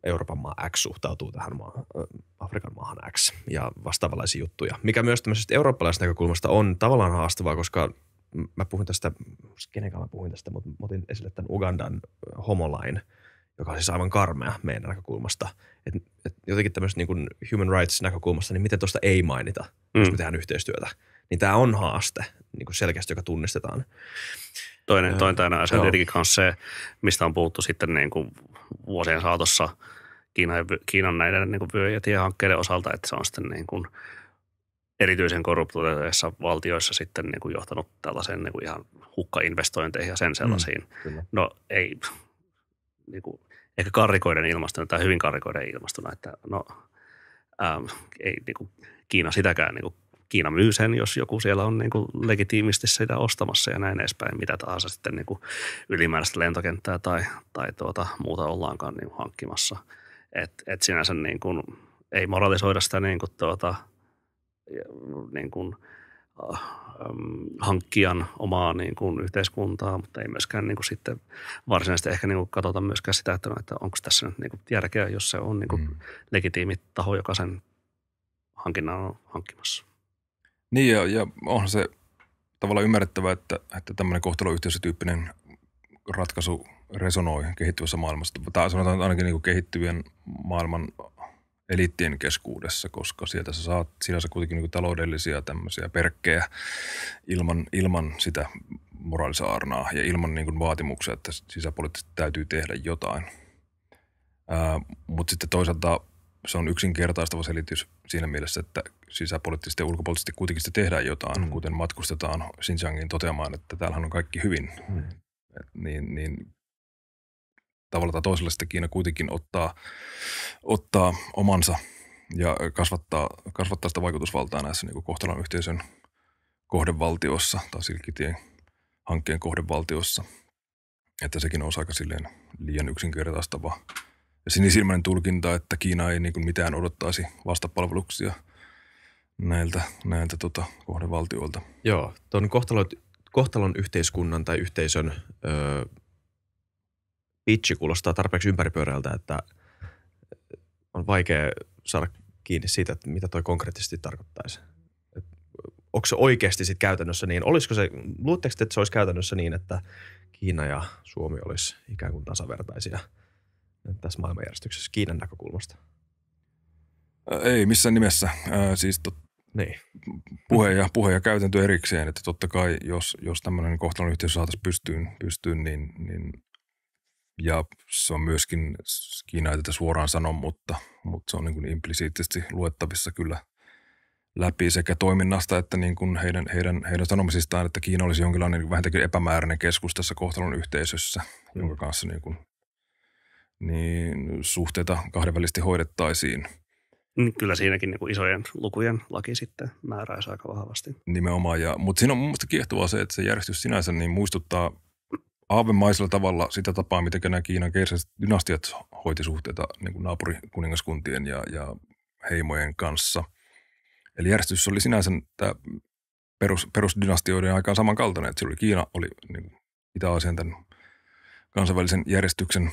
Euroopan maa X suhtautuu tähän maa, äh, Afrikan maahan X ja vastaavanlaisia juttuja, mikä myös tämmöisestä eurooppalaisesta näkökulmasta on tavallaan haastavaa, koska mä puhuin tästä, kenen kanssa mä puhuin tästä, mutta mä otin esille tämän Ugandan homolain, joka on siis aivan karmea meidän näkökulmasta. Et, et jotenkin tämmöistä niin kuin human rights näkökulmasta, niin miten tuosta ei mainita, mm. jos me tehdään yhteistyötä. Niin tämä on haaste niin kuin selkeästi, joka tunnistetaan. Toinen, toinen tämä asia on tietenkin myös se, mistä on puhuttu sitten niin kuin vuosien saatossa Kiinan, Kiinan näiden niin kuin vyö- ja tiehankkeiden osalta, että se on sitten niin kuin – erityisen korruptoituneissa valtioissa sitten niin kuin johtanut tällaisen niin kuin ihan hukkainvestointeihin ja sen sellaisiin. Mm, no ei, niin kuin, ehkä karrikoiden ilmastona tai hyvin karrikoiden ilmastona, että no äm, ei niin kuin Kiina sitäkään, niin kuin Kiina myy sen, jos joku siellä on niin kuin legitiimisti sitä ostamassa ja näin edespäin, mitä tahansa sitten niin kuin ylimääräistä lentokenttää tai, tai tuota, muuta ollaankaan niin kuin hankkimassa. että et sinänsä niin kuin, ei moralisoida sitä niin kuin tuota – niin kuin, äh, hankkijan omaa niin kuin yhteiskuntaa, mutta ei myöskään niin kuin sitten varsinaisesti ehkä niin kuin katsota myöskään sitä, että, no, että onko tässä nyt niin kuin järkeä, jos se on niin kuin mm. legitiimi taho, joka sen hankinnan on hankkimassa. Niin ja, ja onhan se tavallaan ymmärrettävä, että, että tämmöinen kohtaloyhteisötyyppinen ratkaisu resonoi kehittyvässä maailmassa. Tai sanotaan ainakin niin kuin kehittyvien maailman eliittien keskuudessa, koska sieltä sä saat sinänsä kuitenkin niin taloudellisia tämmöisiä perkkejä ilman, ilman sitä moraalisaarnaa ja ilman niin vaatimuksia, että sisäpoliittisesti täytyy tehdä jotain. Mutta sitten toisaalta se on yksinkertaistava selitys siinä mielessä, että sisäpoliittisesti ja ulkopoliittisesti kuitenkin sitä tehdään jotain, mm. kuten matkustetaan Xinjiangin toteamaan, että täällähän on kaikki hyvin. Mm. Et niin, niin tavallaan toisella sitten Kiina kuitenkin ottaa ottaa omansa ja kasvattaa, kasvattaa sitä vaikutusvaltaa näissä niin kohtalon yhteisön kohdevaltiossa tai Silkkitien hankkeen kohdevaltiossa. Että sekin on aika silleen liian yksinkertaistava ja sinisilmäinen tulkinta, että Kiina ei niin mitään odottaisi vastapalveluksia näiltä, näiltä tota kohdevaltioilta. Joo, tuon kohtalon, kohtalon yhteiskunnan tai yhteisön öö, pitchi kuulostaa tarpeeksi ympäripyörältä, että – on vaikea saada kiinni siitä, että mitä toi konkreettisesti tarkoittaisi. Et onko se oikeasti sit käytännössä niin? Olisiko se, luutteko te, että se olisi käytännössä niin, että Kiina ja Suomi olisi ikään kuin tasavertaisia tässä maailmanjärjestyksessä Kiinan näkökulmasta? Ei missään nimessä. Äh, siis tot, niin. puhe, ja, puhe ja käytäntö erikseen, että totta kai jos, jos tämmöinen kohtalon yhteys saataisiin pystyyn, pystyyn niin, niin ja se on myöskin, Kiina ei tätä suoraan sano, mutta, mutta se on niin kuin implisiittisesti luettavissa kyllä läpi sekä toiminnasta että niin kuin heidän, heidän, heidän sanomisistaan, että Kiina olisi jonkinlainen vähintäänkin epämääräinen keskus tässä kohtalon yhteisössä, mm. jonka kanssa niin kuin, niin suhteita kahdenvälisesti hoidettaisiin. Niin kyllä siinäkin niin kuin isojen lukujen laki sitten määräisi aika vahvasti. Nimenomaan, ja, mutta siinä on mielestäni kiehtovaa se, että se järjestys sinänsä niin muistuttaa aavemaisella tavalla sitä tapaa, miten nämä Kiinan keisariset dynastiat hoiti suhteita niin kuin naapurikuningaskuntien ja, ja heimojen kanssa. Eli järjestys oli sinänsä tämä perus, perusdynastioiden aikaan samankaltainen, että oli Kiina oli niin Itä-Aasian tämän kansainvälisen järjestyksen,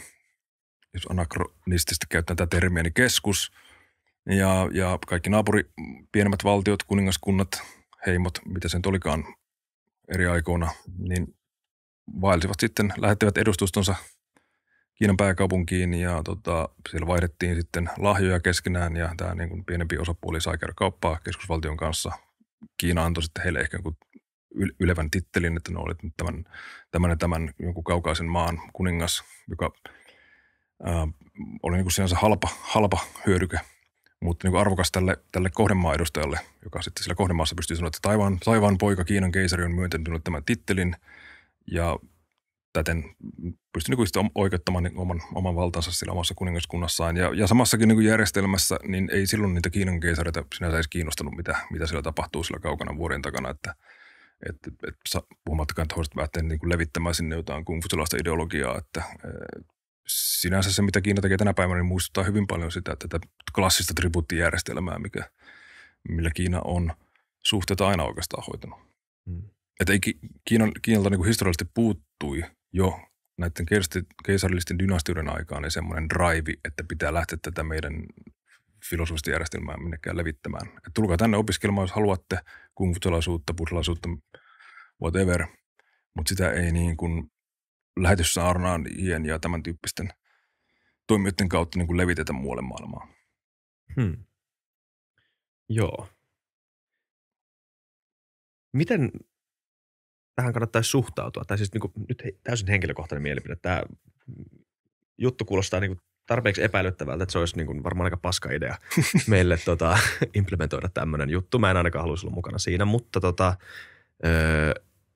jos anakronistisesti käyttää tätä termiä, niin keskus. Ja, ja kaikki naapuri, pienemmät valtiot, kuningaskunnat, heimot, mitä sen tolikaan olikaan eri aikoina, niin vaelsivat sitten, lähettivät edustustonsa Kiinan pääkaupunkiin ja tota, siellä vaihdettiin sitten lahjoja keskenään ja tämä niin kuin pienempi osapuoli sai käydä kauppaa keskusvaltion kanssa. Kiina antoi sitten heille ehkä jonkun ylevän tittelin, että ne no, olet nyt tämän, tämän ja tämän jonkun kaukaisen maan kuningas, joka ää, oli niin kuin sinänsä halpa, halpa hyödyke, mutta niin kuin arvokas tälle, tälle kohdemaan edustajalle, joka sitten sillä kohdemaassa pystyi sanoa, että taivaan, taivaan poika Kiinan keisari on myöntänyt tämän tittelin – ja täten pystyi niin oikeuttamaan niin oman, oman valtansa sillä omassa kuningaskunnassaan. Ja, ja samassakin niin järjestelmässä niin ei silloin niitä Kiinan keisareita sinänsä edes kiinnostanut, mitä, mitä siellä tapahtuu sillä kaukana vuoden takana, että et, et, puhumattakaan, että hoidat lähtenyt niin levittämään sinne jotain kungfutsilaista ideologiaa, että sinänsä se, mitä Kiina tekee tänä päivänä, niin muistuttaa hyvin paljon sitä, että tätä klassista tribuuttijärjestelmää, mikä, millä Kiina on suhteita aina oikeastaan hoitanut. Hmm että ei Kiinan, Kiinalta niin kuin historiallisesti puuttui jo näiden keisarillisten dynastioiden aikaan niin semmoinen drive, että pitää lähteä tätä meidän filosofista järjestelmää minnekään levittämään. Et tulkaa tänne opiskelemaan, jos haluatte kungfutsalaisuutta, buddhalaisuutta, whatever, mutta sitä ei niin kuin lähetyssaarnaan ien ja tämän tyyppisten toimijoiden kautta niin kuin levitetä muualle maailmaan. Hmm. Joo. Miten tähän kannattaisi suhtautua. Tai siis niin kuin, nyt he, täysin henkilökohtainen mielipide. Tämä juttu kuulostaa niin kuin tarpeeksi epäilyttävältä, että se olisi niin kuin varmaan aika paska idea meille tota, implementoida tämmöinen juttu. Mä en ainakaan haluaisi olla mukana siinä, mutta tota, öö,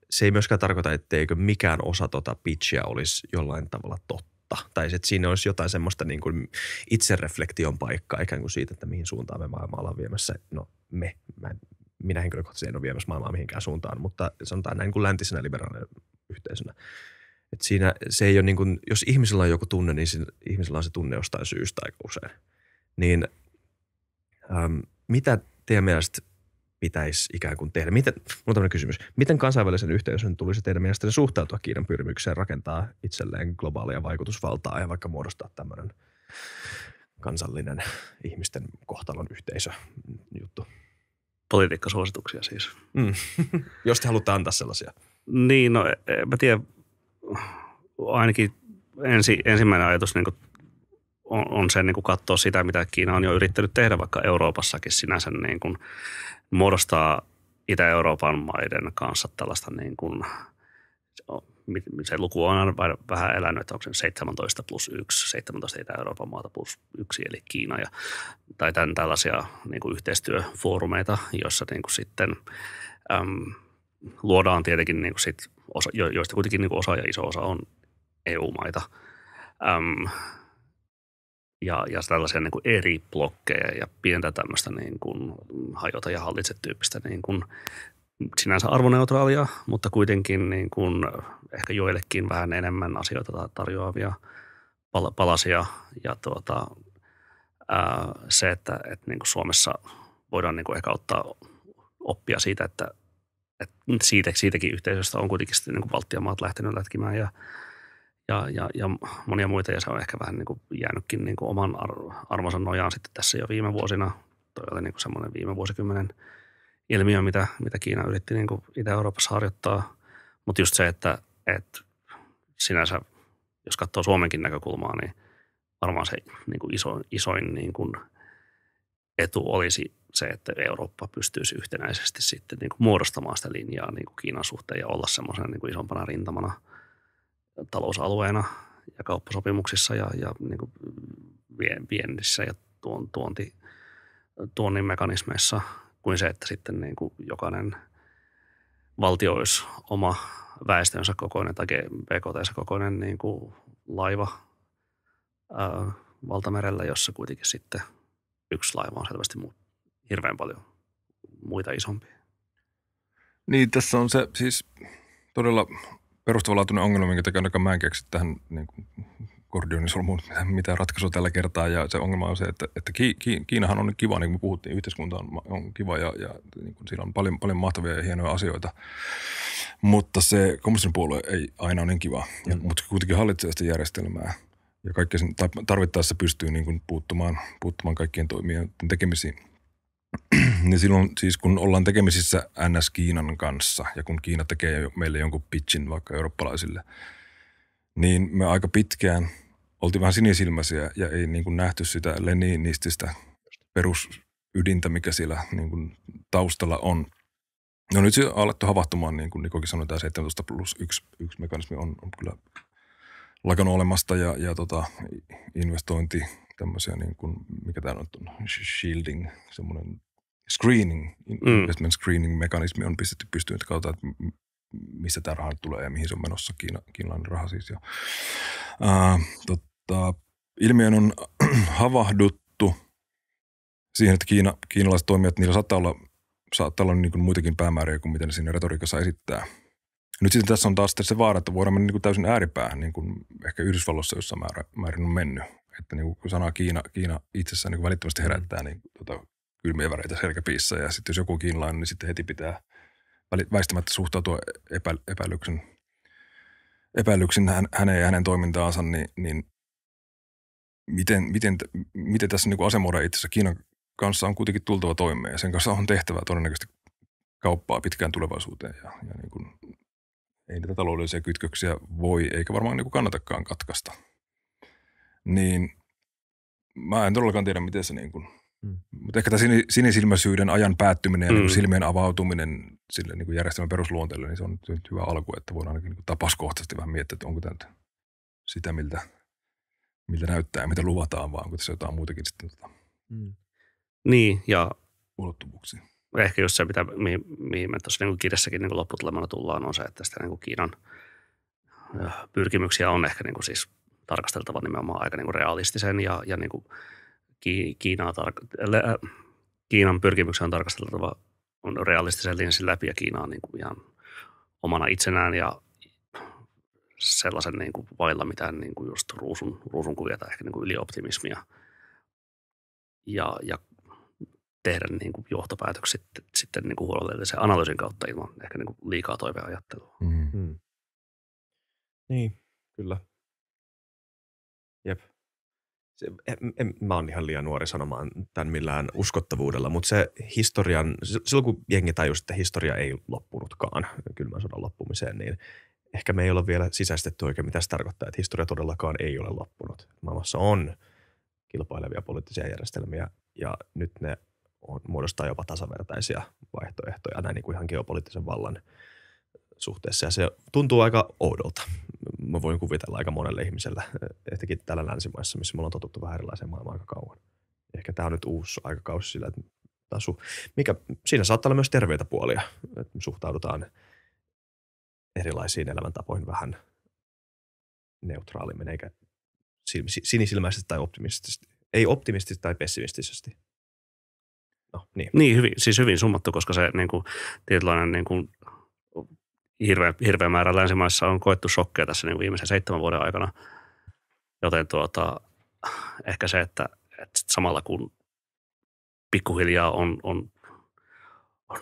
se ei myöskään tarkoita, etteikö mikään osa tota pitchia olisi jollain tavalla totta tai että siinä olisi jotain semmoista niin kuin itsereflektion paikkaa ikään kuin siitä, että mihin suuntaan me maailmaa ollaan viemässä. No me, mä en minä henkilökohtaisesti en ole viemässä maailmaa mihinkään suuntaan, mutta sanotaan näin niin kuin läntisenä liberaalinen yhteisönä. Et siinä se ei ole niin kuin, jos ihmisellä on joku tunne, niin siinä, ihmisellä on se tunne jostain syystä aika usein. Niin äm, mitä teidän mielestä pitäisi ikään kuin tehdä? Miten, mulla on kysymys. Miten kansainvälisen yhteisön tulisi teidän mielestänne suhtautua Kiinan pyrmykseen rakentaa itselleen globaalia vaikutusvaltaa ja vaikka muodostaa tämmöinen kansallinen ihmisten kohtalon yhteisö juttu? politiikkasuosituksia siis. Mm. Jos te haluatte antaa sellaisia. Niin, no e, en mä tiedä. Ainakin ensi, ensimmäinen ajatus niin on, on se niin katsoa sitä, mitä Kiina on jo yrittänyt tehdä vaikka Euroopassakin sinänsä niin kuin muodostaa Itä-Euroopan maiden kanssa tällaista niin kuin – se luku on aina vähän elänyt, että onko se 17 plus 1, 17 Itä-Euroopan maata plus 1 eli Kiina ja, tai tämän, tällaisia niin kuin yhteistyöfoorumeita, joissa niin kuin sitten äm, luodaan tietenkin, niin kuin sit osa, joista kuitenkin niin kuin osa ja iso osa on EU-maita. Äm, ja, ja tällaisia niin kuin eri blokkeja ja pientä tämmöistä niin kuin hajota ja hallitse tyyppistä niin kuin sinänsä arvoneutraalia, mutta kuitenkin niin kuin ehkä joillekin vähän enemmän asioita tarjoavia palasia. Ja tuota, ää, se, että, että niin kuin Suomessa voidaan niin kuin ehkä ottaa oppia siitä, että, että siitä, siitäkin yhteisöstä on kuitenkin sitten niin kuin Baltian maat lähtenyt lätkimään ja, ja, ja, ja monia muita. Ja se on ehkä vähän niin kuin jäänytkin niin kuin oman arvonsa nojaan sitten tässä jo viime vuosina. Toi oli niin kuin semmoinen viime vuosikymmenen – ilmiö, mitä, mitä Kiina yritti niin kuin Itä-Euroopassa harjoittaa. Mutta just se, että, että sinänsä, jos katsoo Suomenkin näkökulmaa, niin varmaan se niin kuin iso, isoin niin kuin etu olisi se, että Eurooppa pystyisi yhtenäisesti sitten niin kuin muodostamaan sitä linjaa niin kuin Kiinan suhteen ja olla semmoisena niin isompana rintamana talousalueena ja kauppasopimuksissa ja, ja niin kuin viennissä ja tuon, tuonti, tuonnin mekanismeissa – kuin se, että sitten niin kuin jokainen valtio olisi oma väestönsä kokoinen tai BKT kokoinen niin kuin laiva ää, valtamerellä, jossa kuitenkin sitten yksi laiva on selvästi muu, hirveän paljon muita isompia. Niin, tässä on se siis todella perustavanlaatuinen ongelma, minkä takia ainakaan mä en keksi tähän niin kuin, Gordionisolu, niin mitä ratkaisua tällä kertaa. Ja se ongelma on se, että, että Kiinahan on kiva, niin kuin me puhuttiin, yhteiskunta on, on kiva ja, ja niin kuin siinä on paljon, paljon mahtavia ja hienoja asioita. Mutta se kommunistinen puolue ei aina ole niin kiva, ja, mm-hmm. mutta kuitenkin hallitsee sitä järjestelmää. Ja kaikkea sen tarvittaessa pystyy niin kuin puuttumaan, puuttumaan kaikkien toimien tekemisiin – niin silloin siis kun ollaan tekemisissä NS Kiinan kanssa ja kun Kiina tekee meille jonkun pitchin vaikka eurooppalaisille, niin me aika pitkään – oltiin vähän sinisilmäisiä ja ei niin kuin nähty sitä leninististä perusydintä, mikä siellä niin kuin taustalla on. No nyt se on alettu havahtumaan, niin kuin Nikokin sanoi, tämä 17 plus 1, 1 mekanismi on, on kyllä lakannut olemasta ja, ja tota, investointi tämmöisiä, niin kuin, mikä tämä on, shielding, semmoinen screening, mm. investment screening mekanismi on pistetty pystyyn että kautta, että mistä tämä raha tulee ja mihin se on menossa, Kiina, kiinalainen raha siis. Ja, ää, tot, tota, ilmiön on havahduttu siihen, että Kiina, kiinalaiset toimijat, niillä saattaa olla, saattaa olla niin kuin muitakin päämääriä kuin miten ne siinä retoriikassa esittää. Nyt sitten tässä on taas se vaara, että voidaan mennä niin kuin täysin ääripäähän, niin kuin ehkä Yhdysvalloissa jossain määrä, määrin on mennyt. Että niin kuin sanaa Kiina, Kiina itsessään niin kuin välittömästi herättää niin tota, kylmiä väreitä selkäpiissä ja sitten jos joku kiinalainen, niin sitten heti pitää väistämättä suhtautua epä, epäilyksen, epäilyksen hän, häneen ja hänen toimintaansa, niin, niin miten, miten, miten tässä niin asemoida itsessä Kiinan kanssa on kuitenkin tultava toimeen ja sen kanssa on tehtävä todennäköisesti kauppaa pitkään tulevaisuuteen ja, ja niin kuin, ei niitä taloudellisia kytköksiä voi eikä varmaan niin kuin kannatakaan katkaista. Niin mä en todellakaan tiedä, miten se niin kuin, mm. mutta ehkä tämä sinisilmäisyyden ajan päättyminen ja niinku mm. niin silmien avautuminen sille niin kuin järjestelmän perusluonteelle, niin se on nyt hyvä alku, että voidaan ainakin niin tapaskohtaisesti vähän miettiä, että onko tämä nyt sitä, miltä – miltä näyttää ja mitä luvataan, vaan kun tässä jotain muutakin sitten tota, mm. Niin, ja ulottuvuuksia. Ehkä just se, mitä, mihin, mihin me tuossa niin kirjassakin niin lopputulemana tullaan, on se, että sitä niin kuin Kiinan pyrkimyksiä on ehkä niin kuin siis tarkasteltava nimenomaan aika niin kuin realistisen ja, ja niin kuin Kiinaa tar- äh, Kiinan pyrkimyksiä on tarkasteltava on realistisen linssin läpi ja Kiinaa niin kuin ihan omana itsenään ja sellaisen niin kuin vailla mitään niin kuin just ruusun, ruusun kuvia tai ehkä niin kuin ylioptimismia ja, ja tehdä niin kuin johtopäätökset sitten niin kuin huolellisen analyysin kautta ilman ehkä niin kuin liikaa toiveajattelua. Mm-hmm. Mm. Niin, kyllä. Jep. Se, en, en, mä oon ihan liian nuori sanomaan tämän millään uskottavuudella, mutta se historian, silloin kun jengi tajusi, että historia ei loppunutkaan kylmän sodan loppumiseen, niin ehkä me ei ole vielä sisäistetty oikein, mitä se tarkoittaa, että historia todellakaan ei ole loppunut. Maailmassa on kilpailevia poliittisia järjestelmiä ja nyt ne on, muodostaa jopa tasavertaisia vaihtoehtoja näin niin kuin ihan geopoliittisen vallan suhteessa. Ja se tuntuu aika oudolta. Mä voin kuvitella aika monelle ihmiselle, etenkin täällä länsimaissa, missä me ollaan totuttu vähän erilaiseen maailmaan aika kauan. Ehkä tämä on nyt uusi aikakausi sillä, että tasu, mikä, siinä saattaa olla myös terveitä puolia, että me suhtaudutaan – erilaisiin elämäntapoihin vähän neutraalimmin, eikä sinisilmäisesti tai optimistisesti. Ei optimistisesti tai pessimistisesti. No, niin. niin hyvin, siis hyvin summattu, koska se niin kuin, tietynlainen niin kuin, hirveä, hirveä määrä länsimaissa on koettu shokkeja tässä niin kuin viimeisen seitsemän vuoden aikana. Joten tuota, ehkä se, että, että samalla kun pikkuhiljaa on, on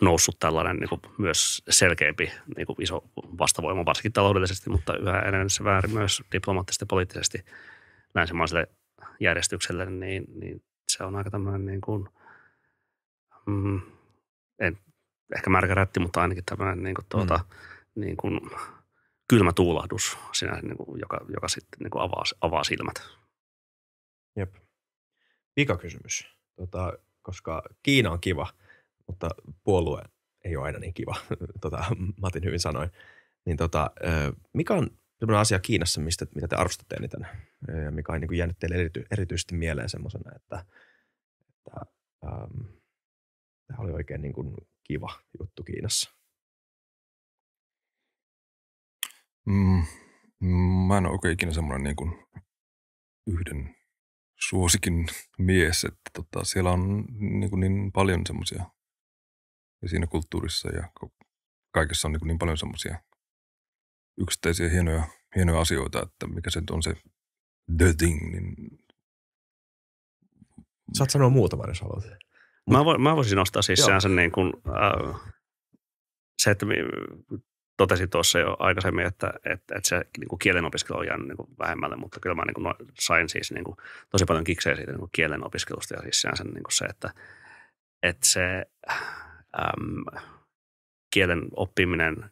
noussut tällainen niin kuin myös selkeämpi niin kuin iso vastavoima, varsinkin taloudellisesti, mutta yhä enemmän se väärin myös diplomaattisesti ja poliittisesti länsimaiselle järjestykselle, niin, niin se on aika tämmöinen niin kuin, mm, en, ehkä märkä rätti, mutta ainakin tämmöinen niin kuin, tuota, mm. niin kuin, kylmä tuulahdus sinä, niin kuin, joka, joka sitten niin kuin avaa, avaa silmät. Jep. Pika kysymys, tota, koska Kiina on kiva – mutta puolue ei ole aina niin kiva, tota, Matin hyvin sanoi. Niin tota, mikä on sellainen asia Kiinassa, mistä, mitä te arvostatte eniten? Ja mikä on niin kuin jäänyt teille erity, erityisesti mieleen semmoisena, että, että ähm, tämä oli oikein niin kuin kiva juttu Kiinassa? Mm, mä en ole oikein ikinä semmoinen niin kuin yhden suosikin mies, että tota, siellä on niin, kuin niin paljon semmoisia ja siinä kulttuurissa ja kaikessa on niin, niin paljon semmoisia yksittäisiä hienoja, hienoja asioita, että mikä se on se the thing, niin... Saat sanoa muutama jos haluat. Mut... Mä, vo, mä voisin nostaa siis sen niin kuin, äh, se, että totesin tuossa jo aikaisemmin, että, että, että se niin kuin kielenopiskelu on jäänyt niin kuin vähemmälle, mutta kyllä mä niin kuin, no, sain siis niin kuin, tosi paljon kiksejä siitä niin kuin kielenopiskelusta ja siis sen niin kuin se, että, että se äm, kielen oppiminen,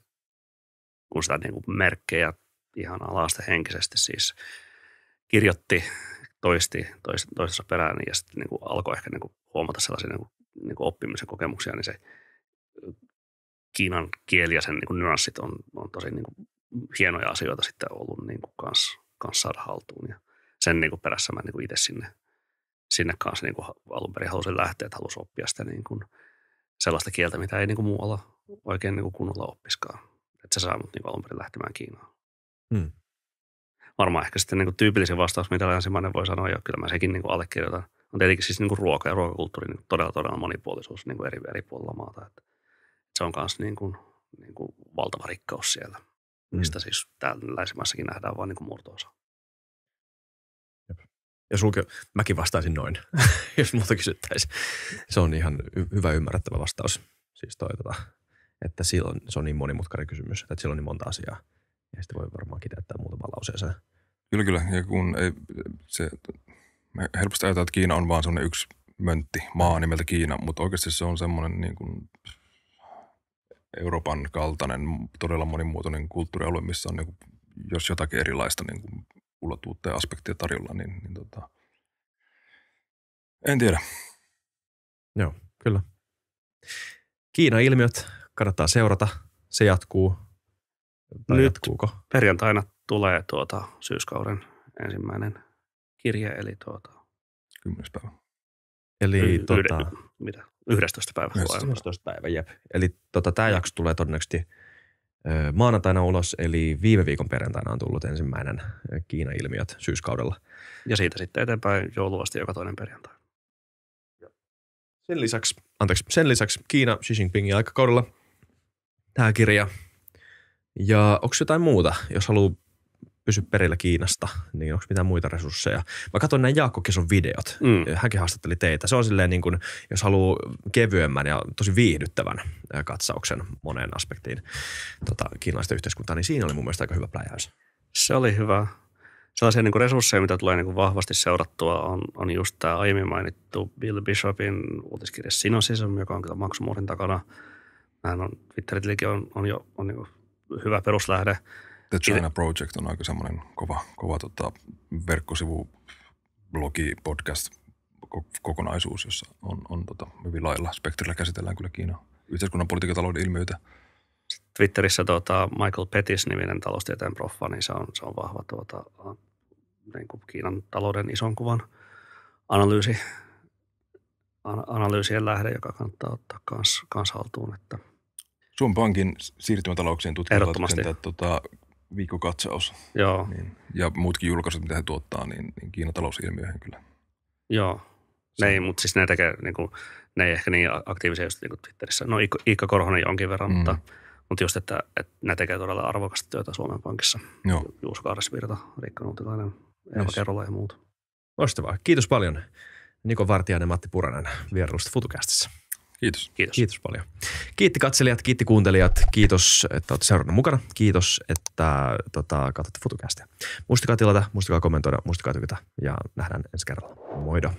kun sitä niin kuin merkkejä ihan alasta henkisesti siis kirjoitti, toisti tois, toisessa perään ja sitten niin kuin alkoi ehkä niin kuin huomata sellaisia niin kuin, niin kuin oppimisen kokemuksia, niin se kiinan kieli ja sen niin kuin nyanssit on, on tosi niin kuin hienoja asioita sitten ollut niin kuin kans, kans saada haltuun. Ja sen niin kuin perässä mä niin kuin itse sinne, sinne kanssa niin kuin alun perin halusin lähteä, että halusin oppia sitä niin kuin – sellaista kieltä, mitä ei niin kuin muualla oikein niin kuin kunnolla oppiskaan. Että se saa mut niin alun perin lähtemään Kiinaan. Hmm. Varmaan ehkä sitten niin kuin tyypillisin vastaus, mitä länsimainen voi sanoa, ja kyllä mä sekin niin kuin allekirjoitan, on tietenkin siis niin kuin ruoka ja ruokakulttuuri niin todella, todella monipuolisuus niin kuin eri, eri puolilla maata. Että se on myös niin kuin, niin kuin valtava rikkaus siellä, mistä hmm. siis täällä länsimaissakin nähdään vain niin Hmm. Ja sulke, mäkin vastaisin noin, jos muuta kysyttäisiin. Se on ihan y- hyvä ymmärrettävä vastaus. Siis toi, tota, että silloin se on niin monimutkainen kysymys, että silloin on niin monta asiaa. Ja sitten voi varmaan kiteyttää muutama lauseeseen. Kyllä, kyllä. Ja kun ei, se, me helposti ajatellaan, että Kiina on vaan semmoinen yksi möntti, maa nimeltä Kiina, mutta oikeasti se on semmoinen niin kuin Euroopan kaltainen, todella monimuotoinen kulttuurialue, missä on niin kuin, jos jotakin erilaista niin kuin ulottuvuutta ja aspektia tarjolla, niin, niin tota, en tiedä. Joo, kyllä. Kiina-ilmiöt kannattaa seurata. Se jatkuu. Tai Nyt jatkuuko? perjantaina tulee tuota syyskauden ensimmäinen kirje, eli tuota... Kymmenes päivä. Eli y- tota... Y- mitä? 11. päivä. 11. päivä, jep. Eli tuota, tämä jakso tulee todennäköisesti maanantaina ulos, eli viime viikon perjantaina on tullut ensimmäinen Kiina-ilmiöt syyskaudella. Ja siitä sitten eteenpäin jouluvasti joka toinen perjantai. Sen lisäksi, anteeksi, sen lisäksi Kiina Xi Jinpingin aikakaudella tämä kirja. Ja onko jotain muuta, jos haluaa pysy perillä Kiinasta, niin onko mitään muita resursseja? Mä katsoin näin Jaakko Keson videot. Mm. Hänkin haastatteli teitä. Se on silleen niin kuin, jos haluaa kevyemmän ja tosi viihdyttävän katsauksen moneen aspektiin tota, kiinalaista yhteiskuntaa, niin siinä oli mun mielestä aika hyvä pläjäys. Se oli hyvä. Sellaisia niin kuin resursseja, mitä tulee niin kuin vahvasti seurattua, on, on just tämä aiemmin mainittu Bill Bishopin uutiskirja Sinosism, joka on kyllä maksumuurin takana. Hän on, Twitteritilikin on, on jo on niin hyvä peruslähde – The China Project on aika semmoinen kova, kova tota, verkkosivu, blogi, podcast kokonaisuus, jossa on, on tota, hyvin lailla spektrillä käsitellään kyllä Kiinaa yhteiskunnan politiikatalouden ilmiöitä. Twitterissä tuota, Michael Pettis-niminen taloustieteen proffa, niin se on, se on vahva tuota, äh, niin kuin Kiinan talouden ison kuvan analyysi, an, analyysien lähde, joka kannattaa ottaa kans, kans haltuun. Että Suomen Pankin siirtymätalouksien tutkimuslaitoksen tuota, viikkokatsaus. Joo. Niin, ja muutkin julkaisut, mitä he tuottaa, niin, niin Kiinan talousilmiöihin kyllä. Joo. Ne ei, mutta siis ne tekee, niin kuin, ne ei ehkä niin aktiivisia just niin kuin Twitterissä. No Iikka, Iikka Korhonen jonkin verran, mm. mutta, mutta just, että, että ne tekee todella arvokasta työtä Suomen Pankissa. Joo. Juuso Kaaresvirta, Riikka Nuutilainen, Eeva yes. Kerola ja muut. Loistavaa. Kiitos paljon Niko Vartiainen ja Matti Puranen vierailusta FutuCastissa. Kiitos. Kiitos. Kiitos paljon. Kiitti katselijat, kiitti kuuntelijat. Kiitos, että olette seurannut mukana. Kiitos, että tota, katsotte FutuCastia. Muistakaa tilata, muistakaa kommentoida, muistakaa tykätä ja nähdään ensi kerralla. Moido.